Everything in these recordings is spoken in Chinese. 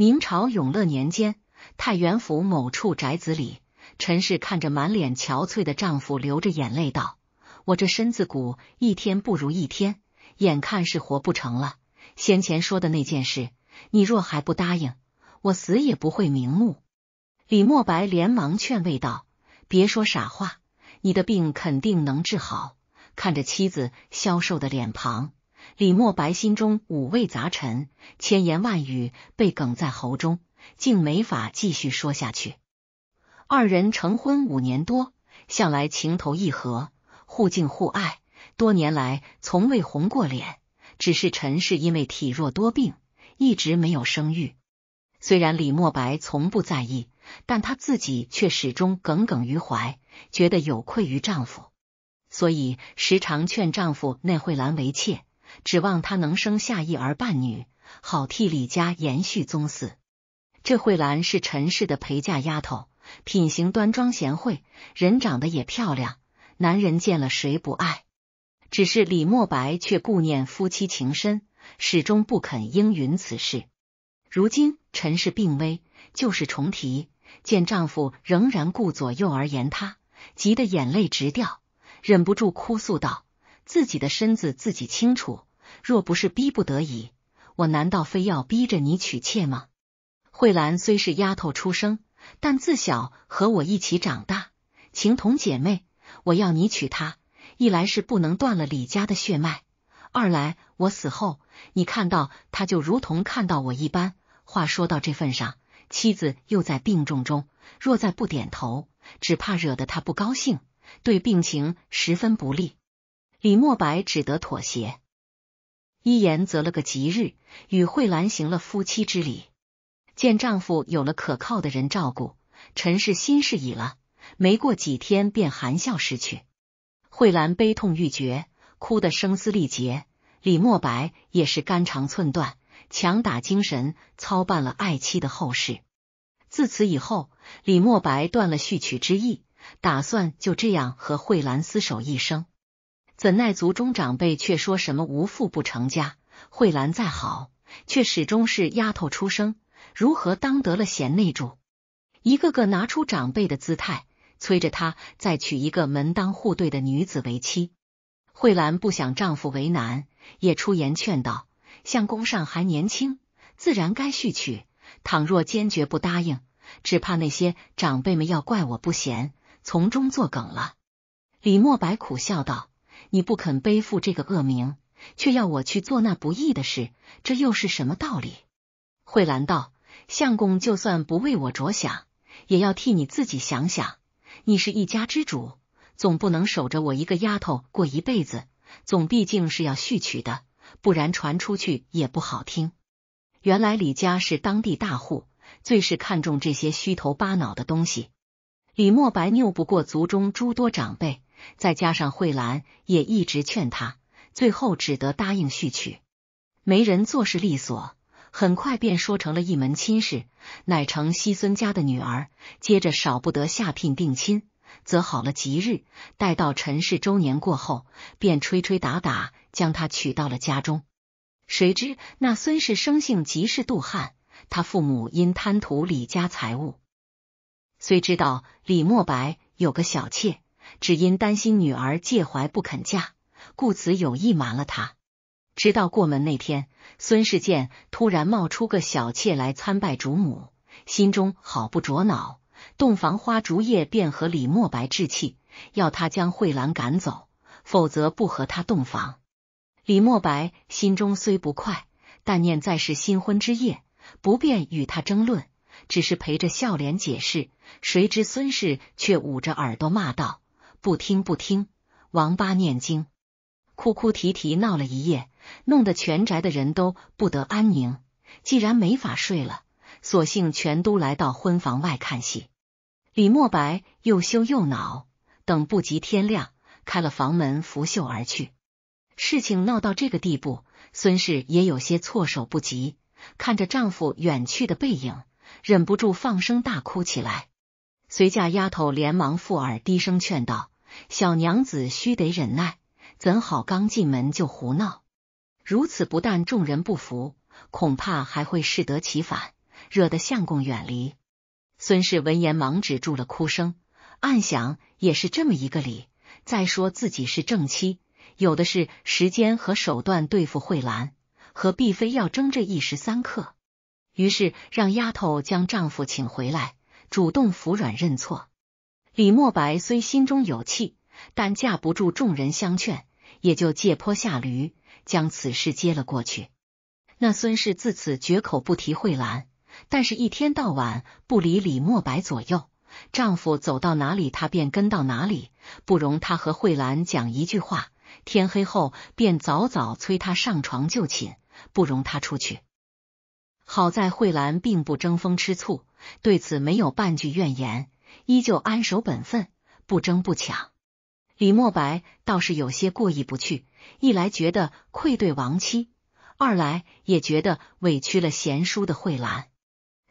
明朝永乐年间，太原府某处宅子里，陈氏看着满脸憔悴的丈夫，流着眼泪道：“我这身子骨一天不如一天，眼看是活不成了。先前说的那件事，你若还不答应，我死也不会瞑目。”李墨白连忙劝慰道：“别说傻话，你的病肯定能治好。”看着妻子消瘦的脸庞。李莫白心中五味杂陈，千言万语被梗在喉中，竟没法继续说下去。二人成婚五年多，向来情投意合，互敬互爱，多年来从未红过脸。只是陈氏因为体弱多病，一直没有生育。虽然李莫白从不在意，但他自己却始终耿耿于怀，觉得有愧于丈夫，所以时常劝丈夫内慧兰为妾。指望他能生下一儿半女，好替李家延续宗嗣。这慧兰是陈氏的陪嫁丫头，品行端庄贤惠，人长得也漂亮，男人见了谁不爱？只是李莫白却顾念夫妻情深，始终不肯应允此事。如今陈氏病危，旧事重提，见丈夫仍然顾左右而言他，急得眼泪直掉，忍不住哭诉道。自己的身子自己清楚，若不是逼不得已，我难道非要逼着你娶妾吗？慧兰虽是丫头出生，但自小和我一起长大，情同姐妹。我要你娶她，一来是不能断了李家的血脉，二来我死后，你看到她就如同看到我一般。话说到这份上，妻子又在病重中，若再不点头，只怕惹得她不高兴，对病情十分不利。李墨白只得妥协，一言择了个吉日，与慧兰行了夫妻之礼。见丈夫有了可靠的人照顾，陈氏心事已了。没过几天，便含笑逝去。慧兰悲痛欲绝，哭得声嘶力竭。李墨白也是肝肠寸断，强打精神操办了爱妻的后事。自此以后，李墨白断了续娶之意，打算就这样和慧兰厮守一生。怎奈族中长辈却说什么无父不成家，慧兰再好，却始终是丫头出生，如何当得了贤内助？一个个拿出长辈的姿态，催着她再娶一个门当户对的女子为妻。慧兰不想丈夫为难，也出言劝道：“相公尚还年轻，自然该续娶。倘若坚决不答应，只怕那些长辈们要怪我不贤，从中作梗了。”李墨白苦笑道。你不肯背负这个恶名，却要我去做那不义的事，这又是什么道理？慧兰道：“相公就算不为我着想，也要替你自己想想。你是一家之主，总不能守着我一个丫头过一辈子。总毕竟是要续娶的，不然传出去也不好听。”原来李家是当地大户，最是看重这些虚头巴脑的东西。李墨白拗不过族中诸多长辈。再加上慧兰也一直劝他，最后只得答应续娶。媒人做事利索，很快便说成了一门亲事，乃成西孙家的女儿。接着少不得下聘定亲，则好了吉日，待到陈氏周年过后，便吹吹打打将她娶到了家中。谁知那孙氏生性极是妒汉，他父母因贪图李家财物，虽知道李墨白有个小妾。只因担心女儿介怀不肯嫁，故此有意瞒了她。直到过门那天，孙氏见突然冒出个小妾来参拜主母，心中好不着恼。洞房花烛夜便和李墨白置气，要他将慧兰赶走，否则不和他洞房。李墨白心中虽不快，但念在是新婚之夜，不便与他争论，只是陪着笑脸解释。谁知孙氏却捂着耳朵骂道。不听不听，王八念经，哭哭啼啼闹了一夜，弄得全宅的人都不得安宁。既然没法睡了，索性全都来到婚房外看戏。李墨白又羞又恼，等不及天亮，开了房门拂袖而去。事情闹到这个地步，孙氏也有些措手不及，看着丈夫远去的背影，忍不住放声大哭起来。随嫁丫头连忙附耳低声劝道：“小娘子须得忍耐，怎好刚进门就胡闹？如此不但众人不服，恐怕还会适得其反，惹得相公远离。”孙氏闻言，忙止住了哭声，暗想也是这么一个理。再说自己是正妻，有的是时间和手段对付慧兰，何必非要争这一时三刻？于是让丫头将丈夫请回来。主动服软认错，李墨白虽心中有气，但架不住众人相劝，也就借坡下驴，将此事接了过去。那孙氏自此绝口不提慧兰，但是一天到晚不离李墨白左右，丈夫走到哪里她便跟到哪里，不容她和慧兰讲一句话。天黑后便早早催她上床就寝，不容她出去。好在慧兰并不争风吃醋，对此没有半句怨言，依旧安守本分，不争不抢。李莫白倒是有些过意不去，一来觉得愧对亡妻，二来也觉得委屈了贤淑的慧兰。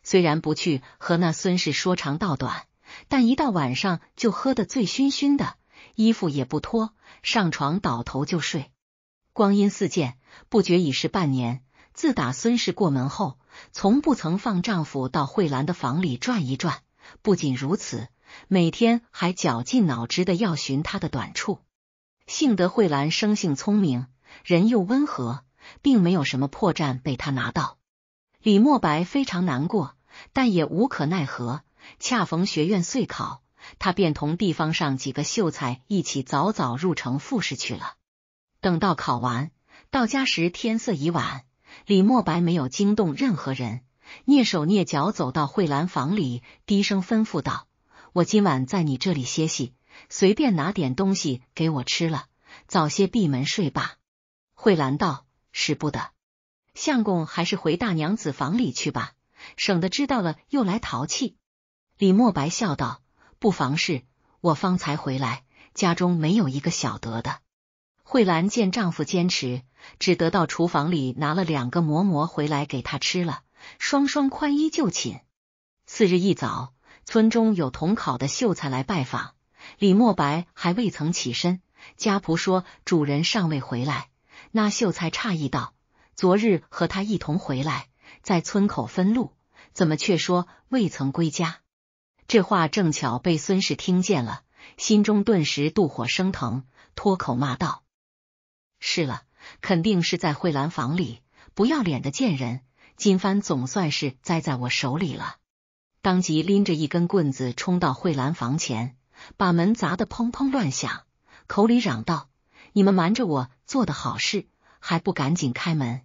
虽然不去和那孙氏说长道短，但一到晚上就喝得醉醺醺的，衣服也不脱，上床倒头就睡。光阴似箭，不觉已是半年。自打孙氏过门后。从不曾放丈夫到慧兰的房里转一转。不仅如此，每天还绞尽脑汁的要寻她的短处。幸得慧兰生性聪明，人又温和，并没有什么破绽被她拿到。李墨白非常难过，但也无可奈何。恰逢学院岁考，他便同地方上几个秀才一起早早入城复试去了。等到考完，到家时天色已晚。李莫白没有惊动任何人，蹑手蹑脚走到慧兰房里，低声吩咐道：“我今晚在你这里歇息，随便拿点东西给我吃了，早些闭门睡吧。”慧兰道：“使不得，相公还是回大娘子房里去吧，省得知道了又来淘气。”李莫白笑道：“不妨事，我方才回来，家中没有一个晓得的。”慧兰见丈夫坚持。只得到厨房里拿了两个馍馍回来给他吃了，双双宽衣就寝。次日一早，村中有同考的秀才来拜访，李墨白还未曾起身，家仆说主人尚未回来。那秀才诧异道：“昨日和他一同回来，在村口分路，怎么却说未曾归家？”这话正巧被孙氏听见了，心中顿时妒火升腾，脱口骂道：“是了。”肯定是在慧兰房里，不要脸的贱人！金帆总算是栽在我手里了。当即拎着一根棍子冲到慧兰房前，把门砸得砰砰乱响，口里嚷道：“你们瞒着我做的好事，还不赶紧开门！”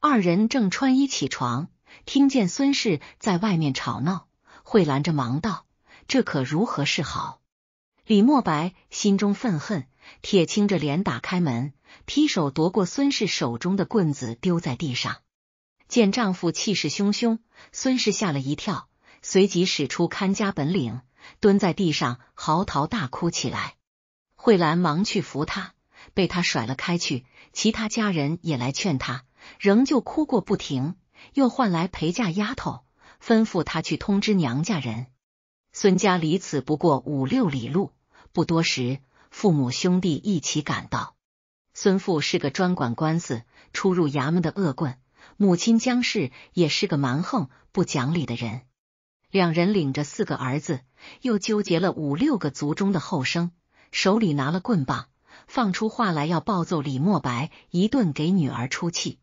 二人正穿衣起床，听见孙氏在外面吵闹，慧兰着忙道：“这可如何是好？”李墨白心中愤恨，铁青着脸打开门。劈手夺过孙氏手中的棍子，丢在地上。见丈夫气势汹汹，孙氏吓了一跳，随即使出看家本领，蹲在地上嚎啕大哭起来。慧兰忙去扶她，被她甩了开去。其他家人也来劝她，仍旧哭过不停。又换来陪嫁丫头吩咐她去通知娘家人。孙家离此不过五六里路，不多时，父母兄弟一起赶到。孙父是个专管官司、出入衙门的恶棍，母亲江氏也是个蛮横不讲理的人。两人领着四个儿子，又纠结了五六个族中的后生，手里拿了棍棒，放出话来要暴揍李墨白一顿，给女儿出气。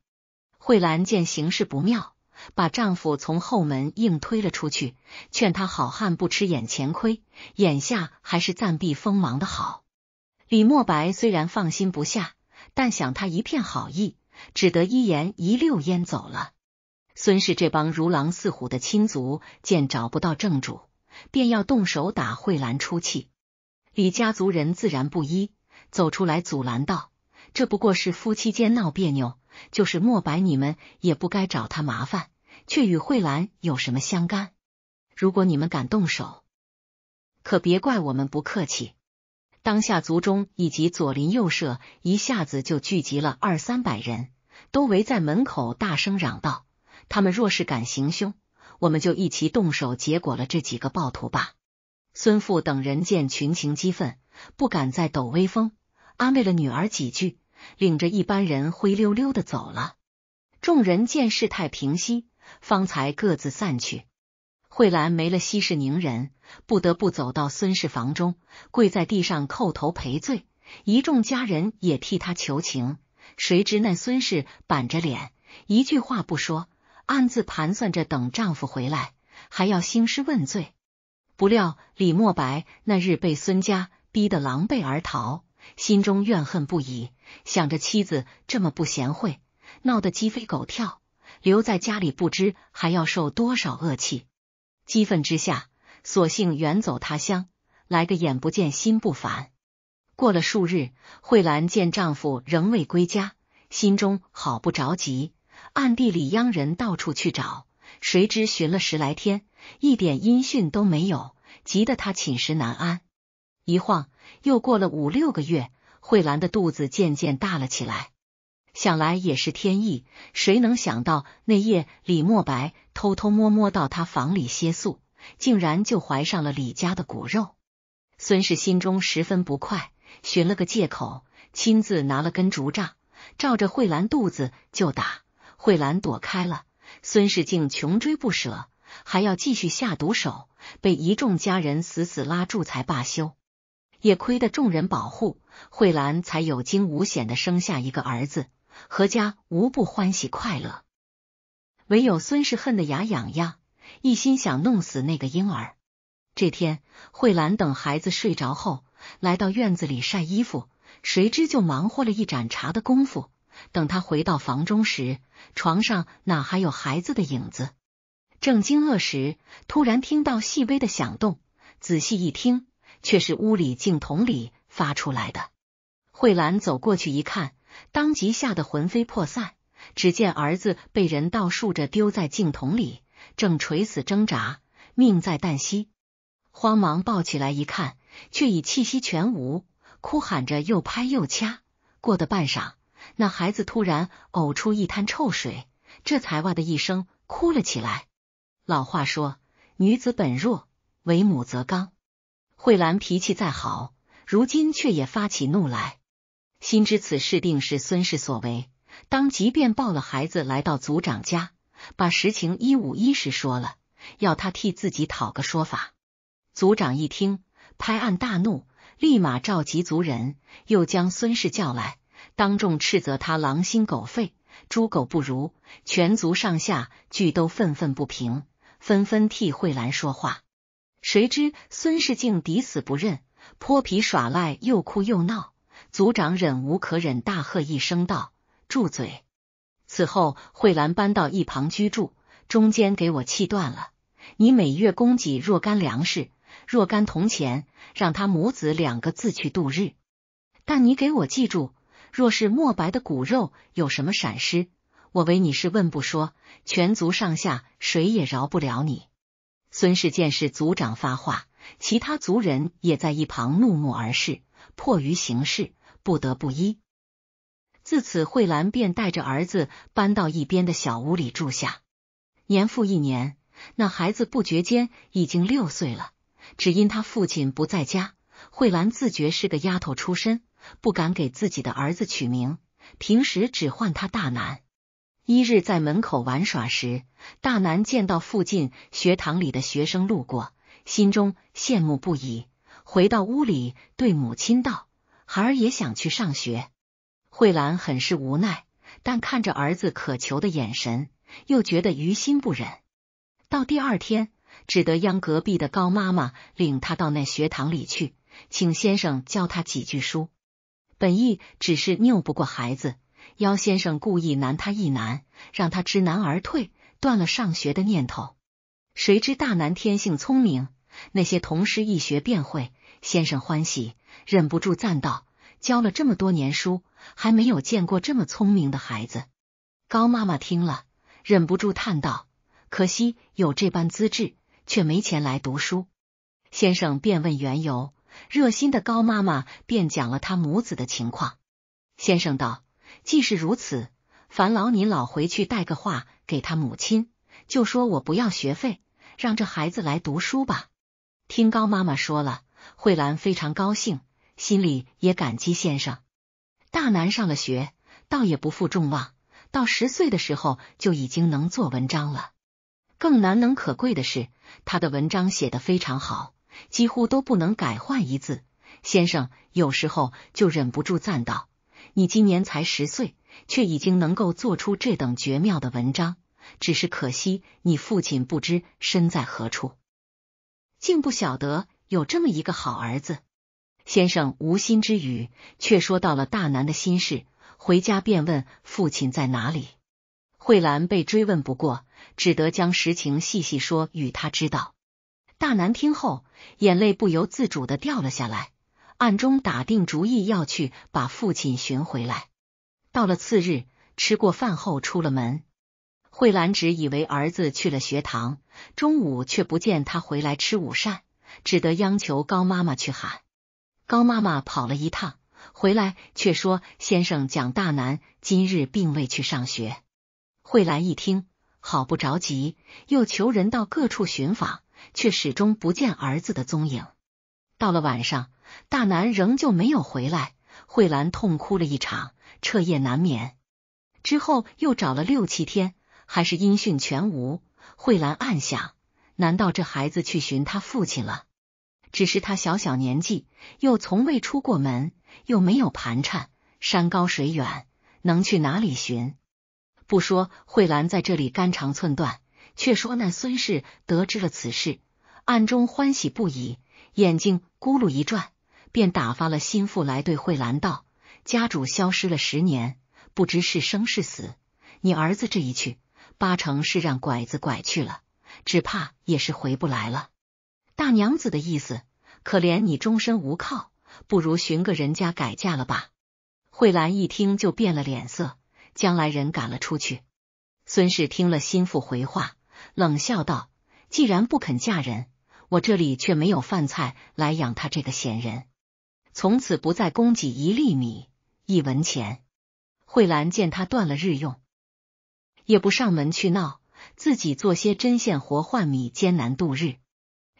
慧兰见形势不妙，把丈夫从后门硬推了出去，劝他好汉不吃眼前亏，眼下还是暂避锋芒的好。李墨白虽然放心不下。但想他一片好意，只得一言，一溜烟走了。孙氏这帮如狼似虎的亲族见找不到正主，便要动手打慧兰出气。李家族人自然不依，走出来阻拦道：“这不过是夫妻间闹别扭，就是莫白，你们也不该找他麻烦，却与慧兰有什么相干？如果你们敢动手，可别怪我们不客气。”当下族中以及左邻右舍一下子就聚集了二三百人，都围在门口大声嚷道：“他们若是敢行凶，我们就一起动手，结果了这几个暴徒吧！”孙父等人见群情激愤，不敢再抖威风，安慰了女儿几句，领着一班人灰溜溜的走了。众人见事态平息，方才各自散去。慧兰没了，息事宁人，不得不走到孙氏房中，跪在地上叩头赔罪。一众家人也替她求情。谁知那孙氏板着脸，一句话不说，暗自盘算着等丈夫回来还要兴师问罪。不料李墨白那日被孙家逼得狼狈而逃，心中怨恨不已，想着妻子这么不贤惠，闹得鸡飞狗跳，留在家里不知还要受多少恶气。激愤之下，索性远走他乡，来个眼不见心不烦。过了数日，慧兰见丈夫仍未归家，心中好不着急，暗地里央人到处去找，谁知寻了十来天，一点音讯都没有，急得她寝食难安。一晃又过了五六个月，慧兰的肚子渐渐大了起来。想来也是天意。谁能想到那夜李墨白偷偷摸摸到他房里歇宿，竟然就怀上了李家的骨肉？孙氏心中十分不快，寻了个借口，亲自拿了根竹杖，照着慧兰肚子就打。慧兰躲开了，孙氏竟穷追不舍，还要继续下毒手，被一众家人死死拉住才罢休。也亏得众人保护，慧兰才有惊无险的生下一个儿子。何家无不欢喜快乐，唯有孙氏恨得牙痒痒，一心想弄死那个婴儿。这天，慧兰等孩子睡着后，来到院子里晒衣服，谁知就忙活了一盏茶的功夫。等她回到房中时，床上哪还有孩子的影子？正惊愕时，突然听到细微的响动，仔细一听，却是屋里镜筒里发出来的。慧兰走过去一看。当即吓得魂飞魄散，只见儿子被人倒竖着丢在镜桶里，正垂死挣扎，命在旦夕。慌忙抱起来一看，却已气息全无，哭喊着又拍又掐。过得半晌，那孩子突然呕出一滩臭水，这才哇的一声哭了起来。老话说女子本弱，为母则刚。慧兰脾气再好，如今却也发起怒来。心知此事定是孙氏所为，当即便抱了孩子来到族长家，把实情一五一十说了，要他替自己讨个说法。族长一听，拍案大怒，立马召集族人，又将孙氏叫来，当众斥责他狼心狗肺、猪狗不如。全族上下俱都愤愤不平，纷纷替慧兰说话。谁知孙氏竟抵死不认，泼皮耍赖，又哭又闹。族长忍无可忍，大喝一声道：“住嘴！”此后，慧兰搬到一旁居住，中间给我气断了。你每月供给若干粮食、若干铜钱，让他母子两个自去度日。但你给我记住，若是墨白的骨肉有什么闪失，我唯你是问，不说全族上下谁也饶不了你。孙氏见是族长发话，其他族人也在一旁怒目而视，迫于形势。不得不依。自此，慧兰便带着儿子搬到一边的小屋里住下。年复一年，那孩子不觉间已经六岁了。只因他父亲不在家，慧兰自觉是个丫头出身，不敢给自己的儿子取名，平时只唤他大楠。一日在门口玩耍时，大楠见到附近学堂里的学生路过，心中羡慕不已。回到屋里，对母亲道。孩儿也想去上学，慧兰很是无奈，但看着儿子渴求的眼神，又觉得于心不忍。到第二天，只得央隔壁的高妈妈领他到那学堂里去，请先生教他几句书。本意只是拗不过孩子，邀先生故意难他一难，让他知难而退，断了上学的念头。谁知大南天性聪明，那些童诗一学便会。先生欢喜，忍不住赞道：“教了这么多年书，还没有见过这么聪明的孩子。”高妈妈听了，忍不住叹道：“可惜有这般资质，却没钱来读书。”先生便问缘由，热心的高妈妈便讲了他母子的情况。先生道：“既是如此，烦劳你老回去带个话给他母亲，就说我不要学费，让这孩子来读书吧。”听高妈妈说了。慧兰非常高兴，心里也感激先生。大南上了学，倒也不负众望，到十岁的时候就已经能做文章了。更难能可贵的是，他的文章写得非常好，几乎都不能改换一字。先生有时候就忍不住赞道：“你今年才十岁，却已经能够做出这等绝妙的文章，只是可惜你父亲不知身在何处，竟不晓得。”有这么一个好儿子，先生无心之语，却说到了大南的心事。回家便问父亲在哪里，慧兰被追问不过，只得将实情细细说与他知道。大南听后，眼泪不由自主的掉了下来，暗中打定主意要去把父亲寻回来。到了次日，吃过饭后出了门，慧兰只以为儿子去了学堂，中午却不见他回来吃午膳。只得央求高妈妈去喊，高妈妈跑了一趟，回来却说先生蒋大南今日并未去上学。慧兰一听，好不着急，又求人到各处寻访，却始终不见儿子的踪影。到了晚上，大南仍旧没有回来，慧兰痛哭了一场，彻夜难眠。之后又找了六七天，还是音讯全无。慧兰暗想。难道这孩子去寻他父亲了？只是他小小年纪，又从未出过门，又没有盘缠，山高水远，能去哪里寻？不说慧兰在这里肝肠寸断，却说那孙氏得知了此事，暗中欢喜不已，眼睛咕噜一转，便打发了心腹来对慧兰道：“家主消失了十年，不知是生是死。你儿子这一去，八成是让拐子拐去了。”只怕也是回不来了。大娘子的意思，可怜你终身无靠，不如寻个人家改嫁了吧。慧兰一听就变了脸色，将来人赶了出去。孙氏听了心腹回话，冷笑道：“既然不肯嫁人，我这里却没有饭菜来养他这个闲人，从此不再供给一粒米一文钱。”慧兰见他断了日用，也不上门去闹。自己做些针线活换米艰难度日，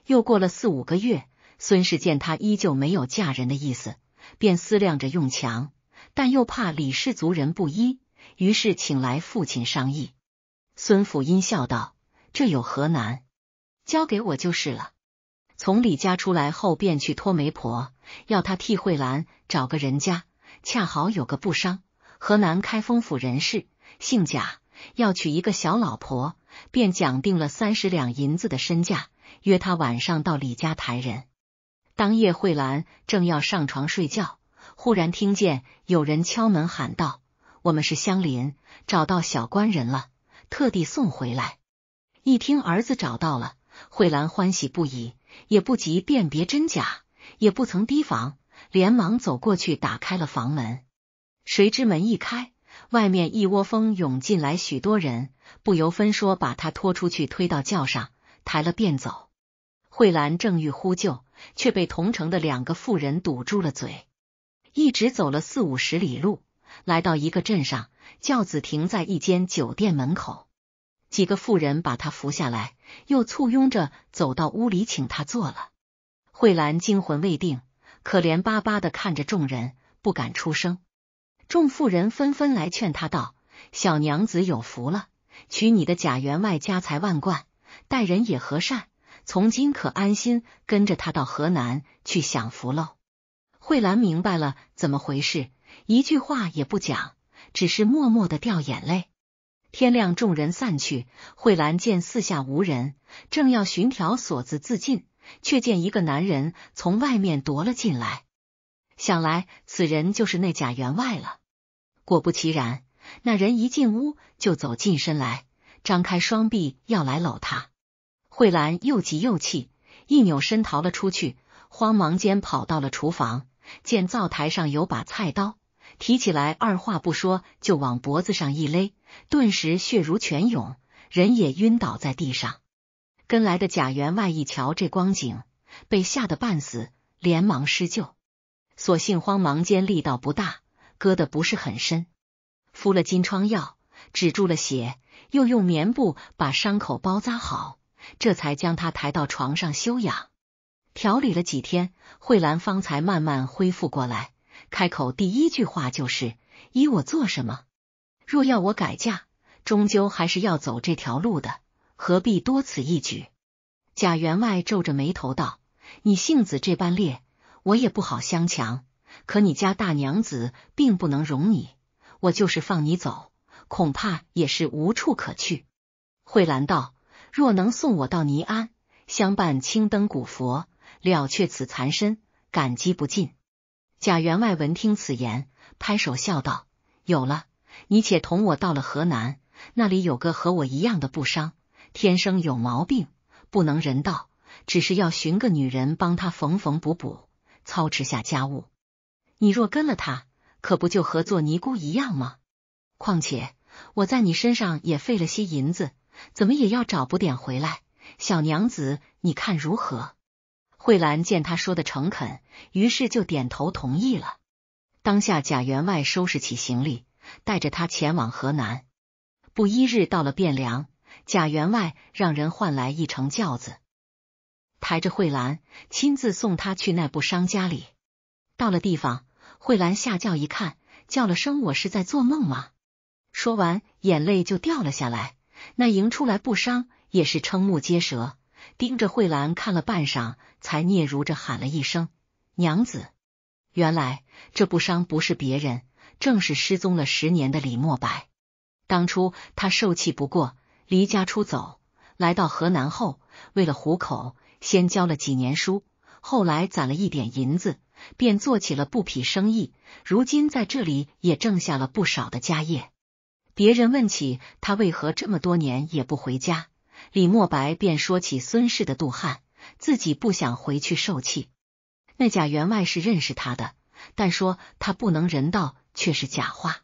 又过了四五个月，孙氏见她依旧没有嫁人的意思，便思量着用强，但又怕李氏族人不依，于是请来父亲商议。孙府因笑道：“这有何难？交给我就是了。”从李家出来后，便去托媒婆，要她替慧兰找个人家。恰好有个布商，河南开封府人士，姓贾。要娶一个小老婆，便讲定了三十两银子的身价，约他晚上到李家谈人。当夜，慧兰正要上床睡觉，忽然听见有人敲门，喊道：“我们是乡邻，找到小官人了，特地送回来。”一听儿子找到了，慧兰欢喜不已，也不及辨别真假，也不曾提防，连忙走过去打开了房门。谁知门一开。外面一窝蜂涌进来许多人，不由分说把他拖出去，推到轿上，抬了便走。慧兰正欲呼救，却被同城的两个妇人堵住了嘴。一直走了四五十里路，来到一个镇上，轿子停在一间酒店门口。几个妇人把他扶下来，又簇拥着走到屋里，请他坐了。慧兰惊魂未定，可怜巴巴的看着众人，不敢出声。众妇人纷纷来劝他道：“小娘子有福了，娶你的贾员外家财万贯，待人也和善，从今可安心跟着他到河南去享福喽。”慧兰明白了怎么回事，一句话也不讲，只是默默的掉眼泪。天亮，众人散去，慧兰见四下无人，正要寻条锁子自尽，却见一个男人从外面踱了进来，想来此人就是那贾员外了。果不其然，那人一进屋就走近身来，张开双臂要来搂他。慧兰又急又气，一扭身逃了出去，慌忙间跑到了厨房，见灶台上有把菜刀，提起来，二话不说就往脖子上一勒，顿时血如泉涌，人也晕倒在地上。跟来的贾员外一瞧这光景，被吓得半死，连忙施救，所幸慌忙间力道不大。割的不是很深，敷了金疮药止住了血，又用棉布把伤口包扎好，这才将他抬到床上休养。调理了几天，慧兰方才慢慢恢复过来，开口第一句话就是：“依我做什么？若要我改嫁，终究还是要走这条路的，何必多此一举？”贾员外皱着眉头道：“你性子这般烈，我也不好相强。”可你家大娘子并不能容你，我就是放你走，恐怕也是无处可去。慧兰道：“若能送我到尼庵，相伴青灯古佛，了却此残身，感激不尽。”贾员外闻听此言，拍手笑道：“有了，你且同我到了河南，那里有个和我一样的布商，天生有毛病，不能人道，只是要寻个女人帮他缝缝补补，操持下家务。”你若跟了他，可不就和做尼姑一样吗？况且我在你身上也费了些银子，怎么也要找补点回来。小娘子，你看如何？慧兰见他说的诚恳，于是就点头同意了。当下贾员外收拾起行李，带着他前往河南。不一日，到了汴梁，贾员外让人换来一乘轿子，抬着慧兰，亲自送他去那部商家里。到了地方。慧兰下轿一看，叫了声：“我是在做梦吗？”说完，眼泪就掉了下来。那迎出来不伤也是瞠目结舌，盯着慧兰看了半晌，才嗫嚅着喊了一声：“娘子。”原来这不伤不是别人，正是失踪了十年的李墨白。当初他受气不过，离家出走，来到河南后，为了糊口，先教了几年书，后来攒了一点银子。便做起了布匹生意，如今在这里也挣下了不少的家业。别人问起他为何这么多年也不回家，李墨白便说起孙氏的杜汉，自己不想回去受气。那贾员外是认识他的，但说他不能人道却是假话。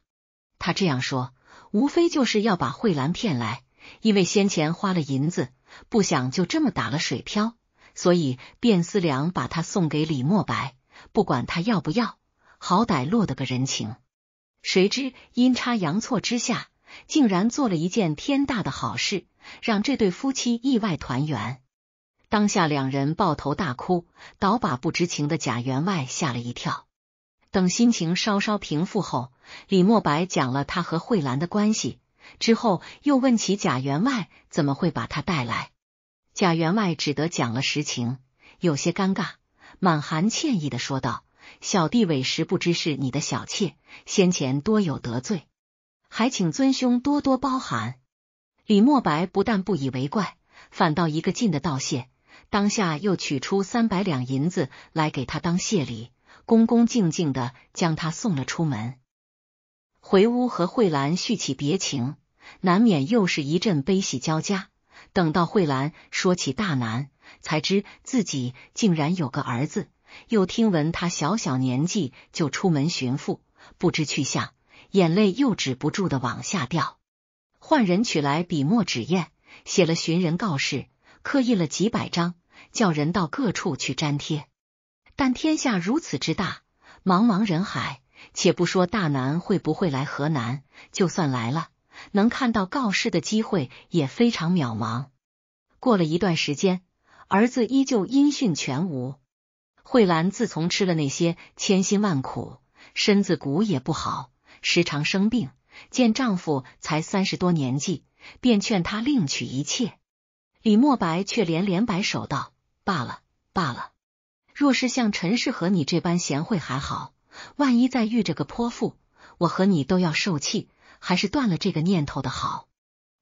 他这样说，无非就是要把慧兰骗来，因为先前花了银子，不想就这么打了水漂，所以便思量把他送给李墨白。不管他要不要，好歹落得个人情。谁知阴差阳错之下，竟然做了一件天大的好事，让这对夫妻意外团圆。当下两人抱头大哭，倒把不知情的贾员外吓了一跳。等心情稍稍平复后，李莫白讲了他和慧兰的关系，之后又问起贾员外怎么会把他带来。贾员外只得讲了实情，有些尴尬。满含歉意的说道：“小弟委实不知是你的小妾，先前多有得罪，还请尊兄多多包涵。”李墨白不但不以为怪，反倒一个劲的道谢，当下又取出三百两银子来给他当谢礼，恭恭敬敬的将他送了出门，回屋和慧兰叙起别情，难免又是一阵悲喜交加。等到慧兰说起大难。才知自己竟然有个儿子，又听闻他小小年纪就出门寻父，不知去向，眼泪又止不住的往下掉。换人取来笔墨纸砚，写了寻人告示，刻印了几百张，叫人到各处去粘贴。但天下如此之大，茫茫人海，且不说大南会不会来河南，就算来了，能看到告示的机会也非常渺茫。过了一段时间。儿子依旧音讯全无。慧兰自从吃了那些千辛万苦，身子骨也不好，时常生病。见丈夫才三十多年纪，便劝他另娶一妾。李墨白却连连摆手道：“罢了罢了，若是像陈氏和你这般贤惠还好，万一再遇着个泼妇，我和你都要受气，还是断了这个念头的好。”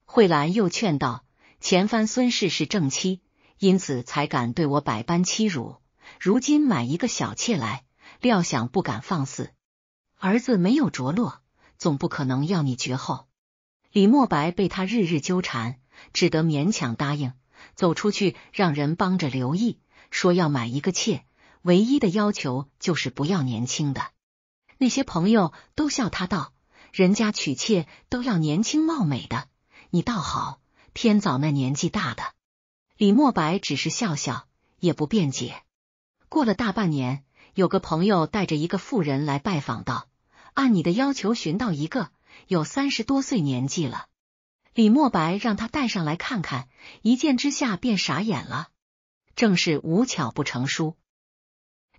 慧兰又劝道：“前番孙氏是正妻。”因此才敢对我百般欺辱。如今买一个小妾来，料想不敢放肆。儿子没有着落，总不可能要你绝后。李莫白被他日日纠缠，只得勉强答应。走出去，让人帮着留意，说要买一个妾，唯一的要求就是不要年轻的。那些朋友都笑他道：“人家娶妾都要年轻貌美的，你倒好，偏找那年纪大的。”李莫白只是笑笑，也不辩解。过了大半年，有个朋友带着一个妇人来拜访，道：“按你的要求寻到一个，有三十多岁年纪了。”李莫白让他带上来看看，一见之下便傻眼了。正是无巧不成书，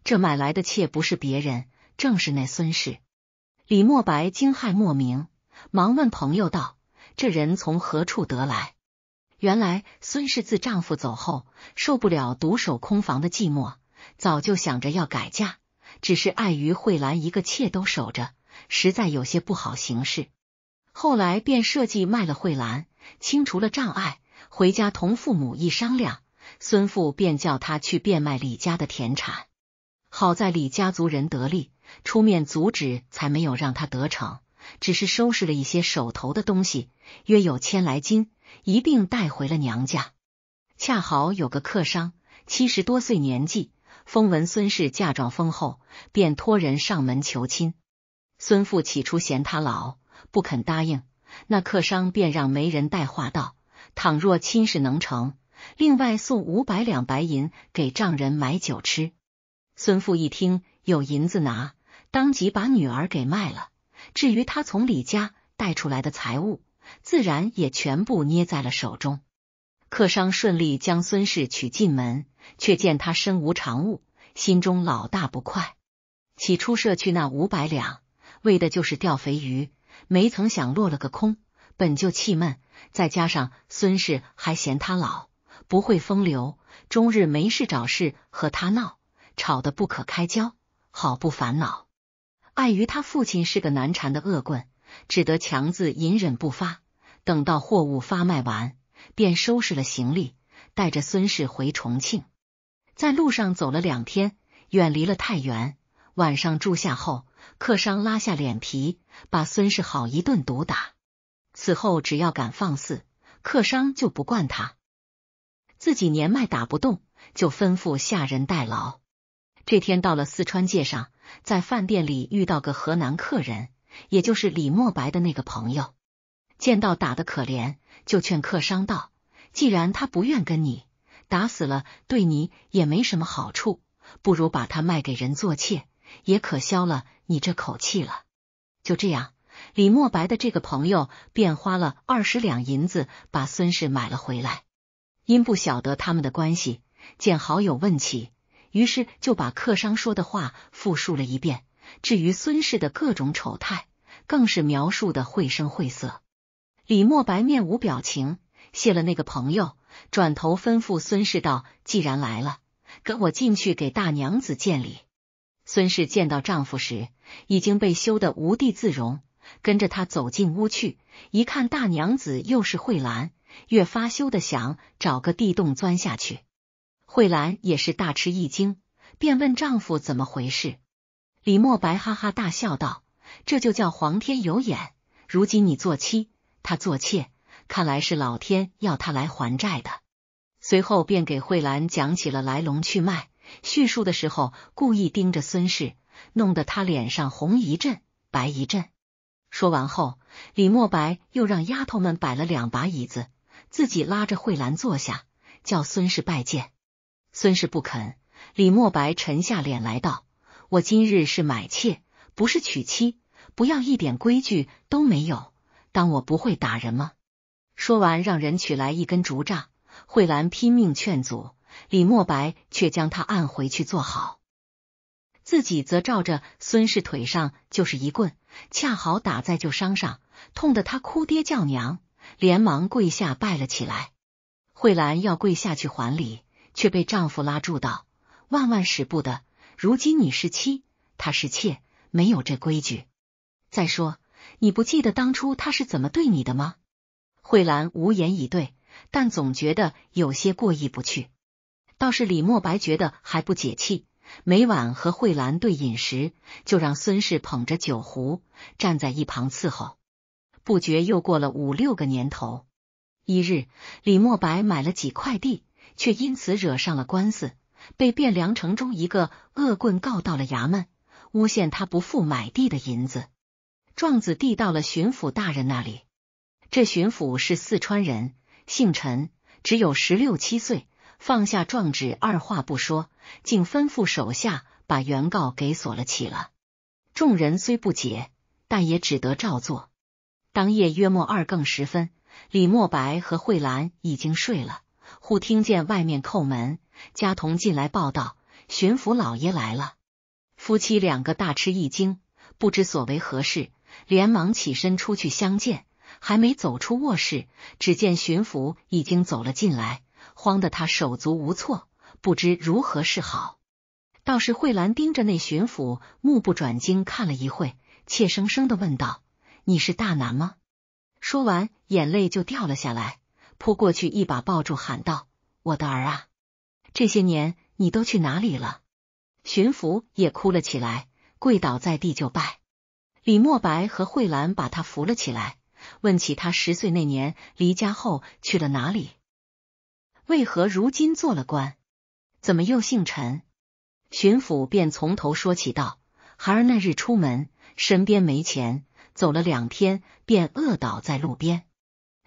这买来的妾不是别人，正是那孙氏。李莫白惊骇莫名，忙问朋友道：“这人从何处得来？”原来孙氏自丈夫走后，受不了独守空房的寂寞，早就想着要改嫁，只是碍于慧兰一个妾都守着，实在有些不好行事。后来便设计卖了慧兰，清除了障碍，回家同父母一商量，孙父便叫她去变卖李家的田产。好在李家族人得力，出面阻止，才没有让她得逞。只是收拾了一些手头的东西，约有千来斤，一并带回了娘家。恰好有个客商七十多岁年纪，风闻孙氏嫁妆丰厚，便托人上门求亲。孙父起初嫌他老，不肯答应。那客商便让媒人带话道：倘若亲事能成，另外送五百两白银给丈人买酒吃。孙父一听有银子拿，当即把女儿给卖了。至于他从李家带出来的财物，自然也全部捏在了手中。客商顺利将孙氏娶进门，却见他身无长物，心中老大不快。起初设去那五百两，为的就是钓肥鱼，没曾想落了个空。本就气闷，再加上孙氏还嫌他老不会风流，终日没事找事和他闹，吵得不可开交，好不烦恼。碍于他父亲是个难缠的恶棍，只得强自隐忍不发。等到货物发卖完，便收拾了行李，带着孙氏回重庆。在路上走了两天，远离了太原。晚上住下后，客商拉下脸皮，把孙氏好一顿毒打。此后只要敢放肆，客商就不惯他。自己年迈打不动，就吩咐下人代劳。这天到了四川界上。在饭店里遇到个河南客人，也就是李墨白的那个朋友，见到打得可怜，就劝客商道：“既然他不愿跟你打死了，对你也没什么好处，不如把他卖给人做妾，也可消了你这口气了。”就这样，李墨白的这个朋友便花了二十两银子把孙氏买了回来。因不晓得他们的关系，见好友问起。于是就把客商说的话复述了一遍，至于孙氏的各种丑态，更是描述的绘声绘色。李墨白面无表情，谢了那个朋友，转头吩咐孙氏道：“既然来了，跟我进去给大娘子见礼。”孙氏见到丈夫时，已经被羞得无地自容，跟着他走进屋去，一看大娘子又是慧兰，越发羞的想找个地洞钻下去。慧兰也是大吃一惊，便问丈夫怎么回事。李莫白哈哈大笑道：“这就叫皇天有眼，如今你做妻，他做妾，看来是老天要他来还债的。”随后便给慧兰讲起了来龙去脉。叙述的时候，故意盯着孙氏，弄得他脸上红一阵白一阵。说完后，李莫白又让丫头们摆了两把椅子，自己拉着慧兰坐下，叫孙氏拜见。孙氏不肯，李莫白沉下脸来道：“我今日是买妾，不是娶妻，不要一点规矩都没有。当我不会打人吗？”说完，让人取来一根竹杖。慧兰拼命劝阻，李莫白却将他按回去坐好，自己则照着孙氏腿上就是一棍，恰好打在旧伤上，痛得他哭爹叫娘，连忙跪下拜了起来。慧兰要跪下去还礼。却被丈夫拉住道：“万万使不得！如今你是妻，他是妾，没有这规矩。再说，你不记得当初他是怎么对你的吗？”慧兰无言以对，但总觉得有些过意不去。倒是李墨白觉得还不解气，每晚和慧兰对饮时，就让孙氏捧着酒壶站在一旁伺候。不觉又过了五六个年头，一日，李墨白买了几块地。却因此惹上了官司，被汴梁城中一个恶棍告到了衙门，诬陷他不付买地的银子。状子递到了巡抚大人那里，这巡抚是四川人，姓陈，只有十六七岁。放下状纸，二话不说，竟吩咐手下把原告给锁了起了。众人虽不解，但也只得照做。当夜约莫二更时分，李莫白和慧兰已经睡了。忽听见外面叩门，家童进来报道，巡抚老爷来了。夫妻两个大吃一惊，不知所为何事，连忙起身出去相见。还没走出卧室，只见巡抚已经走了进来，慌得他手足无措，不知如何是好。倒是慧兰盯着那巡抚，目不转睛看了一会，怯生生的问道：“你是大南吗？”说完，眼泪就掉了下来。扑过去一把抱住，喊道：“我的儿啊，这些年你都去哪里了？”巡抚也哭了起来，跪倒在地就拜。李莫白和慧兰把他扶了起来，问起他十岁那年离家后去了哪里，为何如今做了官，怎么又姓陈？巡抚便从头说起，道：“孩儿那日出门，身边没钱，走了两天，便饿倒在路边。”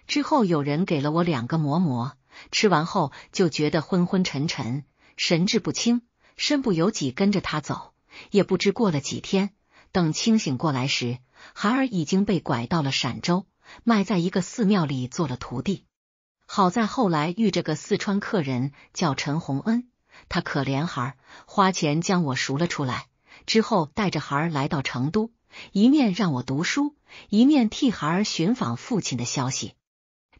之后有人给了我两个馍馍，吃完后就觉得昏昏沉沉、神志不清，身不由己跟着他走。也不知过了几天，等清醒过来时，孩儿已经被拐到了陕州，卖在一个寺庙里做了徒弟。好在后来遇着个四川客人，叫陈洪恩，他可怜孩儿，花钱将我赎了出来。之后带着孩儿来到成都，一面让我读书，一面替孩儿寻访父亲的消息。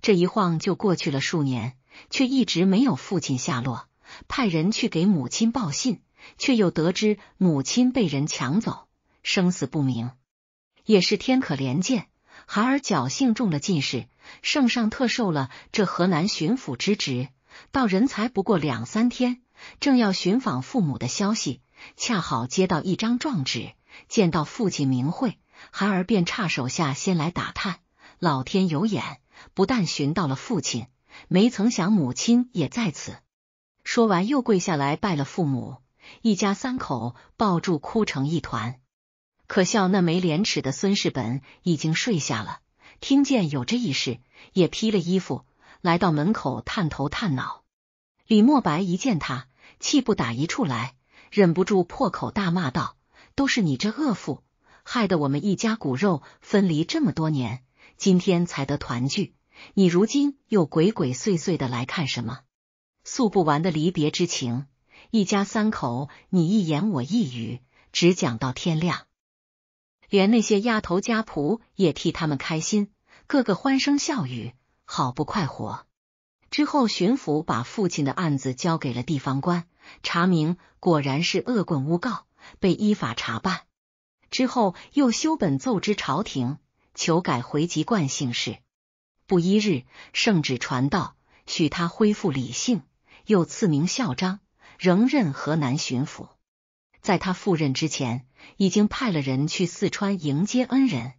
这一晃就过去了数年，却一直没有父亲下落。派人去给母亲报信，却又得知母亲被人抢走，生死不明。也是天可怜见，孩儿侥幸中了进士，圣上特授了这河南巡抚之职，到人才不过两三天，正要寻访父母的消息，恰好接到一张状纸，见到父亲名讳，孩儿便差手下先来打探。老天有眼。不但寻到了父亲，没曾想母亲也在此。说完，又跪下来拜了父母，一家三口抱住，哭成一团。可笑那没廉耻的孙世本已经睡下了，听见有这一事，也披了衣服，来到门口探头探脑。李墨白一见他，气不打一处来，忍不住破口大骂道：“都是你这恶妇，害得我们一家骨肉分离这么多年。”今天才得团聚，你如今又鬼鬼祟祟的来看什么？诉不完的离别之情，一家三口你一言我一语，只讲到天亮，连那些丫头家仆也替他们开心，个个欢声笑语，好不快活。之后，巡抚把父亲的案子交给了地方官查明，果然是恶棍诬告，被依法查办。之后又修本奏知朝廷。求改回籍惯姓氏，不一日，圣旨传到，许他恢复理性，又赐名孝章，仍任河南巡抚。在他赴任之前，已经派了人去四川迎接恩人。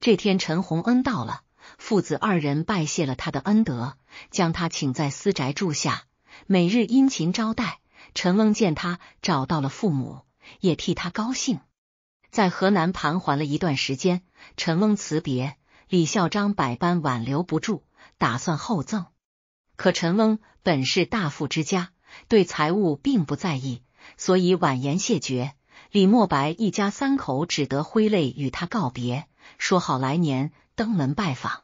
这天，陈洪恩到了，父子二人拜谢了他的恩德，将他请在私宅住下，每日殷勤招待。陈翁见他找到了父母，也替他高兴，在河南盘桓了一段时间。陈翁辞别李孝章，百般挽留不住，打算厚赠。可陈翁本是大富之家，对财物并不在意，所以婉言谢绝。李墨白一家三口只得挥泪与他告别，说好来年登门拜访。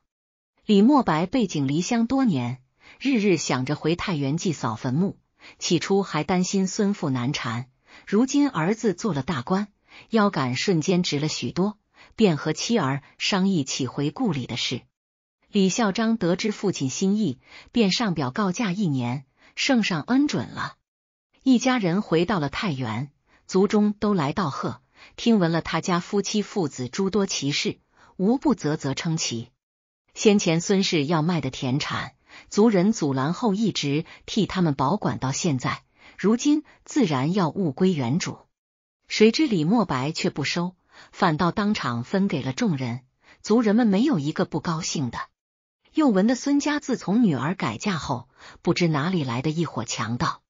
李墨白背井离乡多年，日日想着回太原祭扫坟墓。起初还担心孙父难缠，如今儿子做了大官，腰杆瞬间直了许多。便和妻儿商议起回故里的事。李孝章得知父亲心意，便上表告假一年，圣上恩准了。一家人回到了太原，族中都来道贺。听闻了他家夫妻父子诸多奇事，无不啧啧称奇。先前孙氏要卖的田产，族人阻拦后一直替他们保管到现在，如今自然要物归原主。谁知李墨白却不收。反倒当场分给了众人，族人们没有一个不高兴的。又闻的孙家自从女儿改嫁后，不知哪里来的一伙强盗，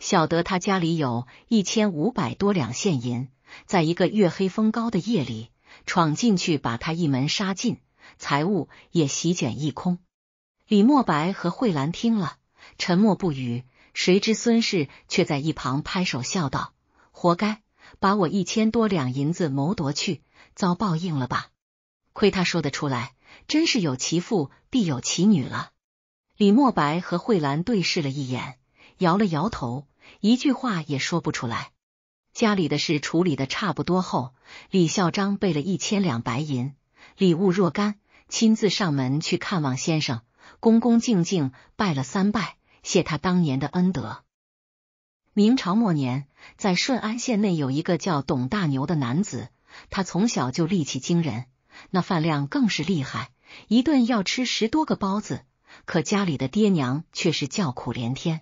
晓得他家里有一千五百多两现银，在一个月黑风高的夜里闯进去，把他一门杀尽，财物也席卷一空。李莫白和慧兰听了，沉默不语。谁知孙氏却在一旁拍手笑道：“活该。”把我一千多两银子谋夺去，遭报应了吧？亏他说得出来，真是有其父必有其女了。李莫白和慧兰对视了一眼，摇了摇头，一句话也说不出来。家里的事处理的差不多后，李孝章备了一千两白银礼物若干，亲自上门去看望先生，恭恭敬敬拜了三拜，谢他当年的恩德。明朝末年，在顺安县内有一个叫董大牛的男子。他从小就力气惊人，那饭量更是厉害，一顿要吃十多个包子。可家里的爹娘却是叫苦连天。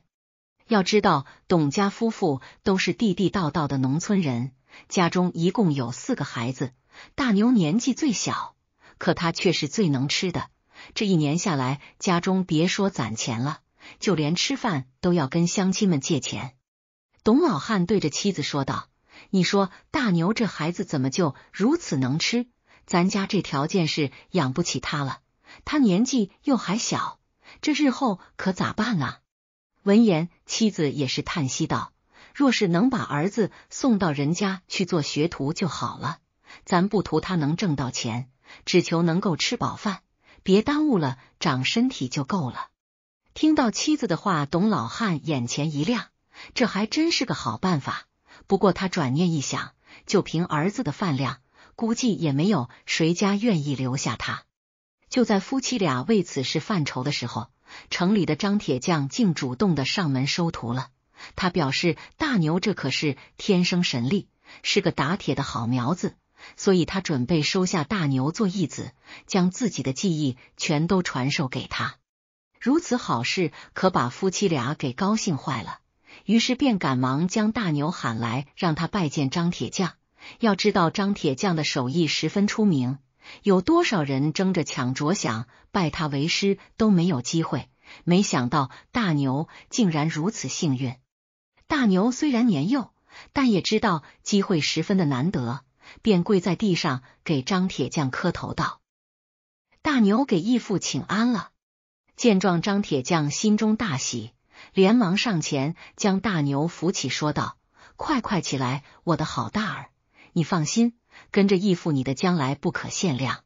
要知道，董家夫妇都是地地道道的农村人，家中一共有四个孩子，大牛年纪最小，可他却是最能吃的。这一年下来，家中别说攒钱了，就连吃饭都要跟乡亲们借钱。董老汉对着妻子说道：“你说大牛这孩子怎么就如此能吃？咱家这条件是养不起他了。他年纪又还小，这日后可咋办啊？”闻言，妻子也是叹息道：“若是能把儿子送到人家去做学徒就好了。咱不图他能挣到钱，只求能够吃饱饭，别耽误了长身体就够了。”听到妻子的话，董老汉眼前一亮。这还真是个好办法。不过他转念一想，就凭儿子的饭量，估计也没有谁家愿意留下他。就在夫妻俩为此事犯愁的时候，城里的张铁匠竟主动的上门收徒了。他表示：“大牛这可是天生神力，是个打铁的好苗子，所以他准备收下大牛做义子，将自己的技艺全都传授给他。”如此好事，可把夫妻俩给高兴坏了。于是便赶忙将大牛喊来，让他拜见张铁匠。要知道，张铁匠的手艺十分出名，有多少人争着抢着想拜他为师都没有机会。没想到大牛竟然如此幸运。大牛虽然年幼，但也知道机会十分的难得，便跪在地上给张铁匠磕头道：“大牛给义父请安了。”见状，张铁匠心中大喜。连忙上前将大牛扶起，说道：“快快起来，我的好大儿，你放心，跟着义父你的将来不可限量。”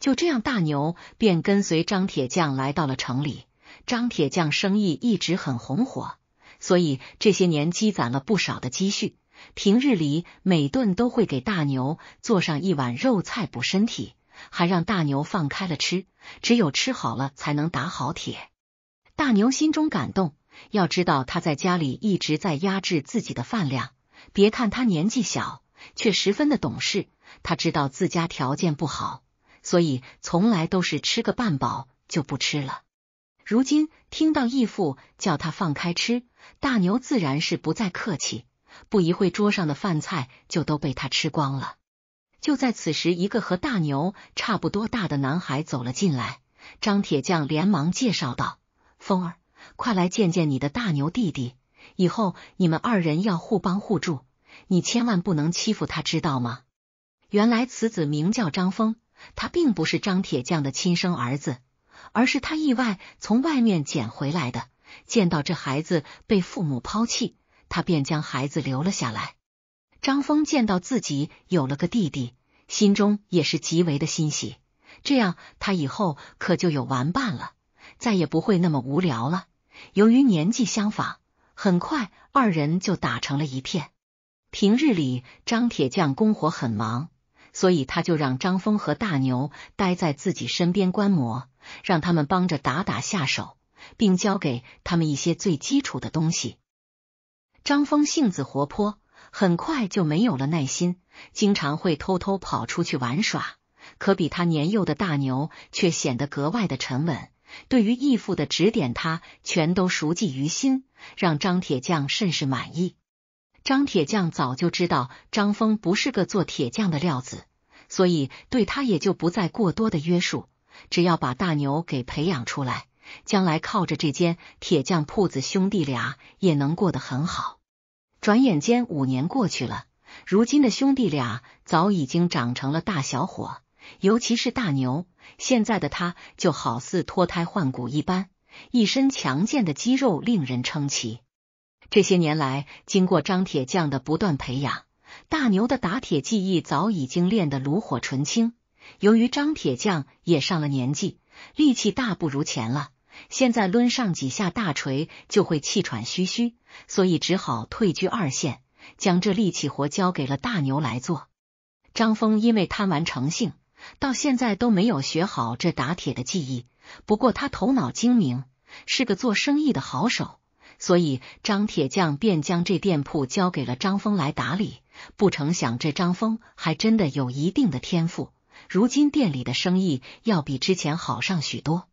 就这样，大牛便跟随张铁匠来到了城里。张铁匠生意一直很红火，所以这些年积攒了不少的积蓄。平日里每顿都会给大牛做上一碗肉菜补身体，还让大牛放开了吃。只有吃好了，才能打好铁。大牛心中感动，要知道他在家里一直在压制自己的饭量。别看他年纪小，却十分的懂事。他知道自家条件不好，所以从来都是吃个半饱就不吃了。如今听到义父叫他放开吃，大牛自然是不再客气。不一会，桌上的饭菜就都被他吃光了。就在此时，一个和大牛差不多大的男孩走了进来，张铁匠连忙介绍道。风儿，快来见见你的大牛弟弟！以后你们二人要互帮互助，你千万不能欺负他，知道吗？原来此子名叫张峰，他并不是张铁匠的亲生儿子，而是他意外从外面捡回来的。见到这孩子被父母抛弃，他便将孩子留了下来。张峰见到自己有了个弟弟，心中也是极为的欣喜，这样他以后可就有玩伴了。再也不会那么无聊了。由于年纪相仿，很快二人就打成了一片。平日里，张铁匠工活很忙，所以他就让张峰和大牛待在自己身边观摩，让他们帮着打打下手，并教给他们一些最基础的东西。张峰性子活泼，很快就没有了耐心，经常会偷偷跑出去玩耍。可比他年幼的大牛却显得格外的沉稳。对于义父的指点，他全都熟记于心，让张铁匠甚是满意。张铁匠早就知道张峰不是个做铁匠的料子，所以对他也就不再过多的约束。只要把大牛给培养出来，将来靠着这间铁匠铺子，兄弟俩也能过得很好。转眼间五年过去了，如今的兄弟俩早已经长成了大小伙。尤其是大牛，现在的他就好似脱胎换骨一般，一身强健的肌肉令人称奇。这些年来，经过张铁匠的不断培养，大牛的打铁技艺早已经练得炉火纯青。由于张铁匠也上了年纪，力气大不如前了，现在抡上几下大锤就会气喘吁吁，所以只好退居二线，将这力气活交给了大牛来做。张峰因为贪玩成性。到现在都没有学好这打铁的技艺。不过他头脑精明，是个做生意的好手，所以张铁匠便将这店铺交给了张峰来打理。不成想，这张峰还真的有一定的天赋。如今店里的生意要比之前好上许多。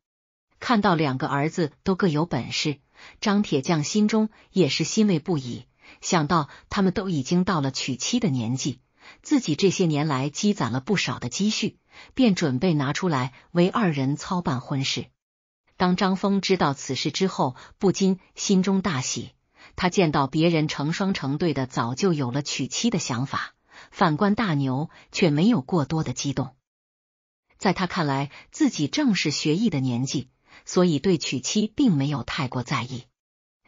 看到两个儿子都各有本事，张铁匠心中也是欣慰不已。想到他们都已经到了娶妻的年纪，自己这些年来积攒了不少的积蓄。便准备拿出来为二人操办婚事。当张峰知道此事之后，不禁心中大喜。他见到别人成双成对的，早就有了娶妻的想法。反观大牛，却没有过多的激动。在他看来，自己正是学艺的年纪，所以对娶妻并没有太过在意。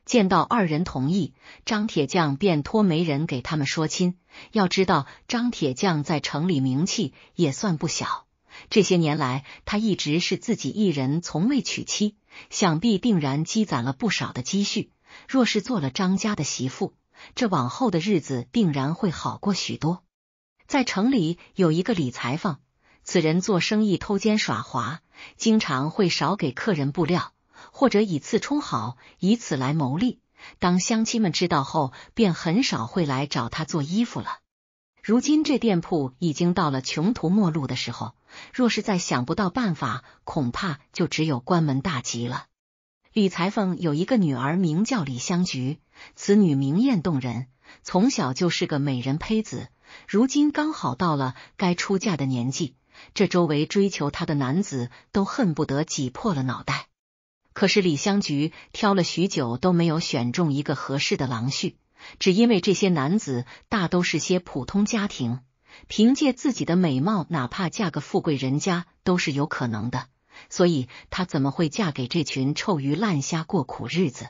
见到二人同意，张铁匠便托媒人给他们说亲。要知道，张铁匠在城里名气也算不小。这些年来，他一直是自己一人，从未娶妻，想必定然积攒了不少的积蓄。若是做了张家的媳妇，这往后的日子定然会好过许多。在城里有一个李裁缝，此人做生意偷奸耍滑，经常会少给客人布料。或者以次充好，以此来谋利。当乡亲们知道后，便很少会来找他做衣服了。如今这店铺已经到了穷途末路的时候，若是再想不到办法，恐怕就只有关门大吉了。李裁缝有一个女儿，名叫李香菊，此女明艳动人，从小就是个美人胚子。如今刚好到了该出嫁的年纪，这周围追求她的男子都恨不得挤破了脑袋。可是李香菊挑了许久都没有选中一个合适的郎婿，只因为这些男子大都是些普通家庭，凭借自己的美貌，哪怕嫁个富贵人家都是有可能的，所以她怎么会嫁给这群臭鱼烂虾过苦日子？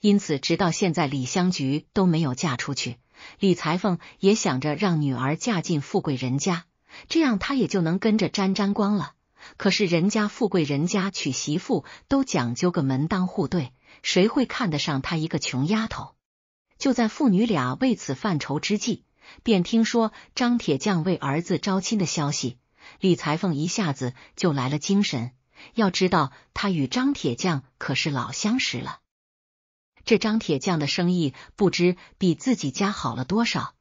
因此，直到现在李香菊都没有嫁出去。李裁缝也想着让女儿嫁进富贵人家，这样他也就能跟着沾沾光了。可是人家富贵人家娶媳妇都讲究个门当户对，谁会看得上她一个穷丫头？就在父女俩为此犯愁之际，便听说张铁匠为儿子招亲的消息。李裁缝一下子就来了精神。要知道，他与张铁匠可是老相识了。这张铁匠的生意不知比自己家好了多少，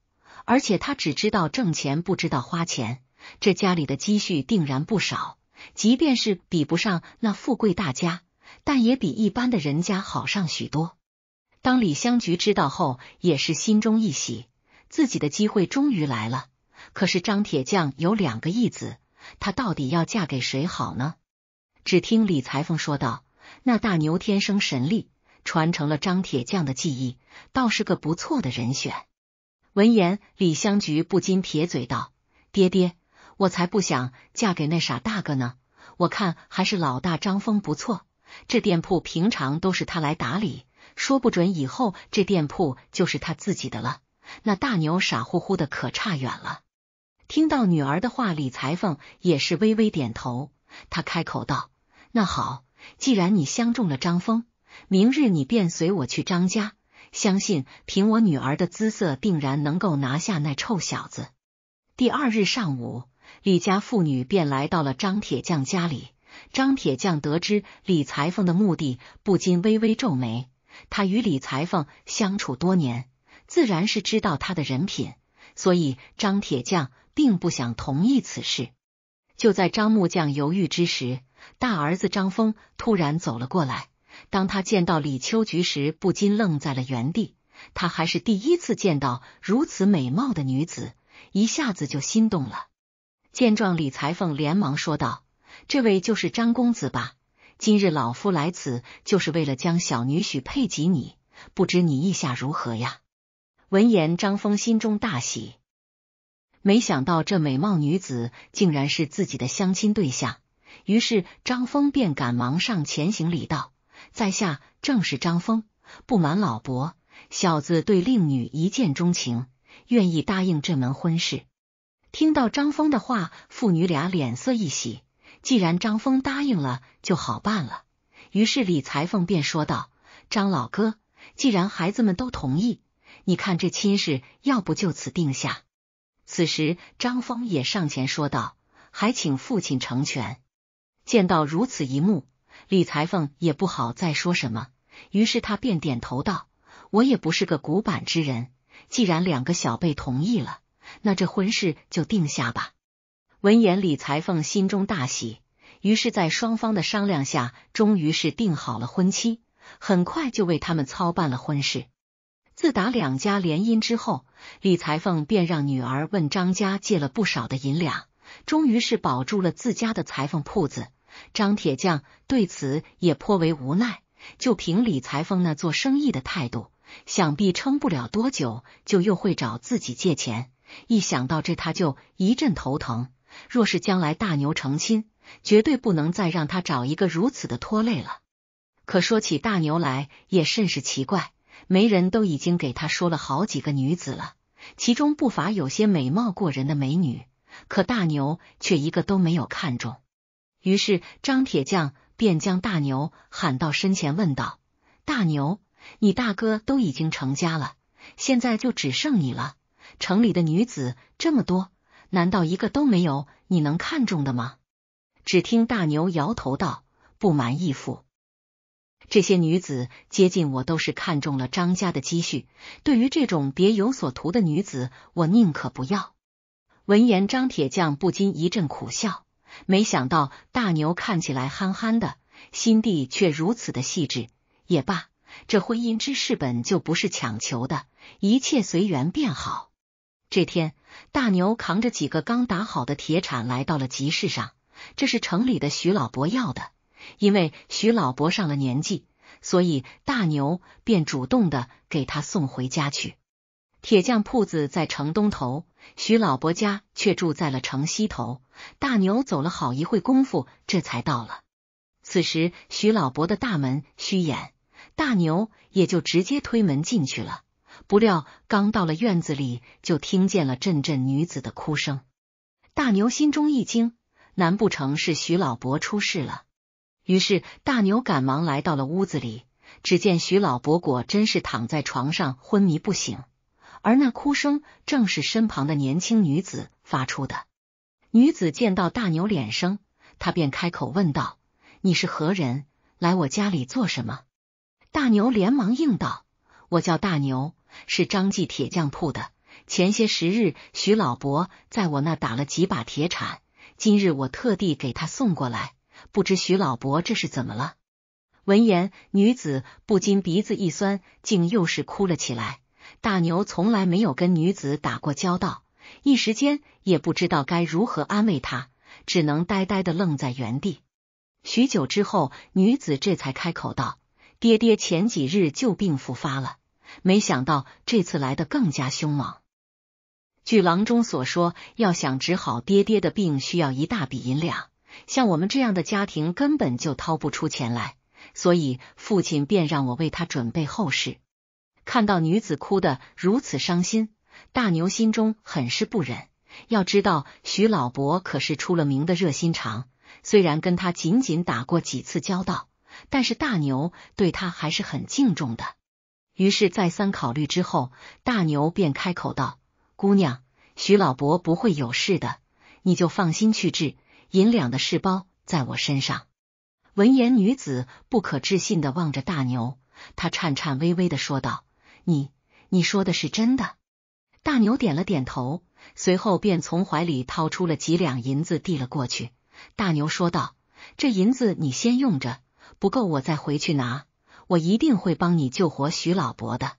而且他只知道挣钱，不知道花钱，这家里的积蓄定然不少。即便是比不上那富贵大家，但也比一般的人家好上许多。当李香菊知道后，也是心中一喜，自己的机会终于来了。可是张铁匠有两个义子，他到底要嫁给谁好呢？只听李裁缝说道：“那大牛天生神力，传承了张铁匠的技艺，倒是个不错的人选。”闻言，李香菊不禁撇嘴道：“爹爹。”我才不想嫁给那傻大个呢！我看还是老大张峰不错，这店铺平常都是他来打理，说不准以后这店铺就是他自己的了。那大牛傻乎乎的，可差远了。听到女儿的话，李裁缝也是微微点头。他开口道：“那好，既然你相中了张峰，明日你便随我去张家，相信凭我女儿的姿色，定然能够拿下那臭小子。”第二日上午。李家妇女便来到了张铁匠家里。张铁匠得知李裁缝的目的，不禁微微皱眉。他与李裁缝相处多年，自然是知道他的人品，所以张铁匠并不想同意此事。就在张木匠犹豫之时，大儿子张峰突然走了过来。当他见到李秋菊时，不禁愣在了原地。他还是第一次见到如此美貌的女子，一下子就心动了。见状，李裁缝连忙说道：“这位就是张公子吧？今日老夫来此就是为了将小女许配给你，不知你意下如何呀？”闻言，张峰心中大喜，没想到这美貌女子竟然是自己的相亲对象。于是，张峰便赶忙上前行礼道：“在下正是张峰，不瞒老伯，小子对令女一见钟情，愿意答应这门婚事。”听到张峰的话，父女俩脸色一喜。既然张峰答应了，就好办了。于是李裁缝便说道：“张老哥，既然孩子们都同意，你看这亲事，要不就此定下？”此时，张峰也上前说道：“还请父亲成全。”见到如此一幕，李裁缝也不好再说什么，于是他便点头道：“我也不是个古板之人，既然两个小辈同意了。”那这婚事就定下吧。闻言，李裁缝心中大喜，于是，在双方的商量下，终于是定好了婚期。很快就为他们操办了婚事。自打两家联姻之后，李裁缝便让女儿问张家借了不少的银两，终于是保住了自家的裁缝铺子。张铁匠对此也颇为无奈，就凭李裁缝那做生意的态度，想必撑不了多久，就又会找自己借钱。一想到这，他就一阵头疼。若是将来大牛成亲，绝对不能再让他找一个如此的拖累了。可说起大牛来，也甚是奇怪，媒人都已经给他说了好几个女子了，其中不乏有些美貌过人的美女，可大牛却一个都没有看中。于是张铁匠便将大牛喊到身前，问道：“大牛，你大哥都已经成家了，现在就只剩你了。”城里的女子这么多，难道一个都没有你能看中的吗？只听大牛摇头道：“不瞒义父，这些女子接近我，都是看中了张家的积蓄。对于这种别有所图的女子，我宁可不要。”闻言，张铁匠不禁一阵苦笑。没想到大牛看起来憨憨的，心地却如此的细致。也罢，这婚姻之事本就不是强求的，一切随缘便好。这天，大牛扛着几个刚打好的铁铲来到了集市上。这是城里的徐老伯要的，因为徐老伯上了年纪，所以大牛便主动的给他送回家去。铁匠铺子在城东头，徐老伯家却住在了城西头。大牛走了好一会功夫，这才到了。此时，徐老伯的大门虚掩，大牛也就直接推门进去了。不料刚到了院子里，就听见了阵阵女子的哭声。大牛心中一惊，难不成是徐老伯出事了？于是大牛赶忙来到了屋子里，只见徐老伯果真是躺在床上昏迷不醒，而那哭声正是身旁的年轻女子发出的。女子见到大牛脸生，她便开口问道：“你是何人？来我家里做什么？”大牛连忙应道：“我叫大牛。”是张记铁匠铺的。前些时日，徐老伯在我那打了几把铁铲，今日我特地给他送过来。不知徐老伯这是怎么了？闻言，女子不禁鼻子一酸，竟又是哭了起来。大牛从来没有跟女子打过交道，一时间也不知道该如何安慰她，只能呆呆的愣在原地。许久之后，女子这才开口道：“爹爹前几日旧病复发了。”没想到这次来的更加凶猛。据郎中所说，要想治好爹爹的病，需要一大笔银两。像我们这样的家庭，根本就掏不出钱来，所以父亲便让我为他准备后事。看到女子哭得如此伤心，大牛心中很是不忍。要知道，徐老伯可是出了名的热心肠。虽然跟他仅仅打过几次交道，但是大牛对他还是很敬重的。于是再三考虑之后，大牛便开口道：“姑娘，徐老伯不会有事的，你就放心去治。银两的事包在我身上。”闻言，女子不可置信的望着大牛，她颤颤巍巍的说道：“你，你说的是真的？”大牛点了点头，随后便从怀里掏出了几两银子递了过去。大牛说道：“这银子你先用着，不够我再回去拿。”我一定会帮你救活徐老伯的。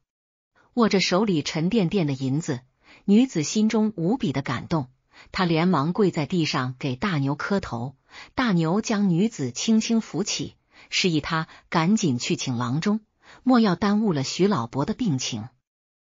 握着手里沉甸甸的银子，女子心中无比的感动，她连忙跪在地上给大牛磕头。大牛将女子轻轻扶起，示意他赶紧去请郎中，莫要耽误了徐老伯的病情。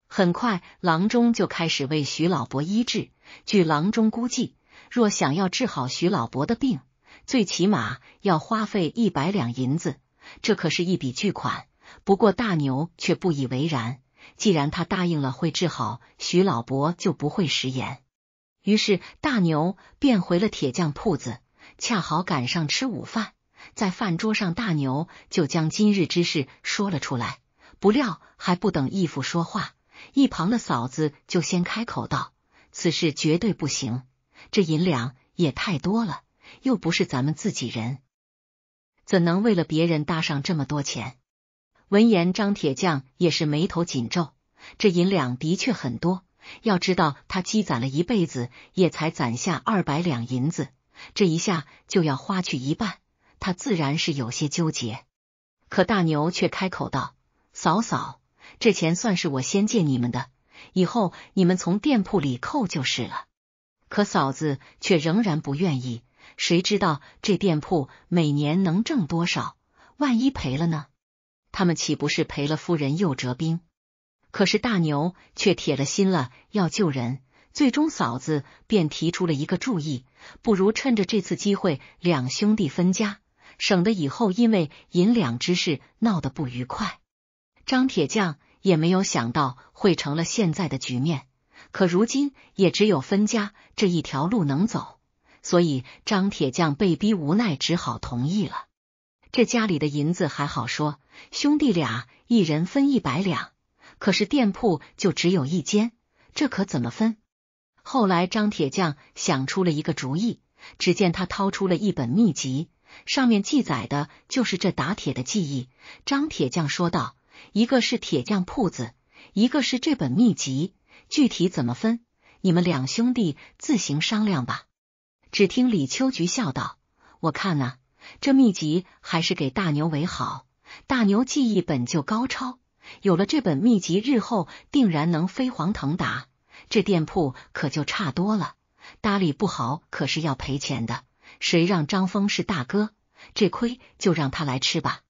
很快，郎中就开始为徐老伯医治。据郎中估计，若想要治好徐老伯的病，最起码要花费一百两银子。这可是一笔巨款，不过大牛却不以为然。既然他答应了会治好徐老伯，就不会食言。于是大牛便回了铁匠铺子，恰好赶上吃午饭。在饭桌上，大牛就将今日之事说了出来。不料还不等义父说话，一旁的嫂子就先开口道：“此事绝对不行，这银两也太多了，又不是咱们自己人。”怎能为了别人搭上这么多钱？闻言，张铁匠也是眉头紧皱。这银两的确很多，要知道他积攒了一辈子，也才攒下二百两银子，这一下就要花去一半，他自然是有些纠结。可大牛却开口道：“嫂嫂，这钱算是我先借你们的，以后你们从店铺里扣就是了。”可嫂子却仍然不愿意。谁知道这店铺每年能挣多少？万一赔了呢？他们岂不是赔了夫人又折兵？可是大牛却铁了心了要救人，最终嫂子便提出了一个主意：不如趁着这次机会，两兄弟分家，省得以后因为银两之事闹得不愉快。张铁匠也没有想到会成了现在的局面，可如今也只有分家这一条路能走。所以张铁匠被逼无奈，只好同意了。这家里的银子还好说，兄弟俩一人分一百两。可是店铺就只有一间，这可怎么分？后来张铁匠想出了一个主意，只见他掏出了一本秘籍，上面记载的就是这打铁的技艺。张铁匠说道：“一个是铁匠铺子，一个是这本秘籍，具体怎么分，你们两兄弟自行商量吧。”只听李秋菊笑道：“我看啊，这秘籍还是给大牛为好。大牛技艺本就高超，有了这本秘籍，日后定然能飞黄腾达。这店铺可就差多了，打理不好可是要赔钱的。谁让张峰是大哥，这亏就让他来吃吧。”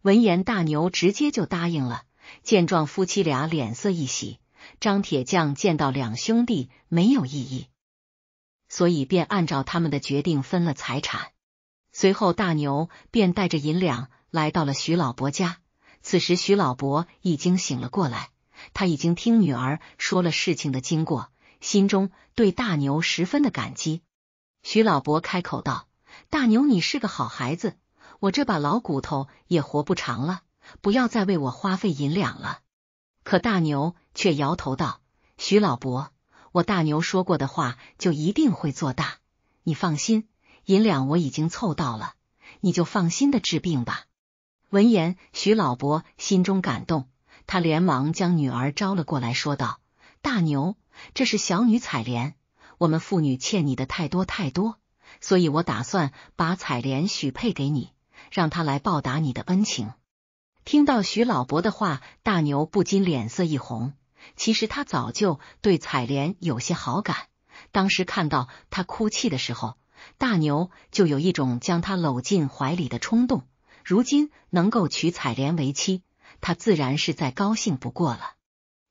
闻言，大牛直接就答应了。见状，夫妻俩脸色一喜。张铁匠见到两兄弟，没有异议。所以便按照他们的决定分了财产，随后大牛便带着银两来到了徐老伯家。此时徐老伯已经醒了过来，他已经听女儿说了事情的经过，心中对大牛十分的感激。徐老伯开口道：“大牛，你是个好孩子，我这把老骨头也活不长了，不要再为我花费银两了。”可大牛却摇头道：“徐老伯。”我大牛说过的话就一定会做大，你放心，银两我已经凑到了，你就放心的治病吧。闻言，徐老伯心中感动，他连忙将女儿招了过来，说道：“大牛，这是小女采莲，我们父女欠你的太多太多，所以我打算把采莲许配给你，让她来报答你的恩情。”听到徐老伯的话，大牛不禁脸色一红。其实他早就对采莲有些好感。当时看到她哭泣的时候，大牛就有一种将她搂进怀里的冲动。如今能够娶采莲为妻，他自然是再高兴不过了。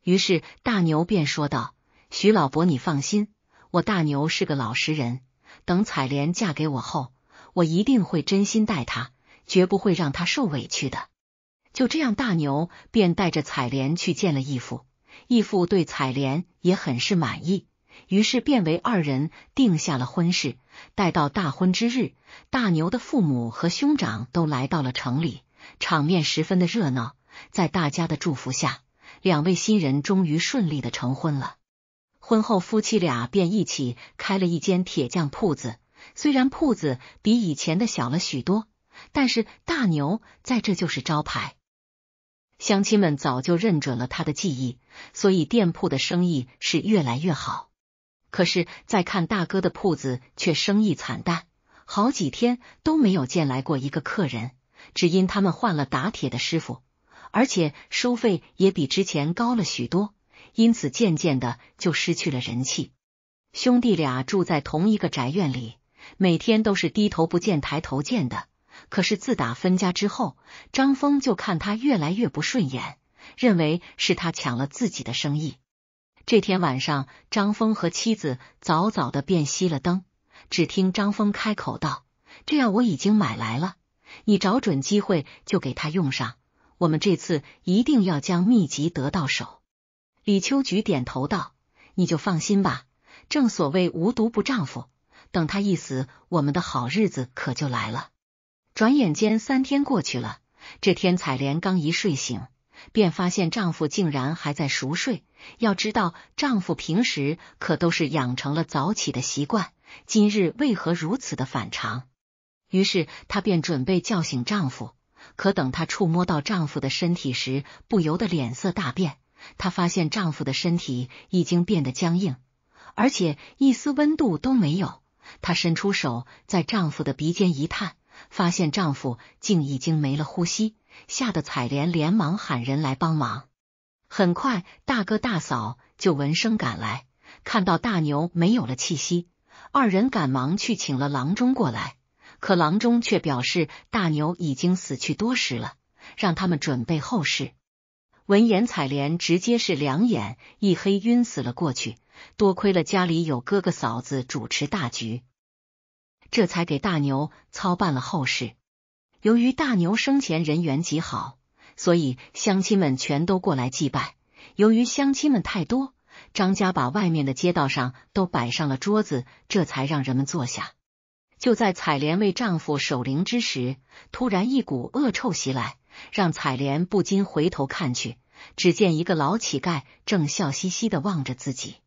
于是大牛便说道：“徐老伯，你放心，我大牛是个老实人。等采莲嫁给我后，我一定会真心待她，绝不会让她受委屈的。”就这样，大牛便带着采莲去见了义父。义父对采莲也很是满意，于是便为二人定下了婚事。待到大婚之日，大牛的父母和兄长都来到了城里，场面十分的热闹。在大家的祝福下，两位新人终于顺利的成婚了。婚后，夫妻俩便一起开了一间铁匠铺子。虽然铺子比以前的小了许多，但是大牛在这就是招牌。乡亲们早就认准了他的技艺，所以店铺的生意是越来越好。可是，在看大哥的铺子却生意惨淡，好几天都没有见来过一个客人。只因他们换了打铁的师傅，而且收费也比之前高了许多，因此渐渐的就失去了人气。兄弟俩住在同一个宅院里，每天都是低头不见抬头见的。可是自打分家之后，张峰就看他越来越不顺眼，认为是他抢了自己的生意。这天晚上，张峰和妻子早早的便熄了灯，只听张峰开口道：“这药我已经买来了，你找准机会就给他用上。我们这次一定要将秘籍得到手。”李秋菊点头道：“你就放心吧，正所谓无毒不丈夫。等他一死，我们的好日子可就来了。”转眼间三天过去了，这天采莲刚一睡醒，便发现丈夫竟然还在熟睡。要知道，丈夫平时可都是养成了早起的习惯，今日为何如此的反常？于是她便准备叫醒丈夫，可等她触摸到丈夫的身体时，不由得脸色大变。她发现丈夫的身体已经变得僵硬，而且一丝温度都没有。她伸出手，在丈夫的鼻尖一探。发现丈夫竟已经没了呼吸，吓得采莲连忙喊人来帮忙。很快，大哥大嫂就闻声赶来，看到大牛没有了气息，二人赶忙去请了郎中过来。可郎中却表示大牛已经死去多时了，让他们准备后事。闻言，采莲直接是两眼一黑，晕死了过去。多亏了家里有哥哥嫂子主持大局。这才给大牛操办了后事。由于大牛生前人缘极好，所以乡亲们全都过来祭拜。由于乡亲们太多，张家把外面的街道上都摆上了桌子，这才让人们坐下。就在采莲为丈夫守灵之时，突然一股恶臭袭来，让采莲不禁回头看去。只见一个老乞丐正笑嘻嘻的望着自己。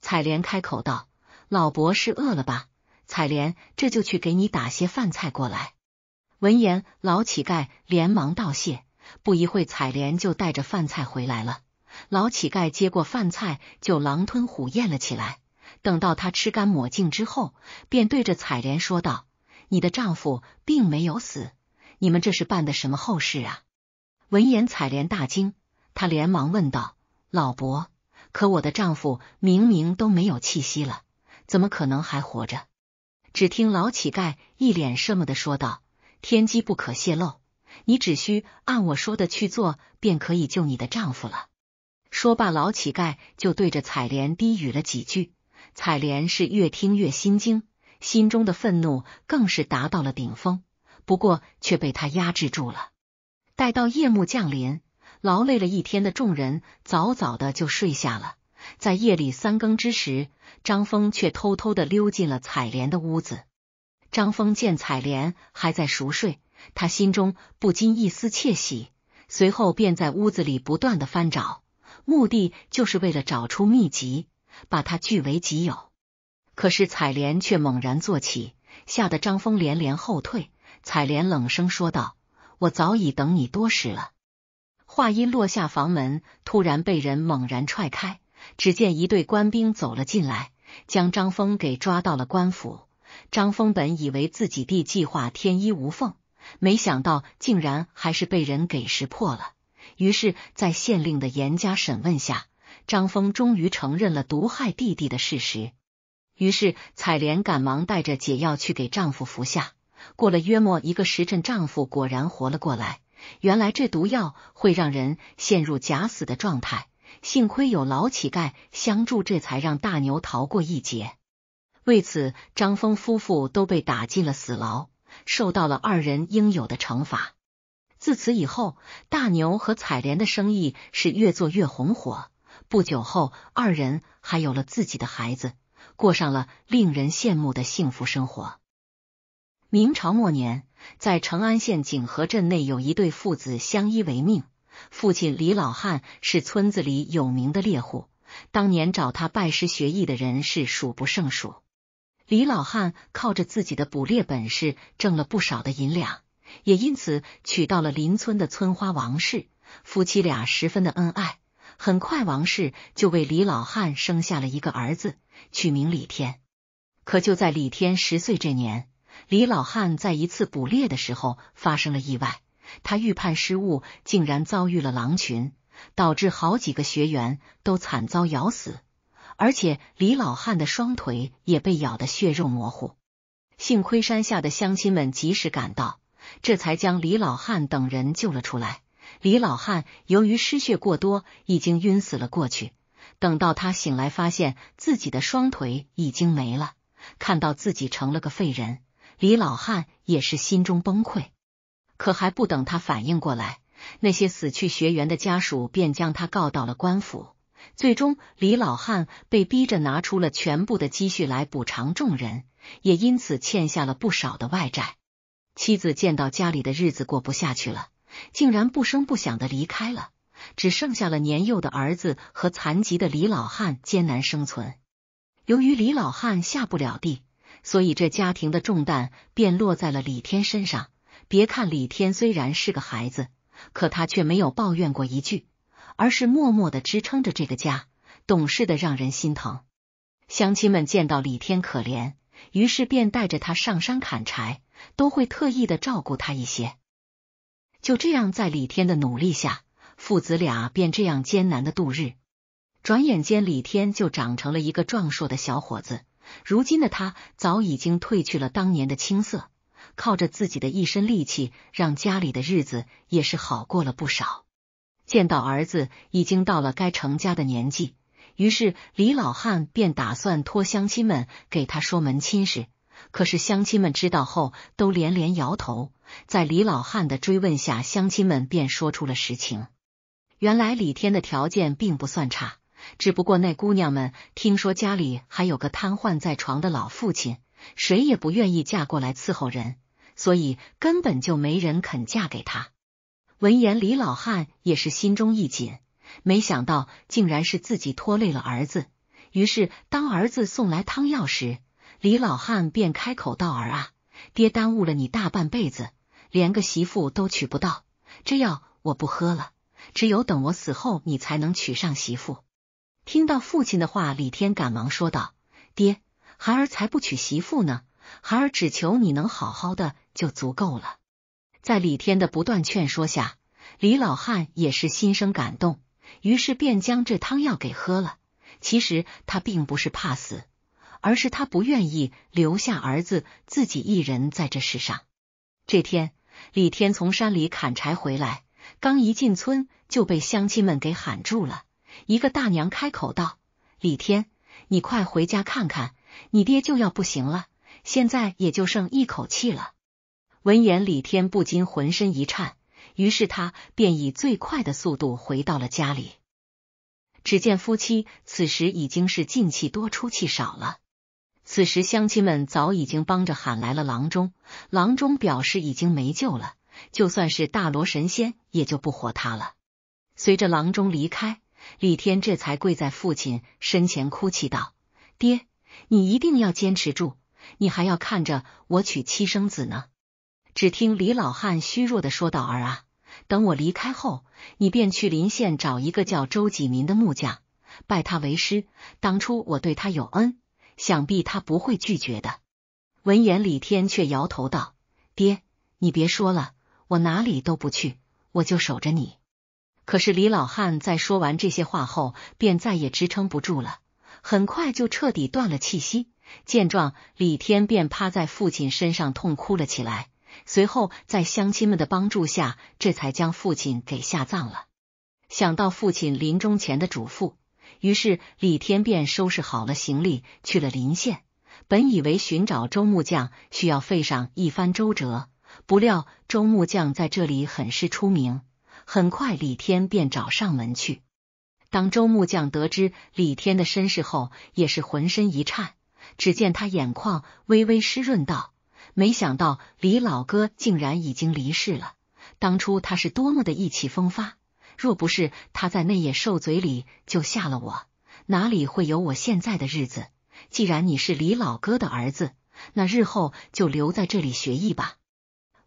采莲开口道：“老伯是饿了吧？”彩莲，这就去给你打些饭菜过来。闻言，老乞丐连忙道谢。不一会彩莲就带着饭菜回来了。老乞丐接过饭菜，就狼吞虎咽了起来。等到他吃干抹净之后，便对着彩莲说道：“你的丈夫并没有死，你们这是办的什么后事啊？”闻言，彩莲大惊，她连忙问道：“老伯，可我的丈夫明明都没有气息了，怎么可能还活着？”只听老乞丐一脸神么的说道：“天机不可泄露，你只需按我说的去做，便可以救你的丈夫了。”说罢，老乞丐就对着采莲低语了几句。采莲是越听越心惊，心中的愤怒更是达到了顶峰，不过却被他压制住了。待到夜幕降临，劳累了一天的众人早早的就睡下了。在夜里三更之时，张峰却偷偷的溜进了采莲的屋子。张峰见采莲还在熟睡，他心中不禁一丝窃喜，随后便在屋子里不断的翻找，目的就是为了找出秘籍，把他据为己有。可是采莲却猛然坐起，吓得张峰连连后退。采莲冷声说道：“我早已等你多时了。”话音落下，房门突然被人猛然踹开。只见一队官兵走了进来，将张峰给抓到了官府。张峰本以为自己弟计划天衣无缝，没想到竟然还是被人给识破了。于是，在县令的严加审问下，张峰终于承认了毒害弟弟的事实。于是，采莲赶忙带着解药去给丈夫服下。过了约莫一个时辰，丈夫果然活了过来。原来这毒药会让人陷入假死的状态。幸亏有老乞丐相助，这才让大牛逃过一劫。为此，张峰夫妇都被打进了死牢，受到了二人应有的惩罚。自此以后，大牛和采莲的生意是越做越红火。不久后，二人还有了自己的孩子，过上了令人羡慕的幸福生活。明朝末年，在成安县景和镇内，有一对父子相依为命。父亲李老汉是村子里有名的猎户，当年找他拜师学艺的人是数不胜数。李老汉靠着自己的捕猎本事挣了不少的银两，也因此娶到了邻村的村花王氏，夫妻俩十分的恩爱。很快，王氏就为李老汉生下了一个儿子，取名李天。可就在李天十岁这年，李老汉在一次捕猎的时候发生了意外。他预判失误，竟然遭遇了狼群，导致好几个学员都惨遭咬死，而且李老汉的双腿也被咬得血肉模糊。幸亏山下的乡亲们及时赶到，这才将李老汉等人救了出来。李老汉由于失血过多，已经晕死了过去。等到他醒来，发现自己的双腿已经没了，看到自己成了个废人，李老汉也是心中崩溃。可还不等他反应过来，那些死去学员的家属便将他告到了官府。最终，李老汉被逼着拿出了全部的积蓄来补偿众人，也因此欠下了不少的外债。妻子见到家里的日子过不下去了，竟然不声不响的离开了，只剩下了年幼的儿子和残疾的李老汉艰难生存。由于李老汉下不了地，所以这家庭的重担便落在了李天身上。别看李天虽然是个孩子，可他却没有抱怨过一句，而是默默的支撑着这个家，懂事的让人心疼。乡亲们见到李天可怜，于是便带着他上山砍柴，都会特意的照顾他一些。就这样，在李天的努力下，父子俩便这样艰难的度日。转眼间，李天就长成了一个壮硕的小伙子。如今的他，早已经褪去了当年的青涩。靠着自己的一身力气，让家里的日子也是好过了不少。见到儿子已经到了该成家的年纪，于是李老汉便打算托乡亲们给他说门亲事。可是乡亲们知道后都连连摇头。在李老汉的追问下，乡亲们便说出了实情：原来李天的条件并不算差，只不过那姑娘们听说家里还有个瘫痪在床的老父亲，谁也不愿意嫁过来伺候人。所以根本就没人肯嫁给他。闻言，李老汉也是心中一紧，没想到竟然是自己拖累了儿子。于是，当儿子送来汤药时，李老汉便开口道：“儿啊，爹耽误了你大半辈子，连个媳妇都娶不到。这药我不喝了，只有等我死后，你才能娶上媳妇。”听到父亲的话，李天赶忙说道：“爹，孩儿才不娶媳妇呢。”孩儿只求你能好好的就足够了。在李天的不断劝说下，李老汉也是心生感动，于是便将这汤药给喝了。其实他并不是怕死，而是他不愿意留下儿子自己一人在这世上。这天，李天从山里砍柴回来，刚一进村就被乡亲们给喊住了。一个大娘开口道：“李天，你快回家看看，你爹就要不行了。”现在也就剩一口气了。闻言，李天不禁浑身一颤，于是他便以最快的速度回到了家里。只见夫妻此时已经是进气多出气少了。此时，乡亲们早已经帮着喊来了郎中，郎中表示已经没救了，就算是大罗神仙也救不活他了。随着郎中离开，李天这才跪在父亲身前哭泣道：“爹，你一定要坚持住。”你还要看着我娶妻生子呢。只听李老汉虚弱的说道：“儿啊，等我离开后，你便去临县找一个叫周几民的木匠，拜他为师。当初我对他有恩，想必他不会拒绝的。”闻言，李天却摇头道：“爹，你别说了，我哪里都不去，我就守着你。”可是李老汉在说完这些话后，便再也支撑不住了，很快就彻底断了气息。见状，李天便趴在父亲身上痛哭了起来。随后，在乡亲们的帮助下，这才将父亲给下葬了。想到父亲临终前的嘱咐，于是李天便收拾好了行李去了临县。本以为寻找周木匠需要费上一番周折，不料周木匠在这里很是出名。很快，李天便找上门去。当周木匠得知李天的身世后，也是浑身一颤。只见他眼眶微微湿润，道：“没想到李老哥竟然已经离世了。当初他是多么的意气风发，若不是他在那野兽嘴里救下了我，哪里会有我现在的日子？既然你是李老哥的儿子，那日后就留在这里学艺吧。”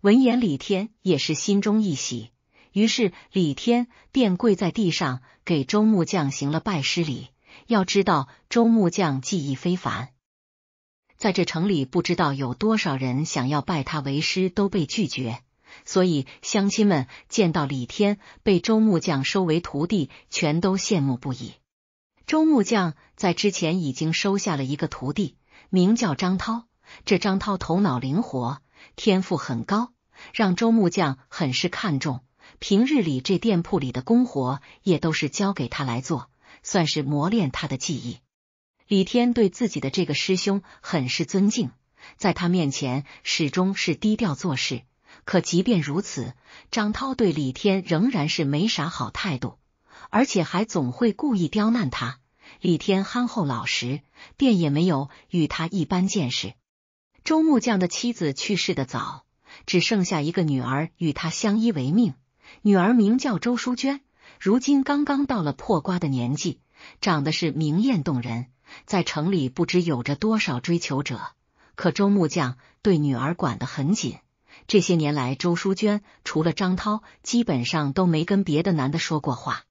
闻言，李天也是心中一喜，于是李天便跪在地上给周木匠行了拜师礼。要知道，周木匠技艺非凡。在这城里，不知道有多少人想要拜他为师，都被拒绝。所以，乡亲们见到李天被周木匠收为徒弟，全都羡慕不已。周木匠在之前已经收下了一个徒弟，名叫张涛。这张涛头脑灵活，天赋很高，让周木匠很是看重。平日里，这店铺里的工活也都是交给他来做，算是磨练他的技艺。李天对自己的这个师兄很是尊敬，在他面前始终是低调做事。可即便如此，张涛对李天仍然是没啥好态度，而且还总会故意刁难他。李天憨厚老实，便也没有与他一般见识。周木匠的妻子去世的早，只剩下一个女儿与他相依为命。女儿名叫周淑娟，如今刚刚到了破瓜的年纪，长得是明艳动人。在城里不知有着多少追求者，可周木匠对女儿管得很紧。这些年来，周淑娟除了张涛，基本上都没跟别的男的说过话。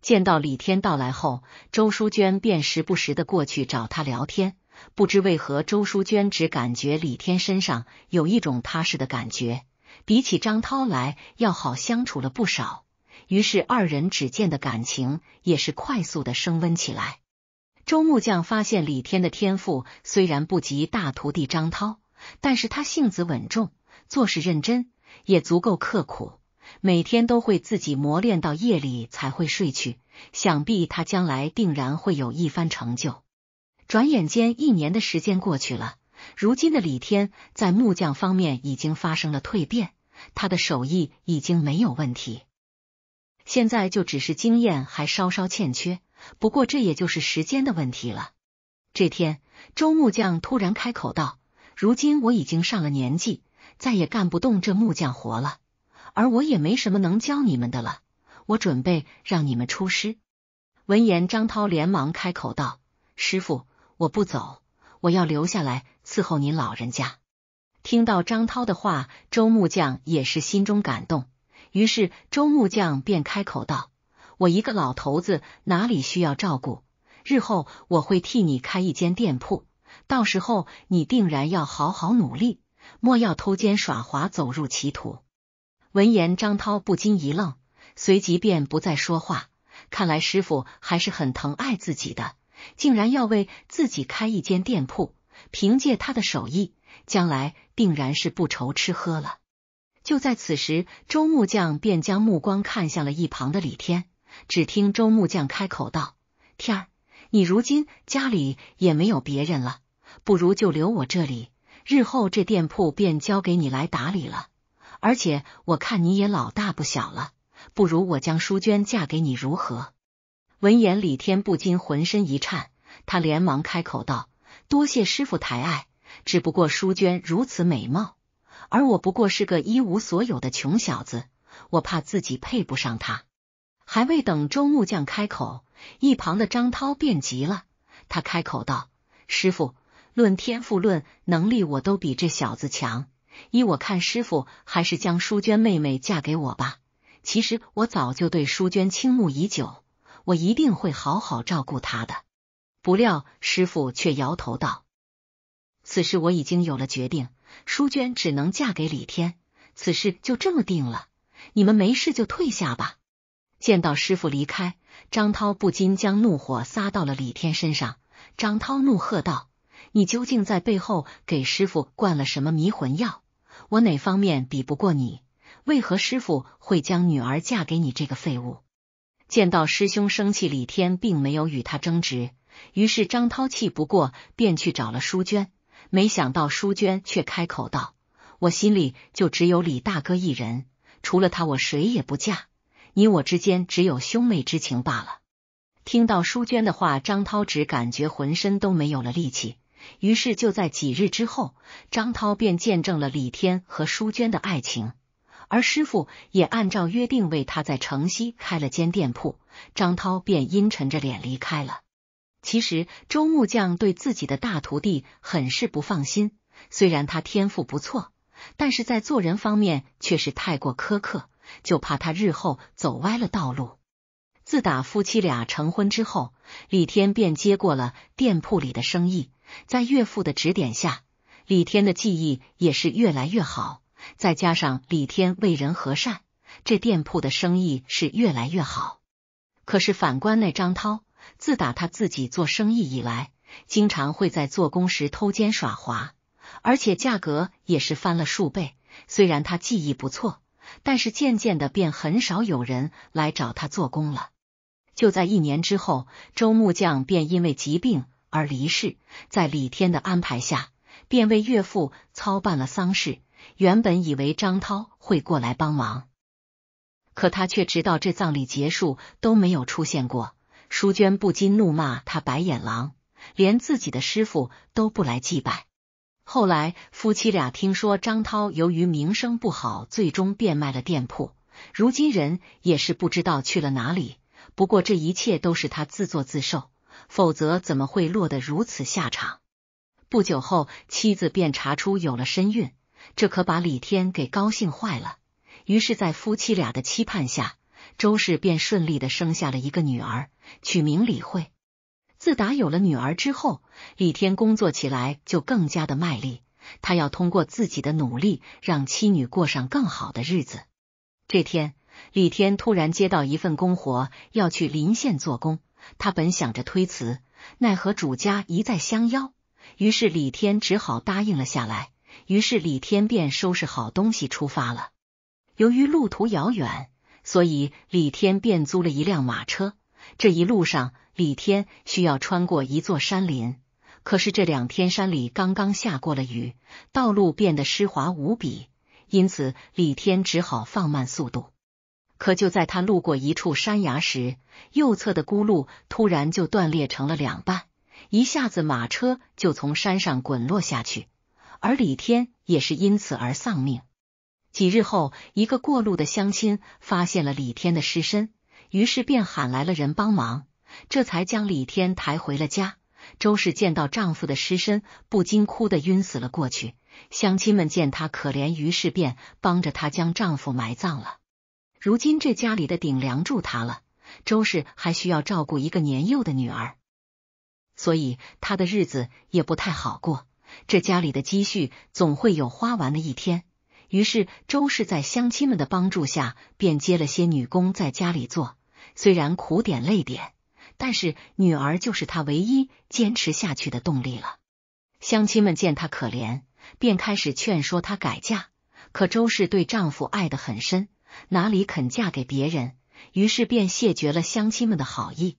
见到李天到来后，周淑娟便时不时的过去找他聊天。不知为何，周淑娟只感觉李天身上有一种踏实的感觉，比起张涛来要好相处了不少。于是，二人只见的感情也是快速的升温起来。周木匠发现李天的天赋虽然不及大徒弟张涛，但是他性子稳重，做事认真，也足够刻苦，每天都会自己磨练到夜里才会睡去。想必他将来定然会有一番成就。转眼间一年的时间过去了，如今的李天在木匠方面已经发生了蜕变，他的手艺已经没有问题，现在就只是经验还稍稍欠缺。不过这也就是时间的问题了。这天，周木匠突然开口道：“如今我已经上了年纪，再也干不动这木匠活了，而我也没什么能教你们的了。我准备让你们出师。”闻言，张涛连忙开口道：“师傅，我不走，我要留下来伺候您老人家。”听到张涛的话，周木匠也是心中感动，于是周木匠便开口道。我一个老头子哪里需要照顾？日后我会替你开一间店铺，到时候你定然要好好努力，莫要偷奸耍滑，走入歧途。闻言，张涛不禁一愣，随即便不再说话。看来师傅还是很疼爱自己的，竟然要为自己开一间店铺。凭借他的手艺，将来定然是不愁吃喝了。就在此时，周木匠便将目光看向了一旁的李天。只听周木匠开口道：“天儿，你如今家里也没有别人了，不如就留我这里，日后这店铺便交给你来打理了。而且我看你也老大不小了，不如我将淑娟嫁给你，如何？”闻言，李天不禁浑身一颤，他连忙开口道：“多谢师傅抬爱，只不过淑娟如此美貌，而我不过是个一无所有的穷小子，我怕自己配不上她。”还未等周木匠开口，一旁的张涛便急了，他开口道：“师傅，论天赋，论能力，我都比这小子强。依我看，师傅还是将淑娟妹妹嫁给我吧。其实我早就对淑娟倾慕已久，我一定会好好照顾她的。”不料师傅却摇头道：“此事我已经有了决定，淑娟只能嫁给李天，此事就这么定了。你们没事就退下吧。”见到师傅离开，张涛不禁将怒火撒到了李天身上。张涛怒喝道：“你究竟在背后给师傅灌了什么迷魂药？我哪方面比不过你？为何师傅会将女儿嫁给你这个废物？”见到师兄生气，李天并没有与他争执。于是张涛气不过，便去找了淑娟。没想到淑娟却开口道：“我心里就只有李大哥一人，除了他，我谁也不嫁。”你我之间只有兄妹之情罢了。听到淑娟的话，张涛只感觉浑身都没有了力气。于是就在几日之后，张涛便见证了李天和淑娟的爱情。而师傅也按照约定为他在城西开了间店铺。张涛便阴沉着脸离开了。其实周木匠对自己的大徒弟很是不放心，虽然他天赋不错，但是在做人方面却是太过苛刻。就怕他日后走歪了道路。自打夫妻俩成婚之后，李天便接过了店铺里的生意，在岳父的指点下，李天的技艺也是越来越好。再加上李天为人和善，这店铺的生意是越来越好。可是反观那张涛，自打他自己做生意以来，经常会在做工时偷奸耍滑，而且价格也是翻了数倍。虽然他技艺不错。但是渐渐的，便很少有人来找他做工了。就在一年之后，周木匠便因为疾病而离世。在李天的安排下，便为岳父操办了丧事。原本以为张涛会过来帮忙，可他却直到这葬礼结束都没有出现过。淑娟不禁怒骂他白眼狼，连自己的师傅都不来祭拜。后来，夫妻俩听说张涛由于名声不好，最终变卖了店铺，如今人也是不知道去了哪里。不过这一切都是他自作自受，否则怎么会落得如此下场？不久后，妻子便查出有了身孕，这可把李天给高兴坏了。于是，在夫妻俩的期盼下，周氏便顺利的生下了一个女儿，取名李慧。自打有了女儿之后，李天工作起来就更加的卖力。他要通过自己的努力，让妻女过上更好的日子。这天，李天突然接到一份工活，要去临县做工。他本想着推辞，奈何主家一再相邀，于是李天只好答应了下来。于是李天便收拾好东西出发了。由于路途遥远，所以李天便租了一辆马车。这一路上，李天需要穿过一座山林，可是这两天山里刚刚下过了雨，道路变得湿滑无比，因此李天只好放慢速度。可就在他路过一处山崖时，右侧的轱辘突然就断裂成了两半，一下子马车就从山上滚落下去，而李天也是因此而丧命。几日后，一个过路的乡亲发现了李天的尸身，于是便喊来了人帮忙。这才将李天抬回了家。周氏见到丈夫的尸身，不禁哭得晕死了过去。乡亲们见她可怜，于是便帮着她将丈夫埋葬了。如今这家里的顶梁柱塌了，周氏还需要照顾一个年幼的女儿，所以她的日子也不太好过。这家里的积蓄总会有花完的一天。于是周氏在乡亲们的帮助下，便接了些女工在家里做，虽然苦点累点。但是女儿就是他唯一坚持下去的动力了。乡亲们见他可怜，便开始劝说他改嫁。可周氏对丈夫爱得很深，哪里肯嫁给别人？于是便谢绝了乡亲们的好意。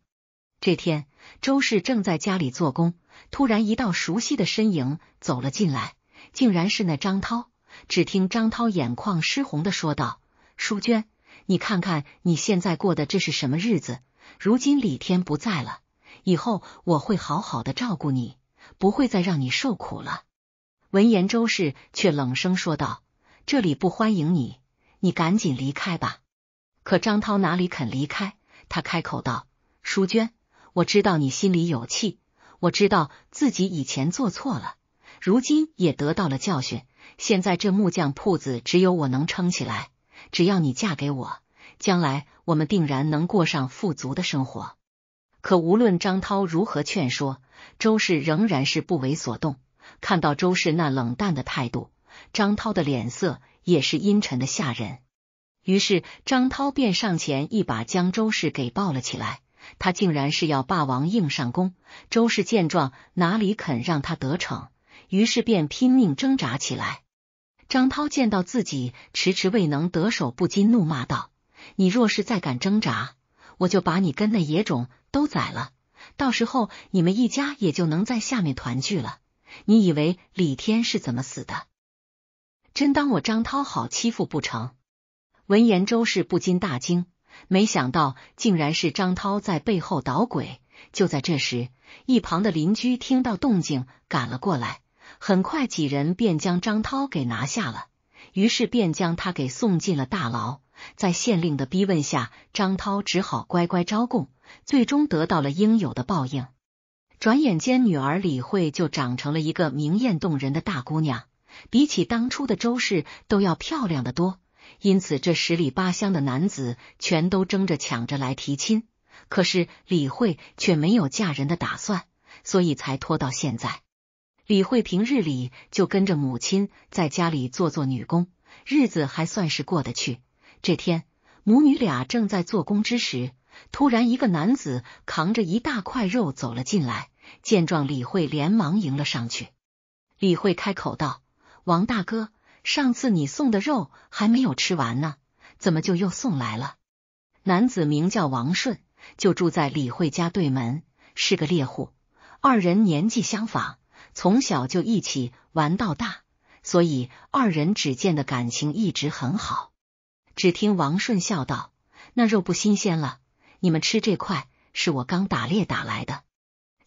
这天，周氏正在家里做工，突然一道熟悉的身影走了进来，竟然是那张涛。只听张涛眼眶湿红的说道：“淑娟，你看看你现在过的这是什么日子？”如今李天不在了，以后我会好好的照顾你，不会再让你受苦了。闻言，周氏却冷声说道：“这里不欢迎你，你赶紧离开吧。”可张涛哪里肯离开？他开口道：“淑娟，我知道你心里有气，我知道自己以前做错了，如今也得到了教训。现在这木匠铺子只有我能撑起来，只要你嫁给我。”将来我们定然能过上富足的生活。可无论张涛如何劝说，周氏仍然是不为所动。看到周氏那冷淡的态度，张涛的脸色也是阴沉的吓人。于是张涛便上前一把将周氏给抱了起来，他竟然是要霸王硬上弓。周氏见状，哪里肯让他得逞，于是便拼命挣扎起来。张涛见到自己迟迟未能得手，不禁怒骂道。你若是再敢挣扎，我就把你跟那野种都宰了。到时候你们一家也就能在下面团聚了。你以为李天是怎么死的？真当我张涛好欺负不成？闻言，周氏不禁大惊，没想到竟然是张涛在背后捣鬼。就在这时，一旁的邻居听到动静，赶了过来。很快，几人便将张涛给拿下了，于是便将他给送进了大牢。在县令的逼问下，张涛只好乖乖招供，最终得到了应有的报应。转眼间，女儿李慧就长成了一个明艳动人的大姑娘，比起当初的周氏都要漂亮的多。因此，这十里八乡的男子全都争着抢着来提亲。可是，李慧却没有嫁人的打算，所以才拖到现在。李慧平日里就跟着母亲在家里做做女工，日子还算是过得去。这天，母女俩正在做工之时，突然一个男子扛着一大块肉走了进来。见状，李慧连忙迎了上去。李慧开口道：“王大哥，上次你送的肉还没有吃完呢，怎么就又送来了？”男子名叫王顺，就住在李慧家对门，是个猎户。二人年纪相仿，从小就一起玩到大，所以二人只见的感情一直很好。只听王顺笑道：“那肉不新鲜了，你们吃这块，是我刚打猎打来的。”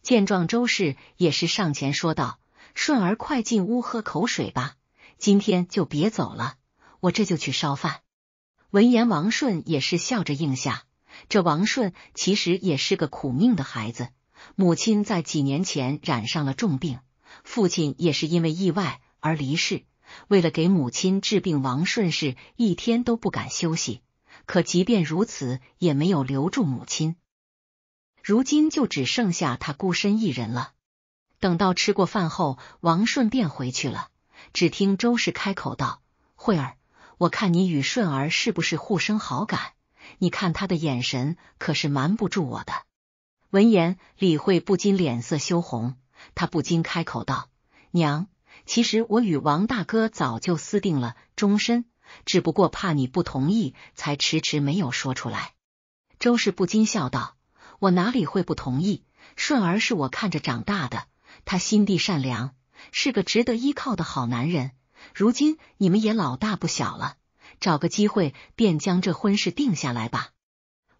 见状，周氏也是上前说道：“顺儿，快进屋喝口水吧，今天就别走了，我这就去烧饭。”闻言，王顺也是笑着应下。这王顺其实也是个苦命的孩子，母亲在几年前染上了重病，父亲也是因为意外而离世。为了给母亲治病，王顺是一天都不敢休息。可即便如此，也没有留住母亲。如今就只剩下他孤身一人了。等到吃过饭后，王顺便回去了。只听周氏开口道：“慧儿，我看你与顺儿是不是互生好感？你看他的眼神，可是瞒不住我的。”闻言，李慧不禁脸色羞红，她不禁开口道：“娘。”其实我与王大哥早就私定了终身，只不过怕你不同意，才迟迟没有说出来。周氏不禁笑道：“我哪里会不同意？顺儿是我看着长大的，他心地善良，是个值得依靠的好男人。如今你们也老大不小了，找个机会便将这婚事定下来吧。”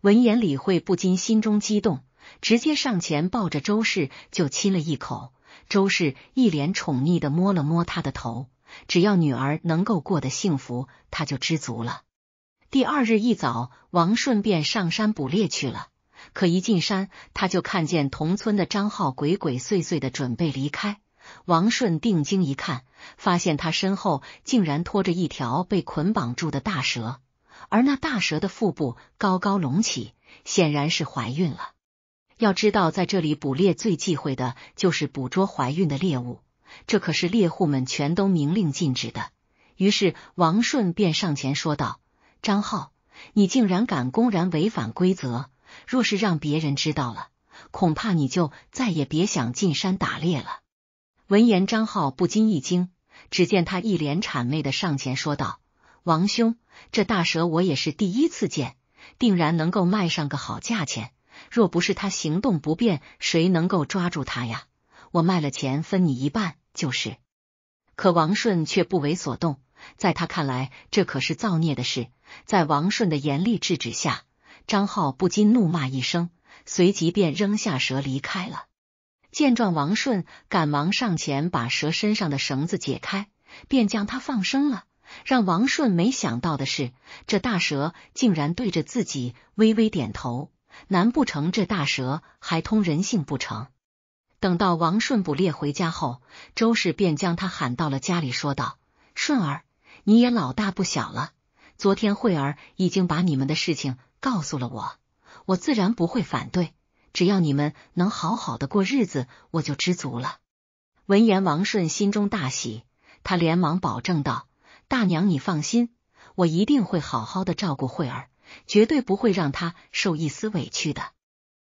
闻言，李慧不禁心中激动，直接上前抱着周氏就亲了一口。周氏一脸宠溺的摸了摸他的头，只要女儿能够过得幸福，他就知足了。第二日一早，王顺便上山捕猎去了。可一进山，他就看见同村的张浩鬼鬼祟祟的准备离开。王顺定睛一看，发现他身后竟然拖着一条被捆绑住的大蛇，而那大蛇的腹部高高隆起，显然是怀孕了。要知道，在这里捕猎最忌讳的就是捕捉怀孕的猎物，这可是猎户们全都明令禁止的。于是王顺便上前说道：“张浩，你竟然敢公然违反规则，若是让别人知道了，恐怕你就再也别想进山打猎了。”闻言，张浩不禁一惊，只见他一脸谄媚的上前说道：“王兄，这大蛇我也是第一次见，定然能够卖上个好价钱。”若不是他行动不便，谁能够抓住他呀？我卖了钱分你一半，就是。可王顺却不为所动，在他看来，这可是造孽的事。在王顺的严厉制止下，张浩不禁怒骂一声，随即便扔下蛇离开了。见状，王顺赶忙上前把蛇身上的绳子解开，便将它放生了。让王顺没想到的是，这大蛇竟然对着自己微微点头。难不成这大蛇还通人性不成？等到王顺捕猎回家后，周氏便将他喊到了家里，说道：“顺儿，你也老大不小了。昨天慧儿已经把你们的事情告诉了我，我自然不会反对。只要你们能好好的过日子，我就知足了。”闻言，王顺心中大喜，他连忙保证道：“大娘，你放心，我一定会好好的照顾慧儿。”绝对不会让他受一丝委屈的。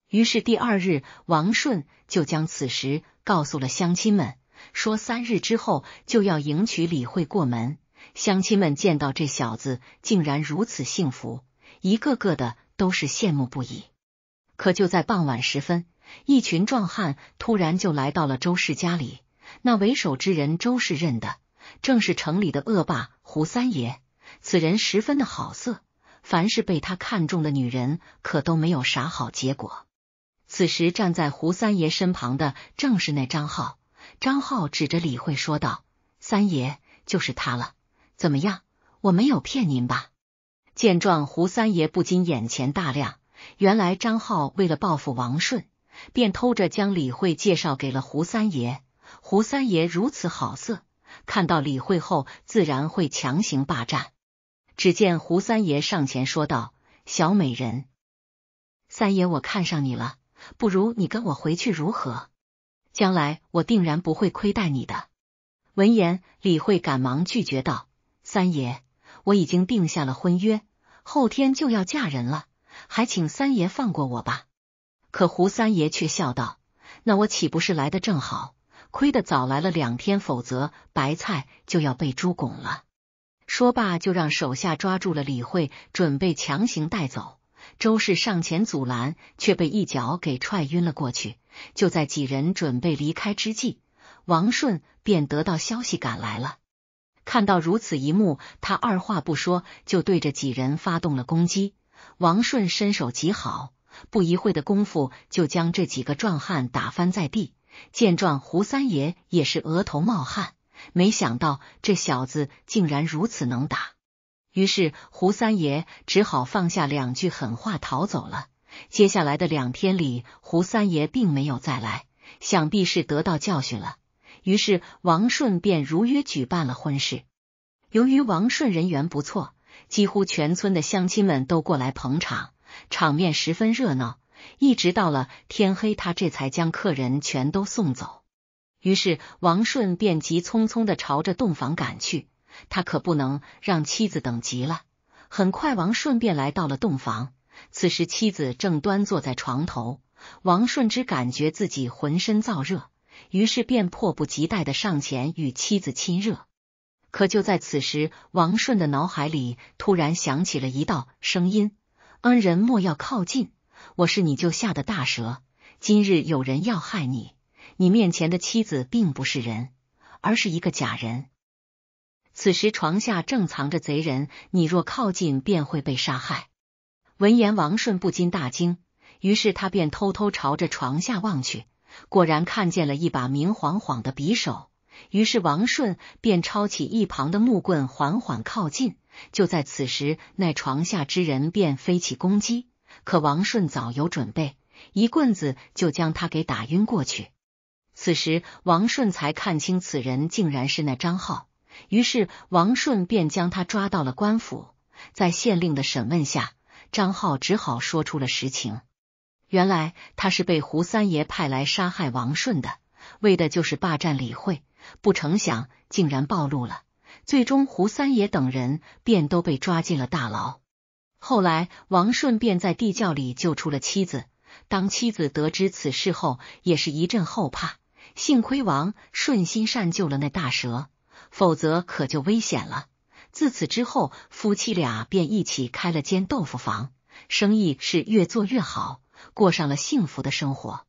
于是第二日，王顺就将此事告诉了乡亲们，说三日之后就要迎娶李慧过门。乡亲们见到这小子竟然如此幸福，一个个的都是羡慕不已。可就在傍晚时分，一群壮汉突然就来到了周氏家里。那为首之人，周氏认得，正是城里的恶霸胡三爷。此人十分的好色。凡是被他看中的女人，可都没有啥好结果。此时站在胡三爷身旁的正是那张浩，张浩指着李慧说道：“三爷，就是他了，怎么样？我没有骗您吧？”见状，胡三爷不禁眼前大亮。原来张浩为了报复王顺，便偷着将李慧介绍给了胡三爷。胡三爷如此好色，看到李慧后，自然会强行霸占。只见胡三爷上前说道：“小美人，三爷我看上你了，不如你跟我回去如何？将来我定然不会亏待你的。”闻言，李慧赶忙拒绝道：“三爷，我已经定下了婚约，后天就要嫁人了，还请三爷放过我吧。”可胡三爷却笑道：“那我岂不是来的正好？亏得早来了两天，否则白菜就要被猪拱了。”说罢，就让手下抓住了李慧，准备强行带走。周氏上前阻拦，却被一脚给踹晕了过去。就在几人准备离开之际，王顺便得到消息赶来了。看到如此一幕，他二话不说就对着几人发动了攻击。王顺身手极好，不一会的功夫就将这几个壮汉打翻在地。见状，胡三爷也是额头冒汗。没想到这小子竟然如此能打，于是胡三爷只好放下两句狠话逃走了。接下来的两天里，胡三爷并没有再来，想必是得到教训了。于是王顺便如约举办了婚事。由于王顺人缘不错，几乎全村的乡亲们都过来捧场，场面十分热闹。一直到了天黑，他这才将客人全都送走。于是，王顺便急匆匆的朝着洞房赶去。他可不能让妻子等急了。很快，王顺便来到了洞房。此时，妻子正端坐在床头。王顺之感觉自己浑身燥热，于是便迫不及待的上前与妻子亲热。可就在此时，王顺的脑海里突然响起了一道声音：“恩人莫要靠近，我是你救下的大蛇，今日有人要害你。”你面前的妻子并不是人，而是一个假人。此时床下正藏着贼人，你若靠近，便会被杀害。闻言，王顺不禁大惊，于是他便偷偷朝着床下望去，果然看见了一把明晃晃的匕首。于是王顺便抄起一旁的木棍，缓缓靠近。就在此时，那床下之人便飞起攻击，可王顺早有准备，一棍子就将他给打晕过去。此时，王顺才看清此人竟然是那张浩，于是王顺便将他抓到了官府。在县令的审问下，张浩只好说出了实情。原来他是被胡三爷派来杀害王顺的，为的就是霸占李慧。不成想竟然暴露了，最终胡三爷等人便都被抓进了大牢。后来，王顺便在地窖里救出了妻子。当妻子得知此事后，也是一阵后怕。幸亏王顺心善救了那大蛇，否则可就危险了。自此之后，夫妻俩便一起开了间豆腐房，生意是越做越好，过上了幸福的生活。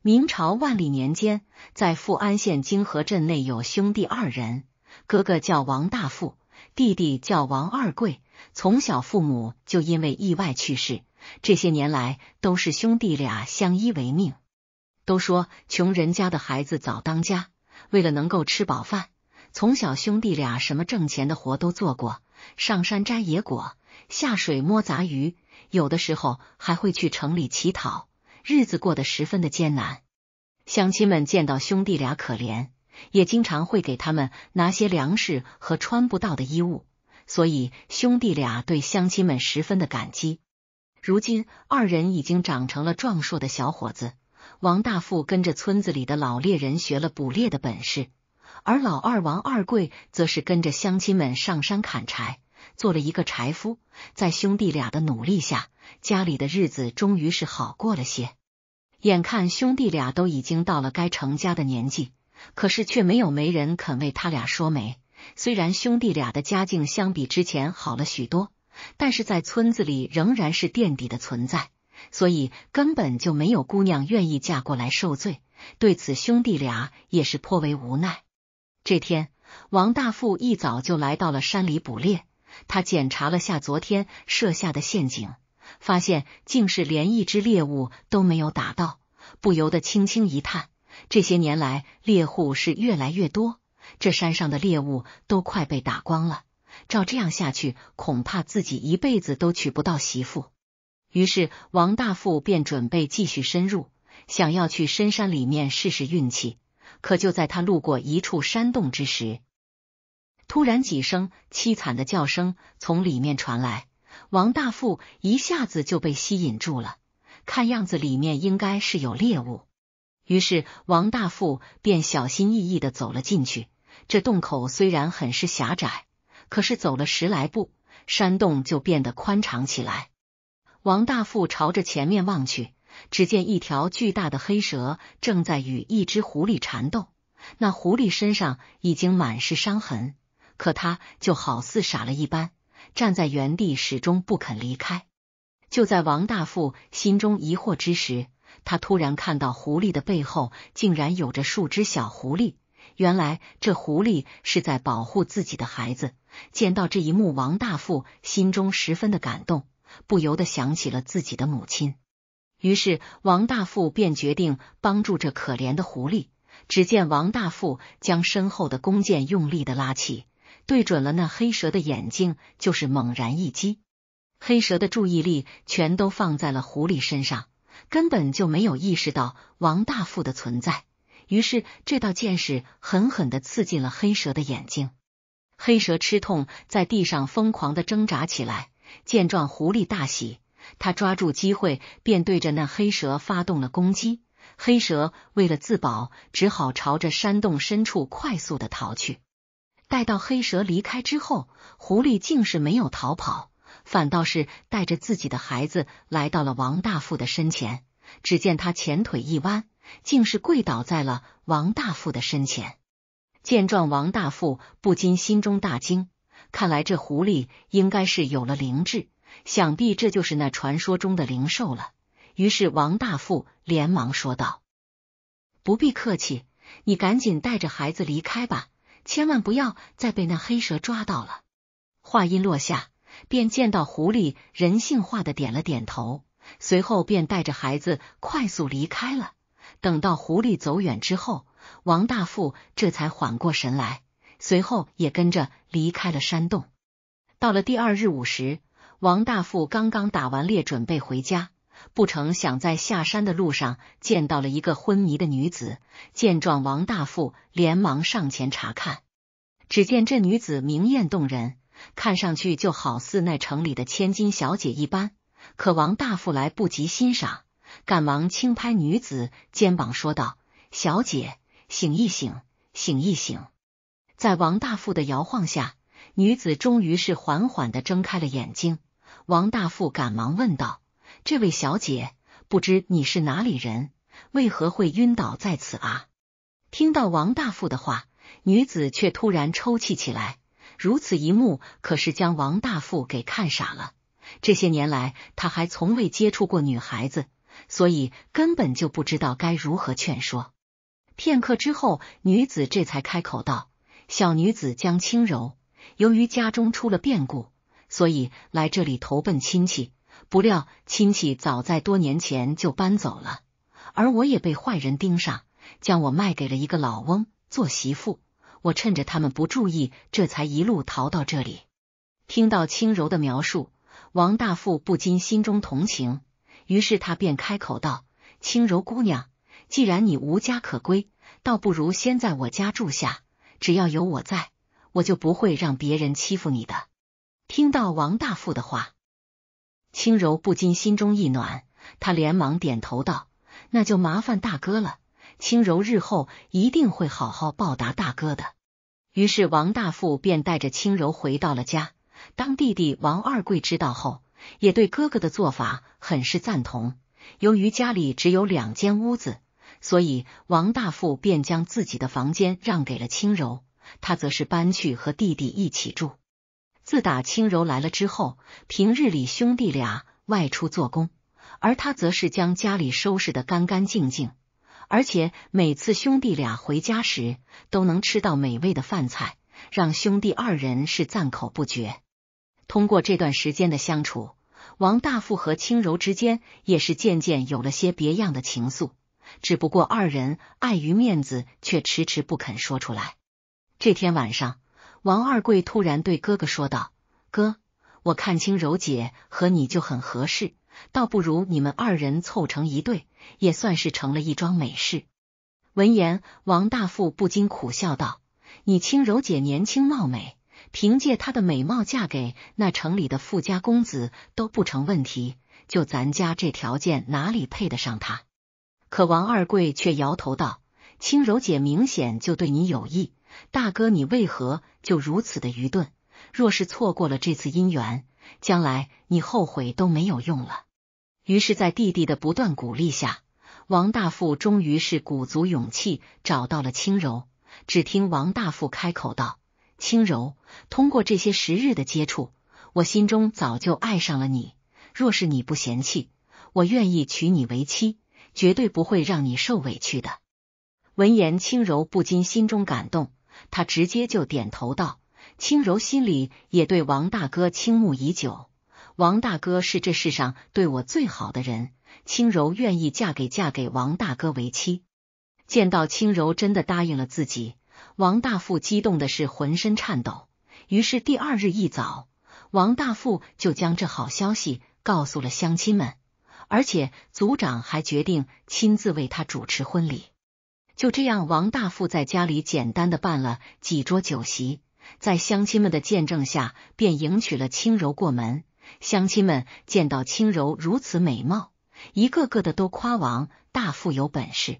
明朝万历年间，在富安县金河镇内有兄弟二人，哥哥叫王大富，弟弟叫王二贵。从小父母就因为意外去世，这些年来都是兄弟俩相依为命。都说穷人家的孩子早当家。为了能够吃饱饭，从小兄弟俩什么挣钱的活都做过，上山摘野果，下水摸杂鱼，有的时候还会去城里乞讨，日子过得十分的艰难。乡亲们见到兄弟俩可怜，也经常会给他们拿些粮食和穿不到的衣物，所以兄弟俩对乡亲们十分的感激。如今二人已经长成了壮硕的小伙子。王大富跟着村子里的老猎人学了捕猎的本事，而老二王二贵则是跟着乡亲们上山砍柴，做了一个柴夫。在兄弟俩的努力下，家里的日子终于是好过了些。眼看兄弟俩都已经到了该成家的年纪，可是却没有没人肯为他俩说媒。虽然兄弟俩的家境相比之前好了许多，但是在村子里仍然是垫底的存在。所以根本就没有姑娘愿意嫁过来受罪，对此兄弟俩也是颇为无奈。这天，王大富一早就来到了山里捕猎，他检查了下昨天设下的陷阱，发现竟是连一只猎物都没有打到，不由得轻轻一叹：这些年来猎户是越来越多，这山上的猎物都快被打光了，照这样下去，恐怕自己一辈子都娶不到媳妇。于是，王大富便准备继续深入，想要去深山里面试试运气。可就在他路过一处山洞之时，突然几声凄惨的叫声从里面传来，王大富一下子就被吸引住了。看样子里面应该是有猎物。于是，王大富便小心翼翼的走了进去。这洞口虽然很是狭窄，可是走了十来步，山洞就变得宽敞起来。王大富朝着前面望去，只见一条巨大的黑蛇正在与一只狐狸缠斗。那狐狸身上已经满是伤痕，可它就好似傻了一般，站在原地，始终不肯离开。就在王大富心中疑惑之时，他突然看到狐狸的背后竟然有着数只小狐狸。原来这狐狸是在保护自己的孩子。见到这一幕，王大富心中十分的感动。不由得想起了自己的母亲，于是王大富便决定帮助这可怜的狐狸。只见王大富将身后的弓箭用力的拉起，对准了那黑蛇的眼睛，就是猛然一击。黑蛇的注意力全都放在了狐狸身上，根本就没有意识到王大富的存在。于是这道箭矢狠狠的刺进了黑蛇的眼睛，黑蛇吃痛，在地上疯狂的挣扎起来。见状，狐狸大喜，他抓住机会，便对着那黑蛇发动了攻击。黑蛇为了自保，只好朝着山洞深处快速的逃去。待到黑蛇离开之后，狐狸竟是没有逃跑，反倒是带着自己的孩子来到了王大富的身前。只见他前腿一弯，竟是跪倒在了王大富的身前。见状，王大富不禁心中大惊。看来这狐狸应该是有了灵智，想必这就是那传说中的灵兽了。于是王大富连忙说道：“不必客气，你赶紧带着孩子离开吧，千万不要再被那黑蛇抓到了。”话音落下，便见到狐狸人性化的点了点头，随后便带着孩子快速离开了。等到狐狸走远之后，王大富这才缓过神来。随后也跟着离开了山洞。到了第二日午时，王大富刚刚打完猎，准备回家，不成想在下山的路上见到了一个昏迷的女子。见状，王大富连忙上前查看。只见这女子明艳动人，看上去就好似那城里的千金小姐一般。可王大富来不及欣赏，赶忙轻拍女子肩膀，说道：“小姐，醒一醒，醒一醒。”在王大富的摇晃下，女子终于是缓缓的睁开了眼睛。王大富赶忙问道：“这位小姐，不知你是哪里人？为何会晕倒在此啊？”听到王大富的话，女子却突然抽泣起来。如此一幕，可是将王大富给看傻了。这些年来，他还从未接触过女孩子，所以根本就不知道该如何劝说。片刻之后，女子这才开口道。小女子江轻柔，由于家中出了变故，所以来这里投奔亲戚。不料亲戚早在多年前就搬走了，而我也被坏人盯上，将我卖给了一个老翁做媳妇。我趁着他们不注意，这才一路逃到这里。听到轻柔的描述，王大富不禁心中同情，于是他便开口道：“轻柔姑娘，既然你无家可归，倒不如先在我家住下。”只要有我在，我就不会让别人欺负你的。听到王大富的话，轻柔不禁心中一暖，他连忙点头道：“那就麻烦大哥了，轻柔日后一定会好好报答大哥的。”于是王大富便带着轻柔回到了家。当弟弟王二贵知道后，也对哥哥的做法很是赞同。由于家里只有两间屋子。所以，王大富便将自己的房间让给了轻柔，他则是搬去和弟弟一起住。自打轻柔来了之后，平日里兄弟俩外出做工，而他则是将家里收拾得干干净净。而且每次兄弟俩回家时，都能吃到美味的饭菜，让兄弟二人是赞口不绝。通过这段时间的相处，王大富和轻柔之间也是渐渐有了些别样的情愫。只不过二人碍于面子，却迟迟不肯说出来。这天晚上，王二贵突然对哥哥说道：“哥，我看清柔姐和你就很合适，倒不如你们二人凑成一对，也算是成了一桩美事。”闻言，王大富不禁苦笑道：“你清柔姐年轻貌美，凭借她的美貌嫁给那城里的富家公子都不成问题，就咱家这条件，哪里配得上她？”可王二贵却摇头道：“青柔姐明显就对你有意，大哥你为何就如此的愚钝？若是错过了这次姻缘，将来你后悔都没有用了。”于是，在弟弟的不断鼓励下，王大富终于是鼓足勇气找到了青柔。只听王大富开口道：“青柔，通过这些时日的接触，我心中早就爱上了你。若是你不嫌弃，我愿意娶你为妻。”绝对不会让你受委屈的。闻言，轻柔不禁心中感动，他直接就点头道：“轻柔心里也对王大哥倾慕已久，王大哥是这世上对我最好的人，轻柔愿意嫁给嫁给王大哥为妻。”见到轻柔真的答应了自己，王大富激动的是浑身颤抖。于是第二日一早，王大富就将这好消息告诉了乡亲们。而且族长还决定亲自为他主持婚礼。就这样，王大富在家里简单的办了几桌酒席，在乡亲们的见证下，便迎娶了轻柔过门。乡亲们见到轻柔如此美貌，一个个的都夸王大富有本事。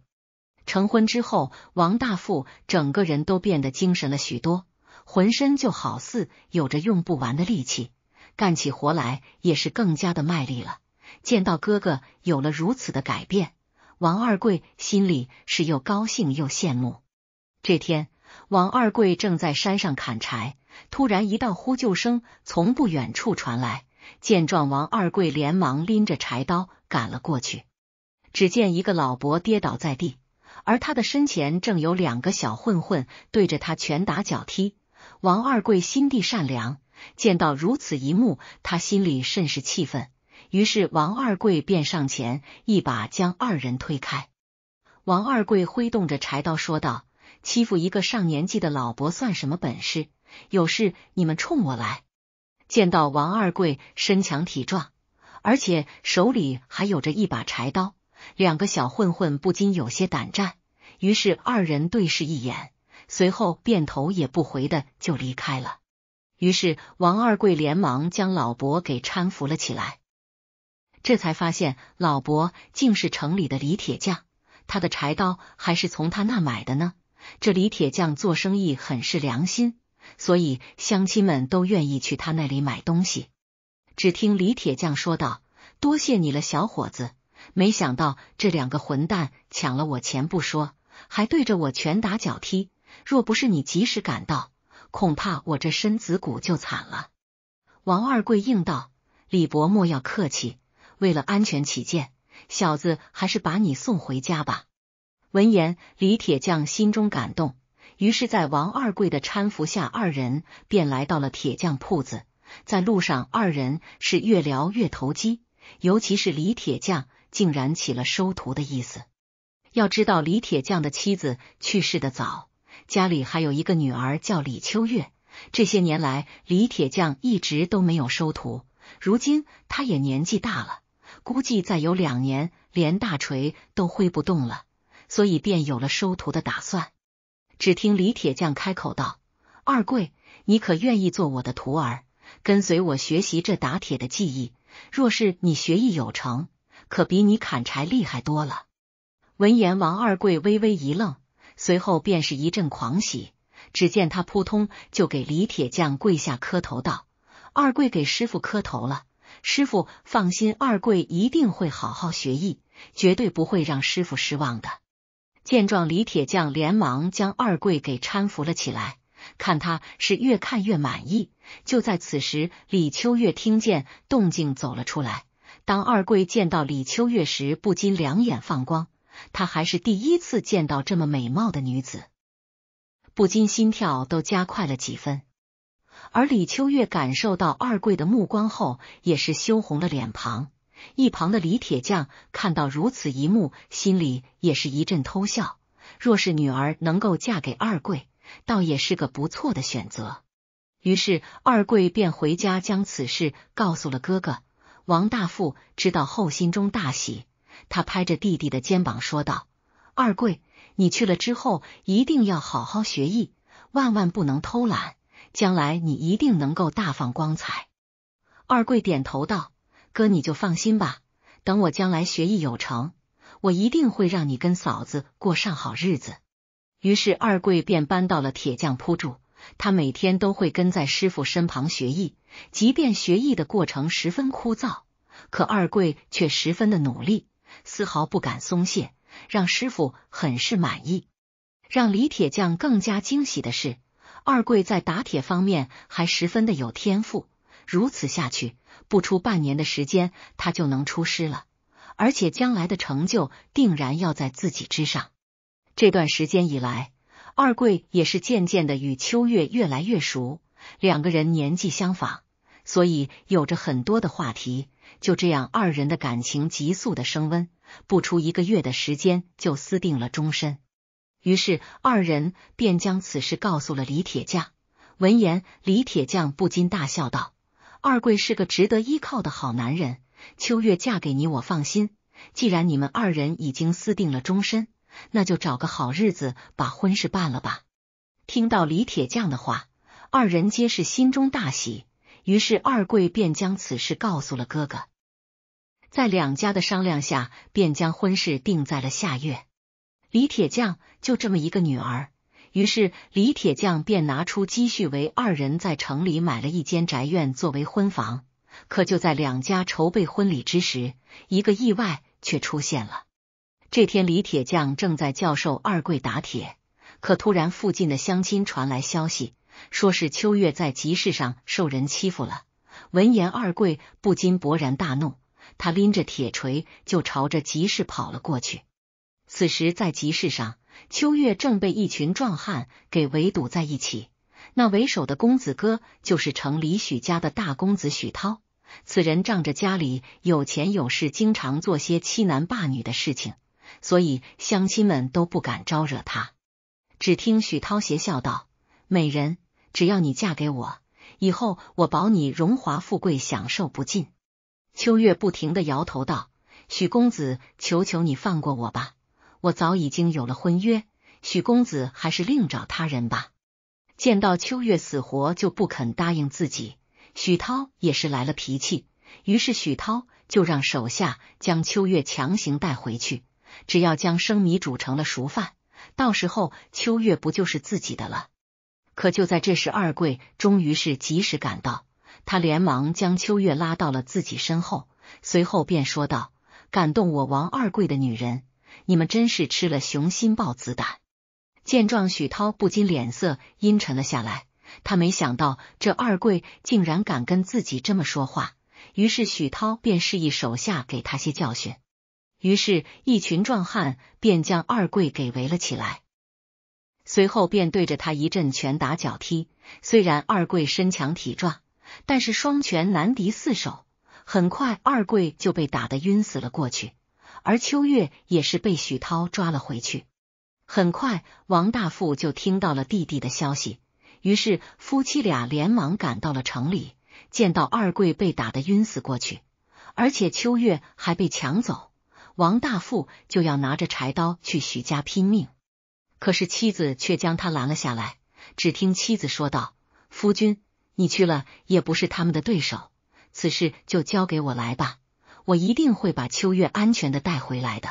成婚之后，王大富整个人都变得精神了许多，浑身就好似有着用不完的力气，干起活来也是更加的卖力了。见到哥哥有了如此的改变，王二贵心里是又高兴又羡慕。这天，王二贵正在山上砍柴，突然一道呼救声从不远处传来。见状，王二贵连忙拎着柴刀赶了过去。只见一个老伯跌倒在地，而他的身前正有两个小混混对着他拳打脚踢。王二贵心地善良，见到如此一幕，他心里甚是气愤。于是，王二贵便上前一把将二人推开。王二贵挥动着柴刀说道：“欺负一个上年纪的老伯算什么本事？有事你们冲我来！”见到王二贵身强体壮，而且手里还有着一把柴刀，两个小混混不禁有些胆战。于是，二人对视一眼，随后便头也不回的就离开了。于是，王二贵连忙将老伯给搀扶了起来。这才发现老伯竟是城里的李铁匠，他的柴刀还是从他那买的呢。这李铁匠做生意很是良心，所以乡亲们都愿意去他那里买东西。只听李铁匠说道：“多谢你了，小伙子！没想到这两个混蛋抢了我钱不说，还对着我拳打脚踢。若不是你及时赶到，恐怕我这身子骨就惨了。”王二贵应道：“李伯莫要客气。”为了安全起见，小子还是把你送回家吧。闻言，李铁匠心中感动，于是，在王二贵的搀扶下，二人便来到了铁匠铺子。在路上，二人是越聊越投机，尤其是李铁匠竟然起了收徒的意思。要知道，李铁匠的妻子去世的早，家里还有一个女儿叫李秋月。这些年来，李铁匠一直都没有收徒，如今他也年纪大了。估计再有两年，连大锤都挥不动了，所以便有了收徒的打算。只听李铁匠开口道：“二贵，你可愿意做我的徒儿，跟随我学习这打铁的技艺？若是你学艺有成，可比你砍柴厉害多了。”闻言，王二贵微微一愣，随后便是一阵狂喜。只见他扑通就给李铁匠跪下磕头道：“二贵给师傅磕头了。”师傅放心，二贵一定会好好学艺，绝对不会让师傅失望的。见状，李铁匠连忙将二贵给搀扶了起来，看他是越看越满意。就在此时，李秋月听见动静，走了出来。当二贵见到李秋月时，不禁两眼放光，他还是第一次见到这么美貌的女子，不禁心跳都加快了几分。而李秋月感受到二贵的目光后，也是羞红了脸庞。一旁的李铁匠看到如此一幕，心里也是一阵偷笑。若是女儿能够嫁给二贵，倒也是个不错的选择。于是，二贵便回家将此事告诉了哥哥王大富。知道后，心中大喜，他拍着弟弟的肩膀说道：“二贵，你去了之后一定要好好学艺，万万不能偷懒。”将来你一定能够大放光彩。二贵点头道：“哥，你就放心吧。等我将来学艺有成，我一定会让你跟嫂子过上好日子。”于是，二贵便搬到了铁匠铺住。他每天都会跟在师傅身旁学艺，即便学艺的过程十分枯燥，可二贵却十分的努力，丝毫不敢松懈，让师傅很是满意。让李铁匠更加惊喜的是。二贵在打铁方面还十分的有天赋，如此下去，不出半年的时间，他就能出师了。而且将来的成就定然要在自己之上。这段时间以来，二贵也是渐渐的与秋月越来越熟，两个人年纪相仿，所以有着很多的话题。就这样，二人的感情急速的升温，不出一个月的时间，就私定了终身。于是二人便将此事告诉了李铁匠。闻言，李铁匠不禁大笑道：“二贵是个值得依靠的好男人，秋月嫁给你我放心。既然你们二人已经私定了终身，那就找个好日子把婚事办了吧。”听到李铁匠的话，二人皆是心中大喜。于是二贵便将此事告诉了哥哥，在两家的商量下，便将婚事定在了下月。李铁匠就这么一个女儿，于是李铁匠便拿出积蓄为二人在城里买了一间宅院作为婚房。可就在两家筹备婚礼之时，一个意外却出现了。这天，李铁匠正在教授二贵打铁，可突然附近的乡亲传来消息，说是秋月在集市上受人欺负了。闻言，二贵不禁勃然大怒，他拎着铁锤就朝着集市跑了过去。此时在集市上，秋月正被一群壮汉给围堵在一起。那为首的公子哥就是城里许家的大公子许涛。此人仗着家里有钱有势，经常做些欺男霸女的事情，所以乡亲们都不敢招惹他。只听许涛邪笑道：“美人，只要你嫁给我，以后我保你荣华富贵，享受不尽。”秋月不停的摇头道：“许公子，求求你放过我吧！”我早已经有了婚约，许公子还是另找他人吧。见到秋月死活就不肯答应自己，许涛也是来了脾气。于是许涛就让手下将秋月强行带回去，只要将生米煮成了熟饭，到时候秋月不就是自己的了？可就在这时，二贵终于是及时赶到，他连忙将秋月拉到了自己身后，随后便说道：“敢动我王二贵的女人！”你们真是吃了雄心豹子胆！见状，许涛不禁脸色阴沉了下来。他没想到这二贵竟然敢跟自己这么说话，于是许涛便示意手下给他些教训。于是，一群壮汉便将二贵给围了起来，随后便对着他一阵拳打脚踢。虽然二贵身强体壮，但是双拳难敌四手，很快二贵就被打得晕死了过去。而秋月也是被许涛抓了回去。很快，王大富就听到了弟弟的消息，于是夫妻俩连忙赶到了城里，见到二贵被打得晕死过去，而且秋月还被抢走，王大富就要拿着柴刀去许家拼命，可是妻子却将他拦了下来。只听妻子说道：“夫君，你去了也不是他们的对手，此事就交给我来吧。”我一定会把秋月安全的带回来的。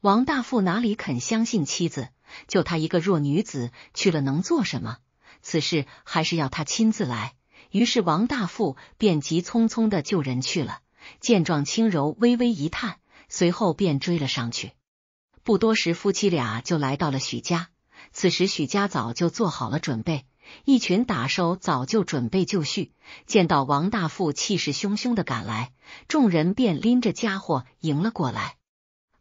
王大富哪里肯相信妻子？就他一个弱女子去了能做什么？此事还是要他亲自来。于是王大富便急匆匆的救人去了。见状，轻柔微微一叹，随后便追了上去。不多时，夫妻俩就来到了许家。此时许家早就做好了准备。一群打手早就准备就绪，见到王大富气势汹汹的赶来，众人便拎着家伙迎了过来。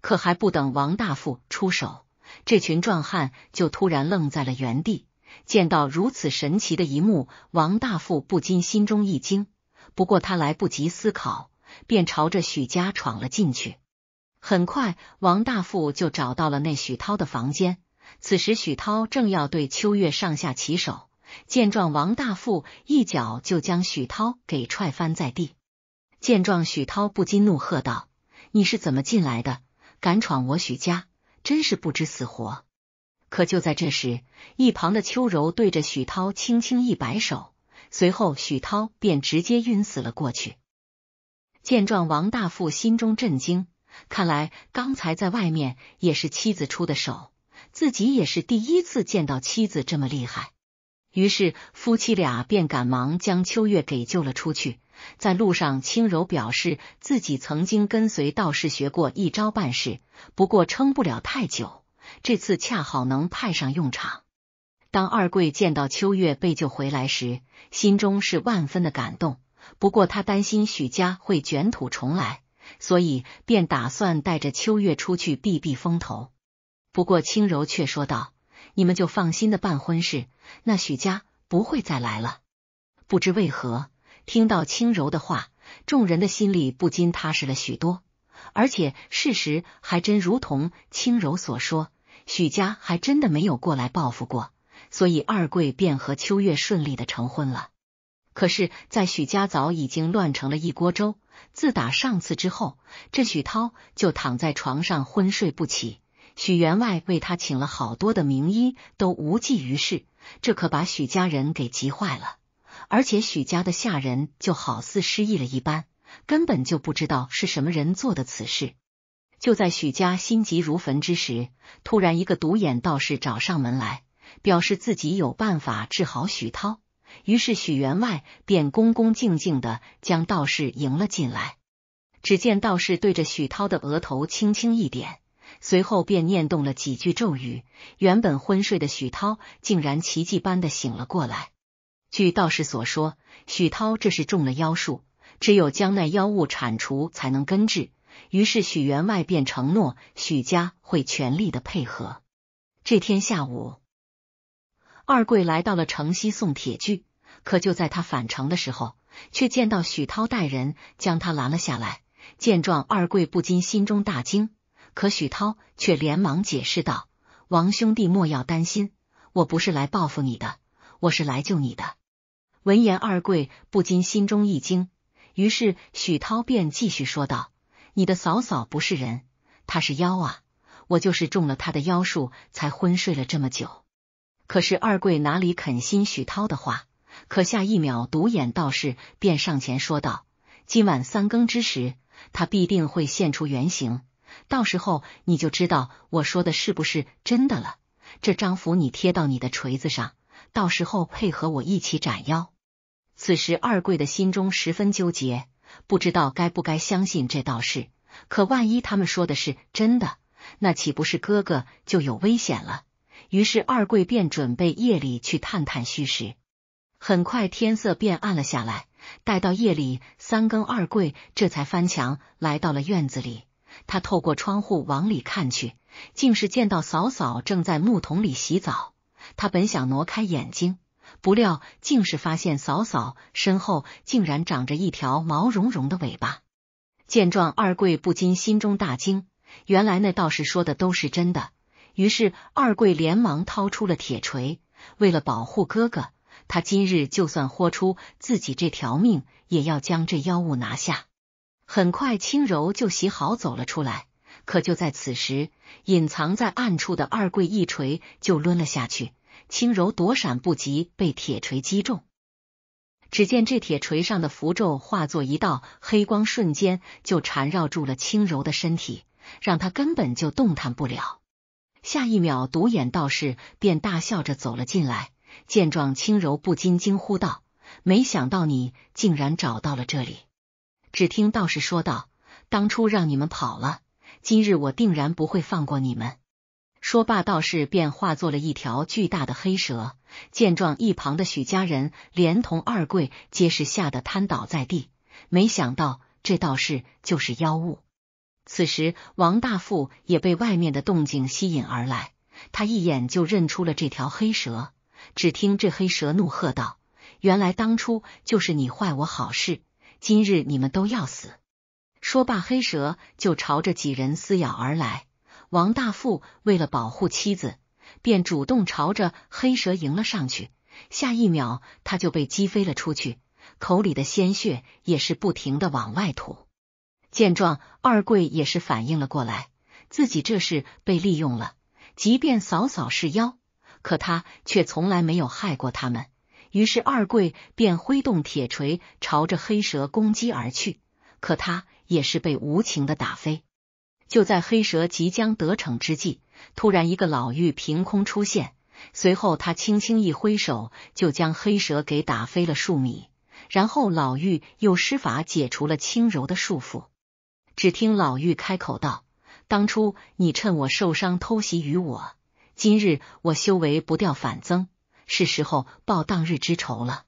可还不等王大富出手，这群壮汉就突然愣在了原地。见到如此神奇的一幕，王大富不禁心中一惊。不过他来不及思考，便朝着许家闯了进去。很快，王大富就找到了那许涛的房间。此时，许涛正要对秋月上下其手。见状，王大富一脚就将许涛给踹翻在地。见状，许涛不禁怒喝道：“你是怎么进来的？敢闯我许家，真是不知死活！”可就在这时，一旁的秋柔对着许涛轻轻一摆手，随后许涛便直接晕死了过去。见状，王大富心中震惊，看来刚才在外面也是妻子出的手，自己也是第一次见到妻子这么厉害。于是夫妻俩便赶忙将秋月给救了出去，在路上，轻柔表示自己曾经跟随道士学过一招半式，不过撑不了太久，这次恰好能派上用场。当二贵见到秋月被救回来时，心中是万分的感动，不过他担心许家会卷土重来，所以便打算带着秋月出去避避风头。不过轻柔却说道。你们就放心的办婚事，那许家不会再来了。不知为何，听到轻柔的话，众人的心里不禁踏实了许多。而且事实还真如同轻柔所说，许家还真的没有过来报复过，所以二贵便和秋月顺利的成婚了。可是，在许家早已经乱成了一锅粥，自打上次之后，这许涛就躺在床上昏睡不起。许员外为他请了好多的名医，都无济于事，这可把许家人给急坏了。而且许家的下人就好似失忆了一般，根本就不知道是什么人做的此事。就在许家心急如焚之时，突然一个独眼道士找上门来，表示自己有办法治好许涛。于是许员外便恭恭敬敬的将道士迎了进来。只见道士对着许涛的额头轻轻一点。随后便念动了几句咒语，原本昏睡的许涛竟然奇迹般的醒了过来。据道士所说，许涛这是中了妖术，只有将那妖物铲除才能根治。于是许员外便承诺许家会全力的配合。这天下午，二贵来到了城西送铁具，可就在他返程的时候，却见到许涛带人将他拦了下来。见状，二贵不禁心中大惊。可许涛却连忙解释道：“王兄弟莫要担心，我不是来报复你的，我是来救你的。”闻言，二贵不禁心中一惊。于是许涛便继续说道：“你的嫂嫂不是人，她是妖啊！我就是中了她的妖术，才昏睡了这么久。”可是二贵哪里肯信许涛的话？可下一秒，独眼道士便上前说道：“今晚三更之时，他必定会现出原形。”到时候你就知道我说的是不是真的了。这张符你贴到你的锤子上，到时候配合我一起斩妖。此时二贵的心中十分纠结，不知道该不该相信这道士。可万一他们说的是真的，那岂不是哥哥就有危险了？于是二贵便准备夜里去探探虚实。很快天色便暗了下来，待到夜里三更，二贵这才翻墙来到了院子里。他透过窗户往里看去，竟是见到嫂嫂正在木桶里洗澡。他本想挪开眼睛，不料竟是发现嫂嫂身后竟然长着一条毛茸茸的尾巴。见状，二贵不禁心中大惊，原来那道士说的都是真的。于是，二贵连忙掏出了铁锤，为了保护哥哥，他今日就算豁出自己这条命，也要将这妖物拿下。很快，轻柔就洗好走了出来。可就在此时，隐藏在暗处的二贵一锤就抡了下去，轻柔躲闪不及，被铁锤击中。只见这铁锤上的符咒化作一道黑光，瞬间就缠绕住了轻柔的身体，让他根本就动弹不了。下一秒，独眼道士便大笑着走了进来。见状，轻柔不禁惊呼道：“没想到你竟然找到了这里！”只听道士说道：“当初让你们跑了，今日我定然不会放过你们。”说罢，道士便化作了一条巨大的黑蛇。见状，一旁的许家人连同二贵皆是吓得瘫倒在地。没想到这道士就是妖物。此时，王大富也被外面的动静吸引而来，他一眼就认出了这条黑蛇。只听这黑蛇怒喝道：“原来当初就是你坏我好事！”今日你们都要死！说罢，黑蛇就朝着几人撕咬而来。王大富为了保护妻子，便主动朝着黑蛇迎了上去。下一秒，他就被击飞了出去，口里的鲜血也是不停的往外吐。见状，二贵也是反应了过来，自己这是被利用了。即便嫂嫂是妖，可他却从来没有害过他们。于是二贵便挥动铁锤朝着黑蛇攻击而去，可他也是被无情的打飞。就在黑蛇即将得逞之际，突然一个老妪凭空出现，随后他轻轻一挥手就将黑蛇给打飞了数米，然后老妪又施法解除了轻柔的束缚。只听老妪开口道：“当初你趁我受伤偷袭于我，今日我修为不掉反增。”是时候报当日之仇了。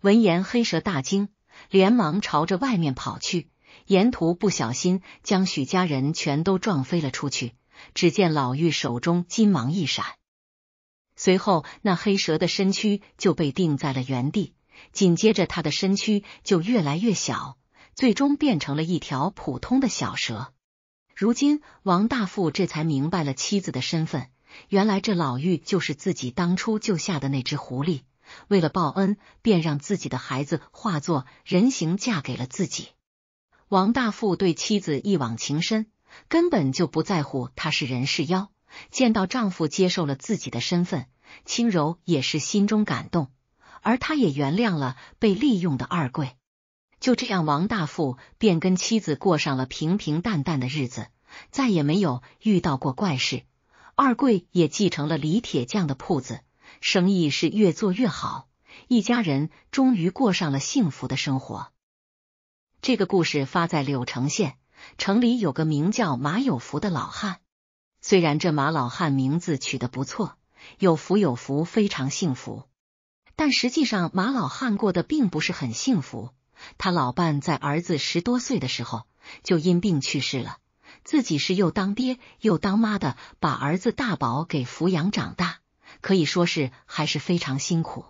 闻言，黑蛇大惊，连忙朝着外面跑去，沿途不小心将许家人全都撞飞了出去。只见老妪手中金芒一闪，随后那黑蛇的身躯就被定在了原地，紧接着它的身躯就越来越小，最终变成了一条普通的小蛇。如今，王大富这才明白了妻子的身份。原来这老妪就是自己当初救下的那只狐狸，为了报恩，便让自己的孩子化作人形嫁给了自己。王大富对妻子一往情深，根本就不在乎她是人是妖。见到丈夫接受了自己的身份，轻柔也是心中感动，而她也原谅了被利用的二贵。就这样，王大富便跟妻子过上了平平淡淡的日子，再也没有遇到过怪事。二贵也继承了李铁匠的铺子，生意是越做越好，一家人终于过上了幸福的生活。这个故事发在柳城县，城里有个名叫马有福的老汉。虽然这马老汉名字取得不错，有福有福，非常幸福，但实际上马老汉过得并不是很幸福。他老伴在儿子十多岁的时候就因病去世了。自己是又当爹又当妈的，把儿子大宝给抚养长大，可以说是还是非常辛苦。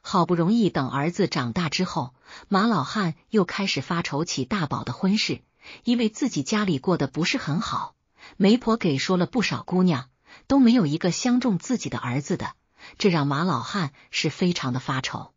好不容易等儿子长大之后，马老汉又开始发愁起大宝的婚事，因为自己家里过得不是很好，媒婆给说了不少姑娘，都没有一个相中自己的儿子的，这让马老汉是非常的发愁。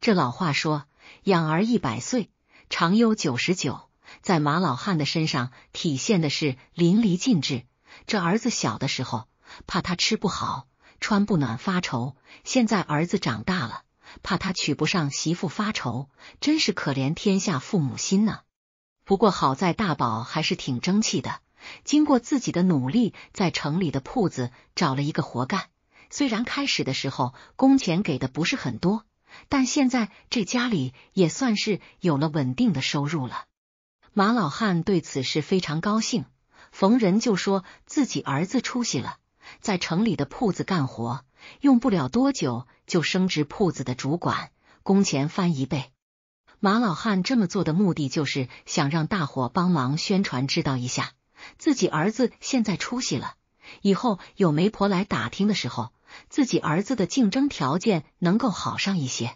这老话说，养儿一百岁，常忧九十九。在马老汉的身上体现的是淋漓尽致。这儿子小的时候，怕他吃不好、穿不暖发愁；现在儿子长大了，怕他娶不上媳妇发愁。真是可怜天下父母心呐！不过好在大宝还是挺争气的，经过自己的努力，在城里的铺子找了一个活干。虽然开始的时候工钱给的不是很多，但现在这家里也算是有了稳定的收入了。马老汉对此事非常高兴，逢人就说自己儿子出息了，在城里的铺子干活，用不了多久就升职铺子的主管，工钱翻一倍。马老汉这么做的目的就是想让大伙帮忙宣传，知道一下自己儿子现在出息了，以后有媒婆来打听的时候，自己儿子的竞争条件能够好上一些。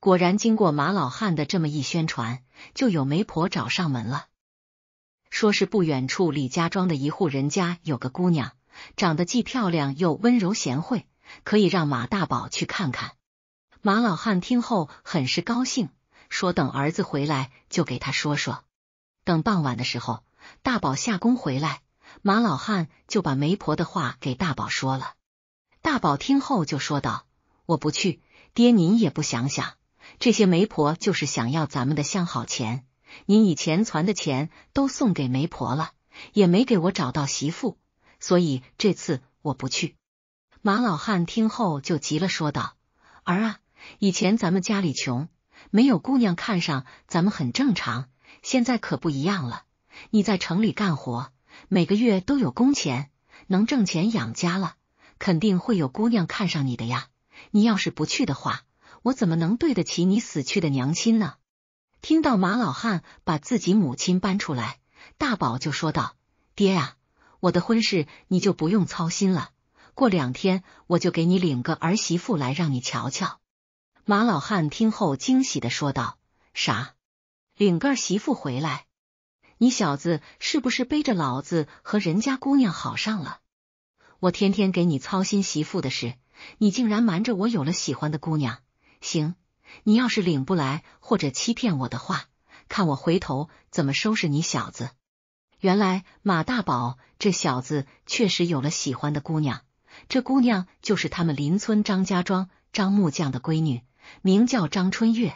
果然，经过马老汉的这么一宣传。就有媒婆找上门了，说是不远处李家庄的一户人家有个姑娘，长得既漂亮又温柔贤惠，可以让马大宝去看看。马老汉听后很是高兴，说等儿子回来就给他说说。等傍晚的时候，大宝下工回来，马老汉就把媒婆的话给大宝说了。大宝听后就说道：“我不去，爹您也不想想。”这些媒婆就是想要咱们的相好钱，您以前攒的钱都送给媒婆了，也没给我找到媳妇，所以这次我不去。马老汉听后就急了，说道：“儿啊，以前咱们家里穷，没有姑娘看上咱们很正常，现在可不一样了。你在城里干活，每个月都有工钱，能挣钱养家了，肯定会有姑娘看上你的呀。你要是不去的话。”我怎么能对得起你死去的娘亲呢？听到马老汉把自己母亲搬出来，大宝就说道：“爹呀，我的婚事你就不用操心了。过两天我就给你领个儿媳妇来，让你瞧瞧。”马老汉听后惊喜的说道：“啥？领个儿媳妇回来？你小子是不是背着老子和人家姑娘好上了？我天天给你操心媳妇的事，你竟然瞒着我有了喜欢的姑娘！”行，你要是领不来或者欺骗我的话，看我回头怎么收拾你小子！原来马大宝这小子确实有了喜欢的姑娘，这姑娘就是他们邻村张家庄张木匠的闺女，名叫张春月。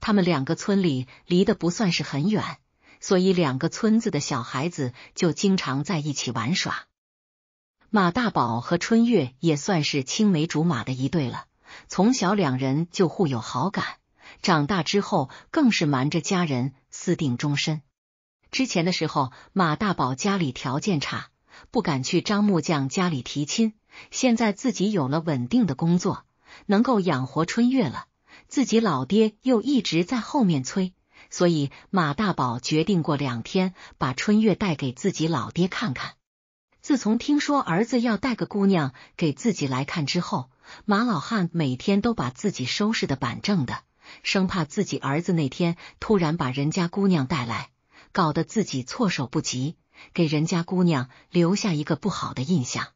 他们两个村里离得不算是很远，所以两个村子的小孩子就经常在一起玩耍。马大宝和春月也算是青梅竹马的一对了。从小两人就互有好感，长大之后更是瞒着家人私定终身。之前的时候，马大宝家里条件差，不敢去张木匠家里提亲。现在自己有了稳定的工作，能够养活春月了。自己老爹又一直在后面催，所以马大宝决定过两天把春月带给自己老爹看看。自从听说儿子要带个姑娘给自己来看之后。马老汉每天都把自己收拾的板正的，生怕自己儿子那天突然把人家姑娘带来，搞得自己措手不及，给人家姑娘留下一个不好的印象。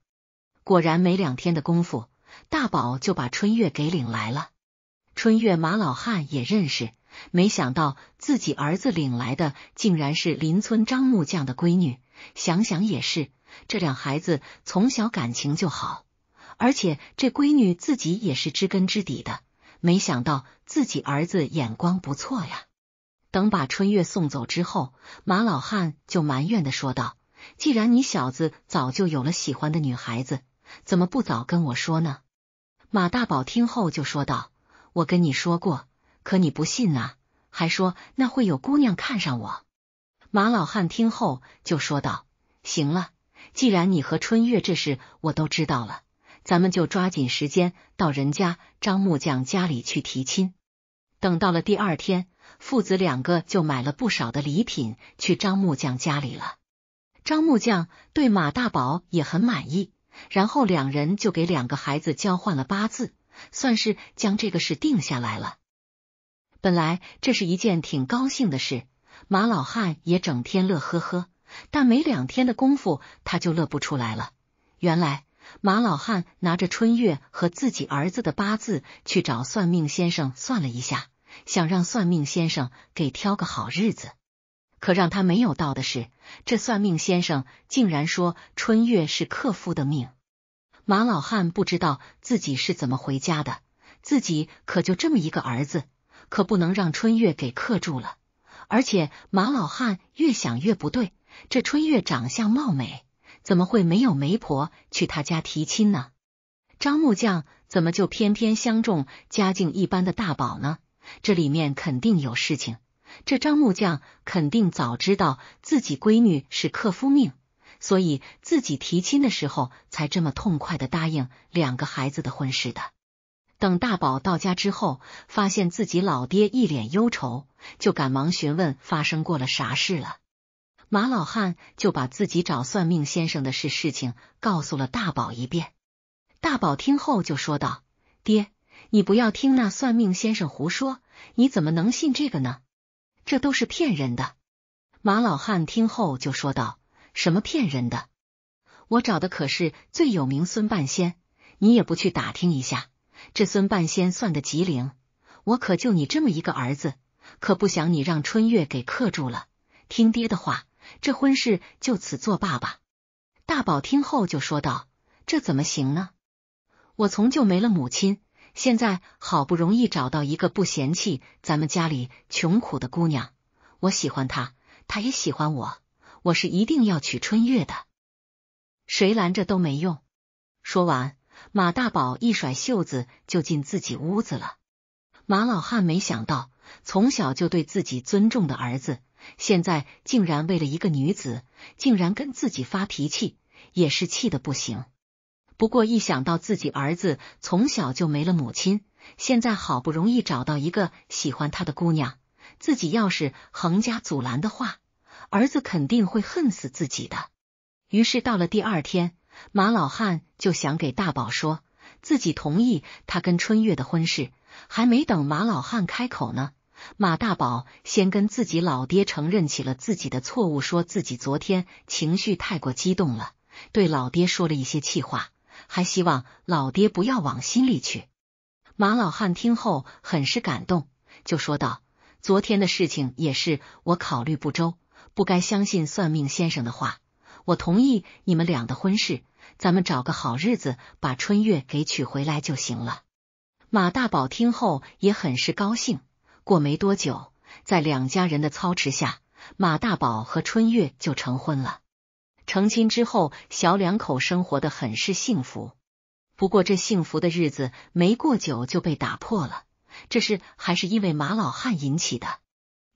果然，没两天的功夫，大宝就把春月给领来了。春月马老汉也认识，没想到自己儿子领来的竟然是邻村张木匠的闺女。想想也是，这两孩子从小感情就好。而且这闺女自己也是知根知底的，没想到自己儿子眼光不错呀。等把春月送走之后，马老汉就埋怨的说道：“既然你小子早就有了喜欢的女孩子，怎么不早跟我说呢？”马大宝听后就说道：“我跟你说过，可你不信啊，还说那会有姑娘看上我。”马老汉听后就说道：“行了，既然你和春月这事我都知道了。”咱们就抓紧时间到人家张木匠家里去提亲。等到了第二天，父子两个就买了不少的礼品去张木匠家里了。张木匠对马大宝也很满意，然后两人就给两个孩子交换了八字，算是将这个事定下来了。本来这是一件挺高兴的事，马老汉也整天乐呵呵，但没两天的功夫，他就乐不出来了。原来。马老汉拿着春月和自己儿子的八字去找算命先生算了一下，想让算命先生给挑个好日子。可让他没有到的是，这算命先生竟然说春月是克夫的命。马老汉不知道自己是怎么回家的，自己可就这么一个儿子，可不能让春月给克住了。而且马老汉越想越不对，这春月长相貌美。怎么会没有媒婆去他家提亲呢？张木匠怎么就偏偏相中家境一般的大宝呢？这里面肯定有事情。这张木匠肯定早知道自己闺女是克夫命，所以自己提亲的时候才这么痛快的答应两个孩子的婚事的。等大宝到家之后，发现自己老爹一脸忧愁，就赶忙询问发生过了啥事了。马老汉就把自己找算命先生的事事情告诉了大宝一遍。大宝听后就说道：“爹，你不要听那算命先生胡说，你怎么能信这个呢？这都是骗人的。”马老汉听后就说道：“什么骗人的？我找的可是最有名孙半仙，你也不去打听一下？这孙半仙算的极灵，我可就你这么一个儿子，可不想你让春月给克住了。听爹的话。”这婚事就此作罢吧。大宝听后就说道：“这怎么行呢？我从就没了母亲，现在好不容易找到一个不嫌弃咱们家里穷苦的姑娘，我喜欢她，她也喜欢我，我是一定要娶春月的，谁拦着都没用。”说完，马大宝一甩袖子就进自己屋子了。马老汉没想到，从小就对自己尊重的儿子。现在竟然为了一个女子，竟然跟自己发脾气，也是气的不行。不过一想到自己儿子从小就没了母亲，现在好不容易找到一个喜欢他的姑娘，自己要是横加阻拦的话，儿子肯定会恨死自己的。于是到了第二天，马老汉就想给大宝说自己同意他跟春月的婚事。还没等马老汉开口呢。马大宝先跟自己老爹承认起了自己的错误，说自己昨天情绪太过激动了，对老爹说了一些气话，还希望老爹不要往心里去。马老汉听后很是感动，就说道：“昨天的事情也是我考虑不周，不该相信算命先生的话。我同意你们俩的婚事，咱们找个好日子把春月给娶回来就行了。”马大宝听后也很是高兴。过没多久，在两家人的操持下，马大宝和春月就成婚了。成亲之后，小两口生活的很是幸福。不过，这幸福的日子没过久就被打破了。这事还是因为马老汉引起的。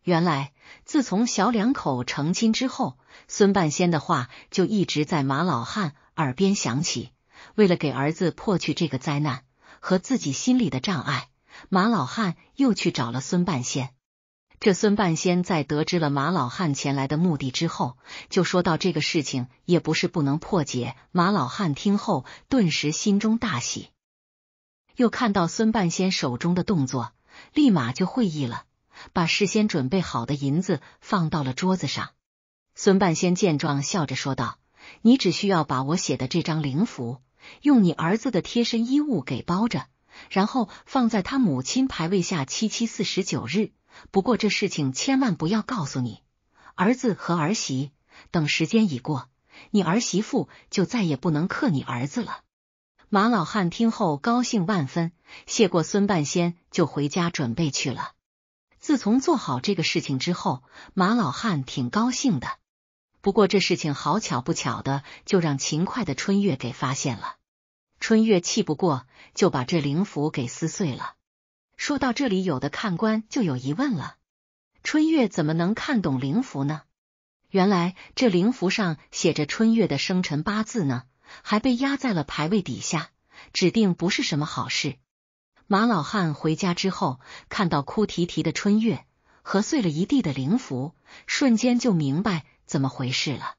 原来，自从小两口成亲之后，孙半仙的话就一直在马老汉耳边响起。为了给儿子破去这个灾难和自己心里的障碍。马老汉又去找了孙半仙。这孙半仙在得知了马老汉前来的目的之后，就说到这个事情也不是不能破解。马老汉听后顿时心中大喜，又看到孙半仙手中的动作，立马就会意了，把事先准备好的银子放到了桌子上。孙半仙见状，笑着说道：“你只需要把我写的这张灵符，用你儿子的贴身衣物给包着。”然后放在他母亲牌位下七七四十九日。不过这事情千万不要告诉你儿子和儿媳。等时间已过，你儿媳妇就再也不能克你儿子了。马老汉听后高兴万分，谢过孙半仙，就回家准备去了。自从做好这个事情之后，马老汉挺高兴的。不过这事情好巧不巧的，就让勤快的春月给发现了。春月气不过，就把这灵符给撕碎了。说到这里，有的看官就有疑问了：春月怎么能看懂灵符呢？原来这灵符上写着春月的生辰八字呢，还被压在了牌位底下，指定不是什么好事。马老汉回家之后，看到哭啼啼的春月和碎了一地的灵符，瞬间就明白怎么回事了，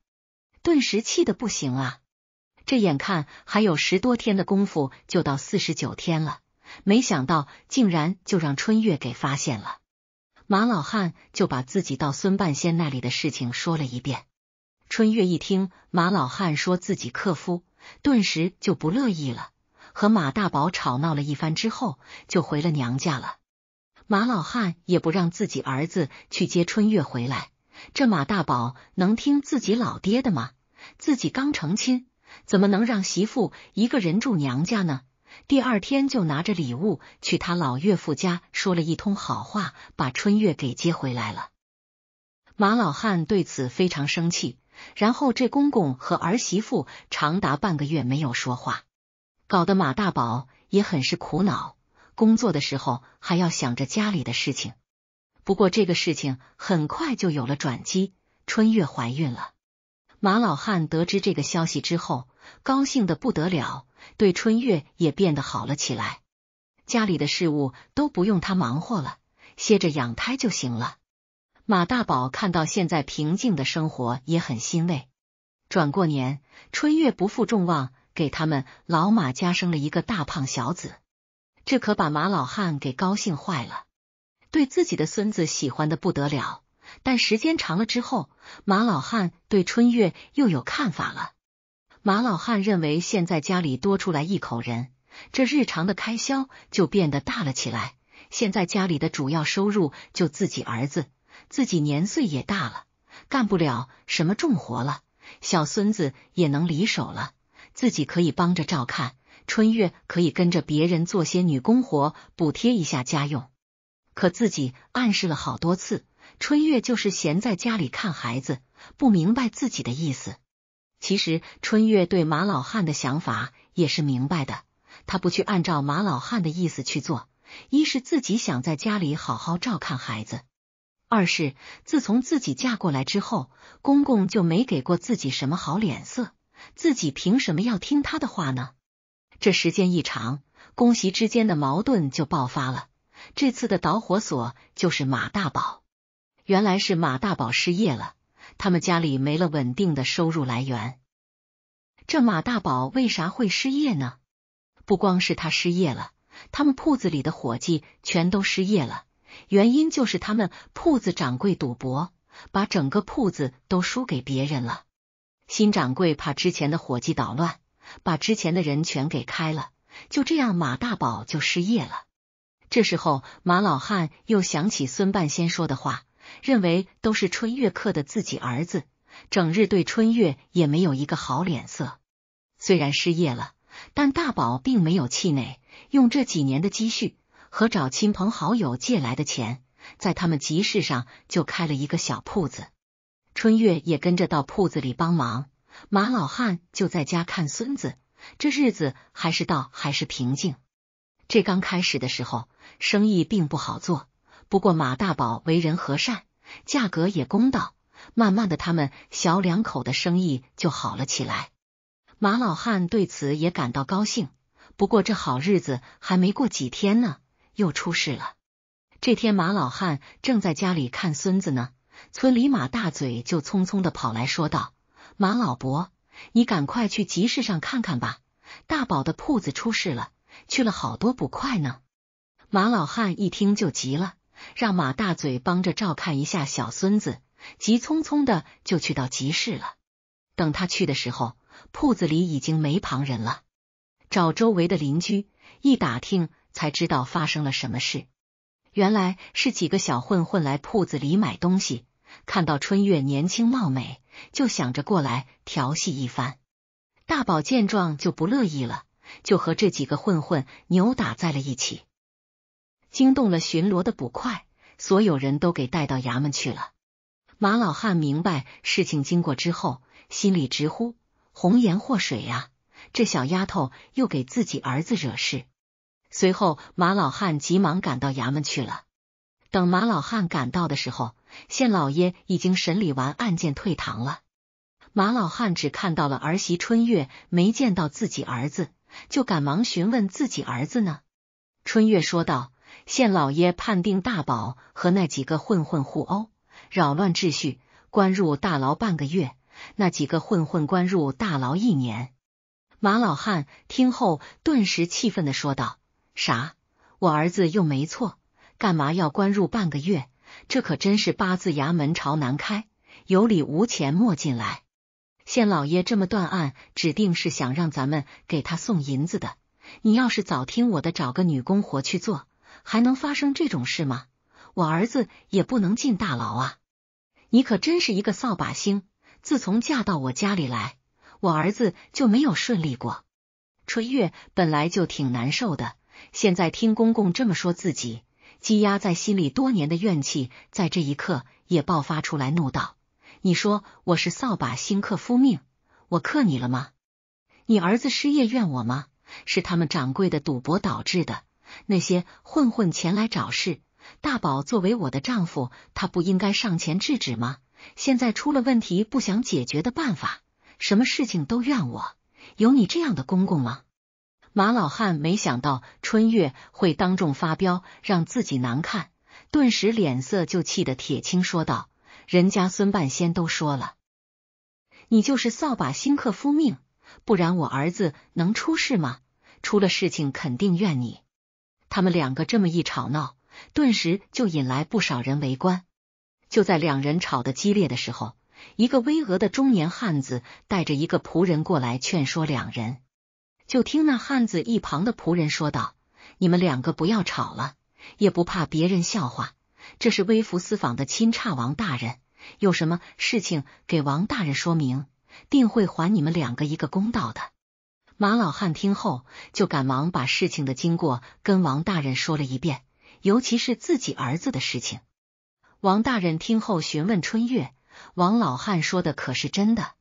顿时气得不行啊。这眼看还有十多天的功夫就到四十九天了，没想到竟然就让春月给发现了。马老汉就把自己到孙半仙那里的事情说了一遍。春月一听马老汉说自己克夫，顿时就不乐意了，和马大宝吵闹了一番之后，就回了娘家了。马老汉也不让自己儿子去接春月回来，这马大宝能听自己老爹的吗？自己刚成亲。怎么能让媳妇一个人住娘家呢？第二天就拿着礼物去他老岳父家说了一通好话，把春月给接回来了。马老汉对此非常生气，然后这公公和儿媳妇长达半个月没有说话，搞得马大宝也很是苦恼。工作的时候还要想着家里的事情。不过这个事情很快就有了转机，春月怀孕了。马老汉得知这个消息之后，高兴的不得了，对春月也变得好了起来，家里的事物都不用他忙活了，歇着养胎就行了。马大宝看到现在平静的生活，也很欣慰。转过年，春月不负众望，给他们老马家生了一个大胖小子，这可把马老汉给高兴坏了，对自己的孙子喜欢的不得了。但时间长了之后，马老汉对春月又有看法了。马老汉认为，现在家里多出来一口人，这日常的开销就变得大了起来。现在家里的主要收入就自己儿子，自己年岁也大了，干不了什么重活了。小孙子也能离手了，自己可以帮着照看，春月可以跟着别人做些女工活，补贴一下家用。可自己暗示了好多次。春月就是闲在家里看孩子，不明白自己的意思。其实春月对马老汉的想法也是明白的，她不去按照马老汉的意思去做，一是自己想在家里好好照看孩子，二是自从自己嫁过来之后，公公就没给过自己什么好脸色，自己凭什么要听他的话呢？这时间一长，公媳之间的矛盾就爆发了。这次的导火索就是马大宝。原来是马大宝失业了，他们家里没了稳定的收入来源。这马大宝为啥会失业呢？不光是他失业了，他们铺子里的伙计全都失业了。原因就是他们铺子掌柜赌博，把整个铺子都输给别人了。新掌柜怕之前的伙计捣乱，把之前的人全给开了。就这样，马大宝就失业了。这时候，马老汉又想起孙半仙说的话。认为都是春月克的自己儿子，整日对春月也没有一个好脸色。虽然失业了，但大宝并没有气馁，用这几年的积蓄和找亲朋好友借来的钱，在他们集市上就开了一个小铺子。春月也跟着到铺子里帮忙，马老汉就在家看孙子。这日子还是倒还是平静。这刚开始的时候，生意并不好做。不过马大宝为人和善，价格也公道，慢慢的他们小两口的生意就好了起来。马老汉对此也感到高兴。不过这好日子还没过几天呢，又出事了。这天马老汉正在家里看孙子呢，村里马大嘴就匆匆的跑来说道：“马老伯，你赶快去集市上看看吧，大宝的铺子出事了，去了好多捕快呢。”马老汉一听就急了。让马大嘴帮着照看一下小孙子，急匆匆的就去到集市了。等他去的时候，铺子里已经没旁人了。找周围的邻居一打听，才知道发生了什么事。原来是几个小混混来铺子里买东西，看到春月年轻貌美，就想着过来调戏一番。大宝见状就不乐意了，就和这几个混混扭打在了一起。惊动了巡逻的捕快，所有人都给带到衙门去了。马老汉明白事情经过之后，心里直呼“红颜祸水呀”，这小丫头又给自己儿子惹事。随后，马老汉急忙赶到衙门去了。等马老汉赶到的时候，县老爷已经审理完案件退堂了。马老汉只看到了儿媳春月，没见到自己儿子，就赶忙询问自己儿子呢。春月说道。县老爷判定大宝和那几个混混互殴，扰乱秩序，关入大牢半个月。那几个混混关入大牢一年。马老汉听后顿时气愤的说道：“啥？我儿子又没错，干嘛要关入半个月？这可真是八字衙门朝南开，有理无钱莫进来。县老爷这么断案，指定是想让咱们给他送银子的。你要是早听我的，找个女工活去做。”还能发生这种事吗？我儿子也不能进大牢啊！你可真是一个扫把星！自从嫁到我家里来，我儿子就没有顺利过。春月本来就挺难受的，现在听公公这么说自己，积压在心里多年的怨气在这一刻也爆发出来，怒道：“你说我是扫把星克夫命，我克你了吗？你儿子失业怨我吗？是他们掌柜的赌博导致的。”那些混混前来找事，大宝作为我的丈夫，他不应该上前制止吗？现在出了问题，不想解决的办法，什么事情都怨我。有你这样的公公吗？马老汉没想到春月会当众发飙，让自己难看，顿时脸色就气得铁青，说道：“人家孙半仙都说了，你就是扫把星克夫命，不然我儿子能出事吗？出了事情肯定怨你。”他们两个这么一吵闹，顿时就引来不少人围观。就在两人吵得激烈的时候，一个巍峨的中年汉子带着一个仆人过来劝说两人。就听那汉子一旁的仆人说道：“你们两个不要吵了，也不怕别人笑话，这是微服私访的钦差王大人，有什么事情给王大人说明，定会还你们两个一个公道的。”马老汉听后，就赶忙把事情的经过跟王大人说了一遍，尤其是自己儿子的事情。王大人听后询问春月：“王老汉说的可是真的？”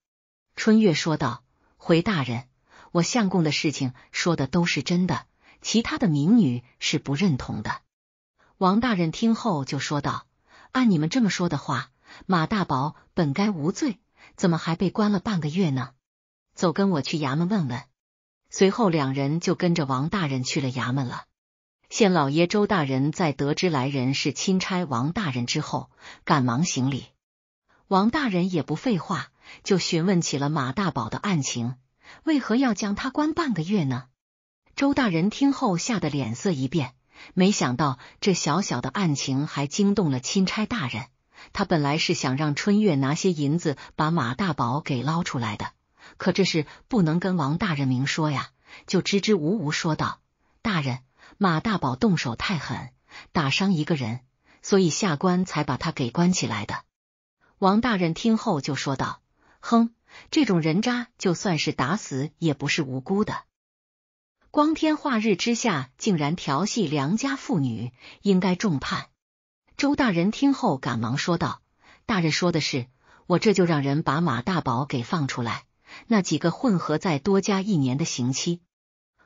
春月说道：“回大人，我相公的事情说的都是真的，其他的民女是不认同的。”王大人听后就说道：“按你们这么说的话，马大宝本该无罪，怎么还被关了半个月呢？走，跟我去衙门问问。”随后，两人就跟着王大人去了衙门了。县老爷周大人在得知来人是钦差王大人之后，赶忙行礼。王大人也不废话，就询问起了马大宝的案情，为何要将他关半个月呢？周大人听后吓得脸色一变，没想到这小小的案情还惊动了钦差大人。他本来是想让春月拿些银子把马大宝给捞出来的。可这是不能跟王大人明说呀，就支支吾吾说道：“大人，马大宝动手太狠，打伤一个人，所以下官才把他给关起来的。”王大人听后就说道：“哼，这种人渣就算是打死也不是无辜的，光天化日之下竟然调戏良家妇女，应该重判。”周大人听后赶忙说道：“大人说的是，我这就让人把马大宝给放出来。”那几个混合，再多加一年的刑期。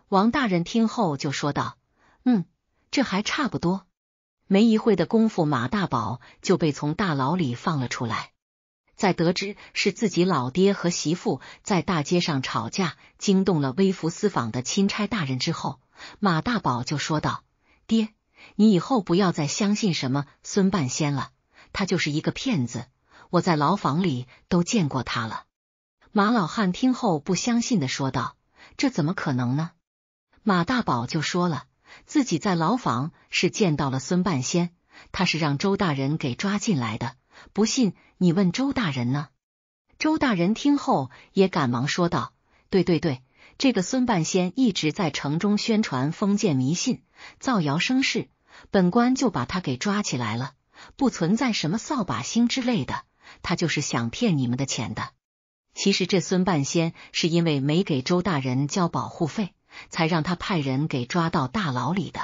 王大人听后就说道：“嗯，这还差不多。”没一会的功夫，马大宝就被从大牢里放了出来。在得知是自己老爹和媳妇在大街上吵架，惊动了微服私访的钦差大人之后，马大宝就说道：“爹，你以后不要再相信什么孙半仙了，他就是一个骗子。我在牢房里都见过他了。”马老汉听后不相信的说道：“这怎么可能呢？”马大宝就说了自己在牢房是见到了孙半仙，他是让周大人给抓进来的。不信你问周大人呢。周大人听后也赶忙说道：“对对对，这个孙半仙一直在城中宣传封建迷信，造谣生事，本官就把他给抓起来了。不存在什么扫把星之类的，他就是想骗你们的钱的。”其实这孙半仙是因为没给周大人交保护费，才让他派人给抓到大牢里的。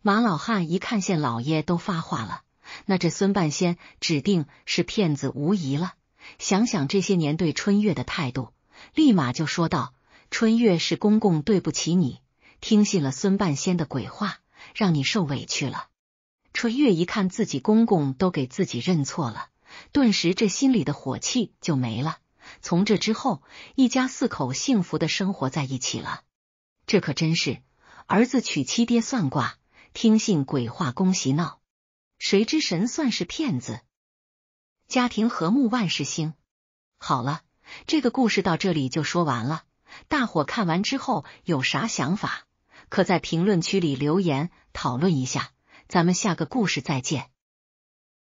马老汉一看县老爷都发话了，那这孙半仙指定是骗子无疑了。想想这些年对春月的态度，立马就说道：“春月是公公对不起你，听信了孙半仙的鬼话，让你受委屈了。”春月一看自己公公都给自己认错了，顿时这心里的火气就没了。从这之后，一家四口幸福的生活在一起了。这可真是儿子娶妻，爹算卦，听信鬼话，恭喜闹。谁知神算是骗子，家庭和睦万事兴。好了，这个故事到这里就说完了。大伙看完之后有啥想法，可在评论区里留言讨论一下。咱们下个故事再见。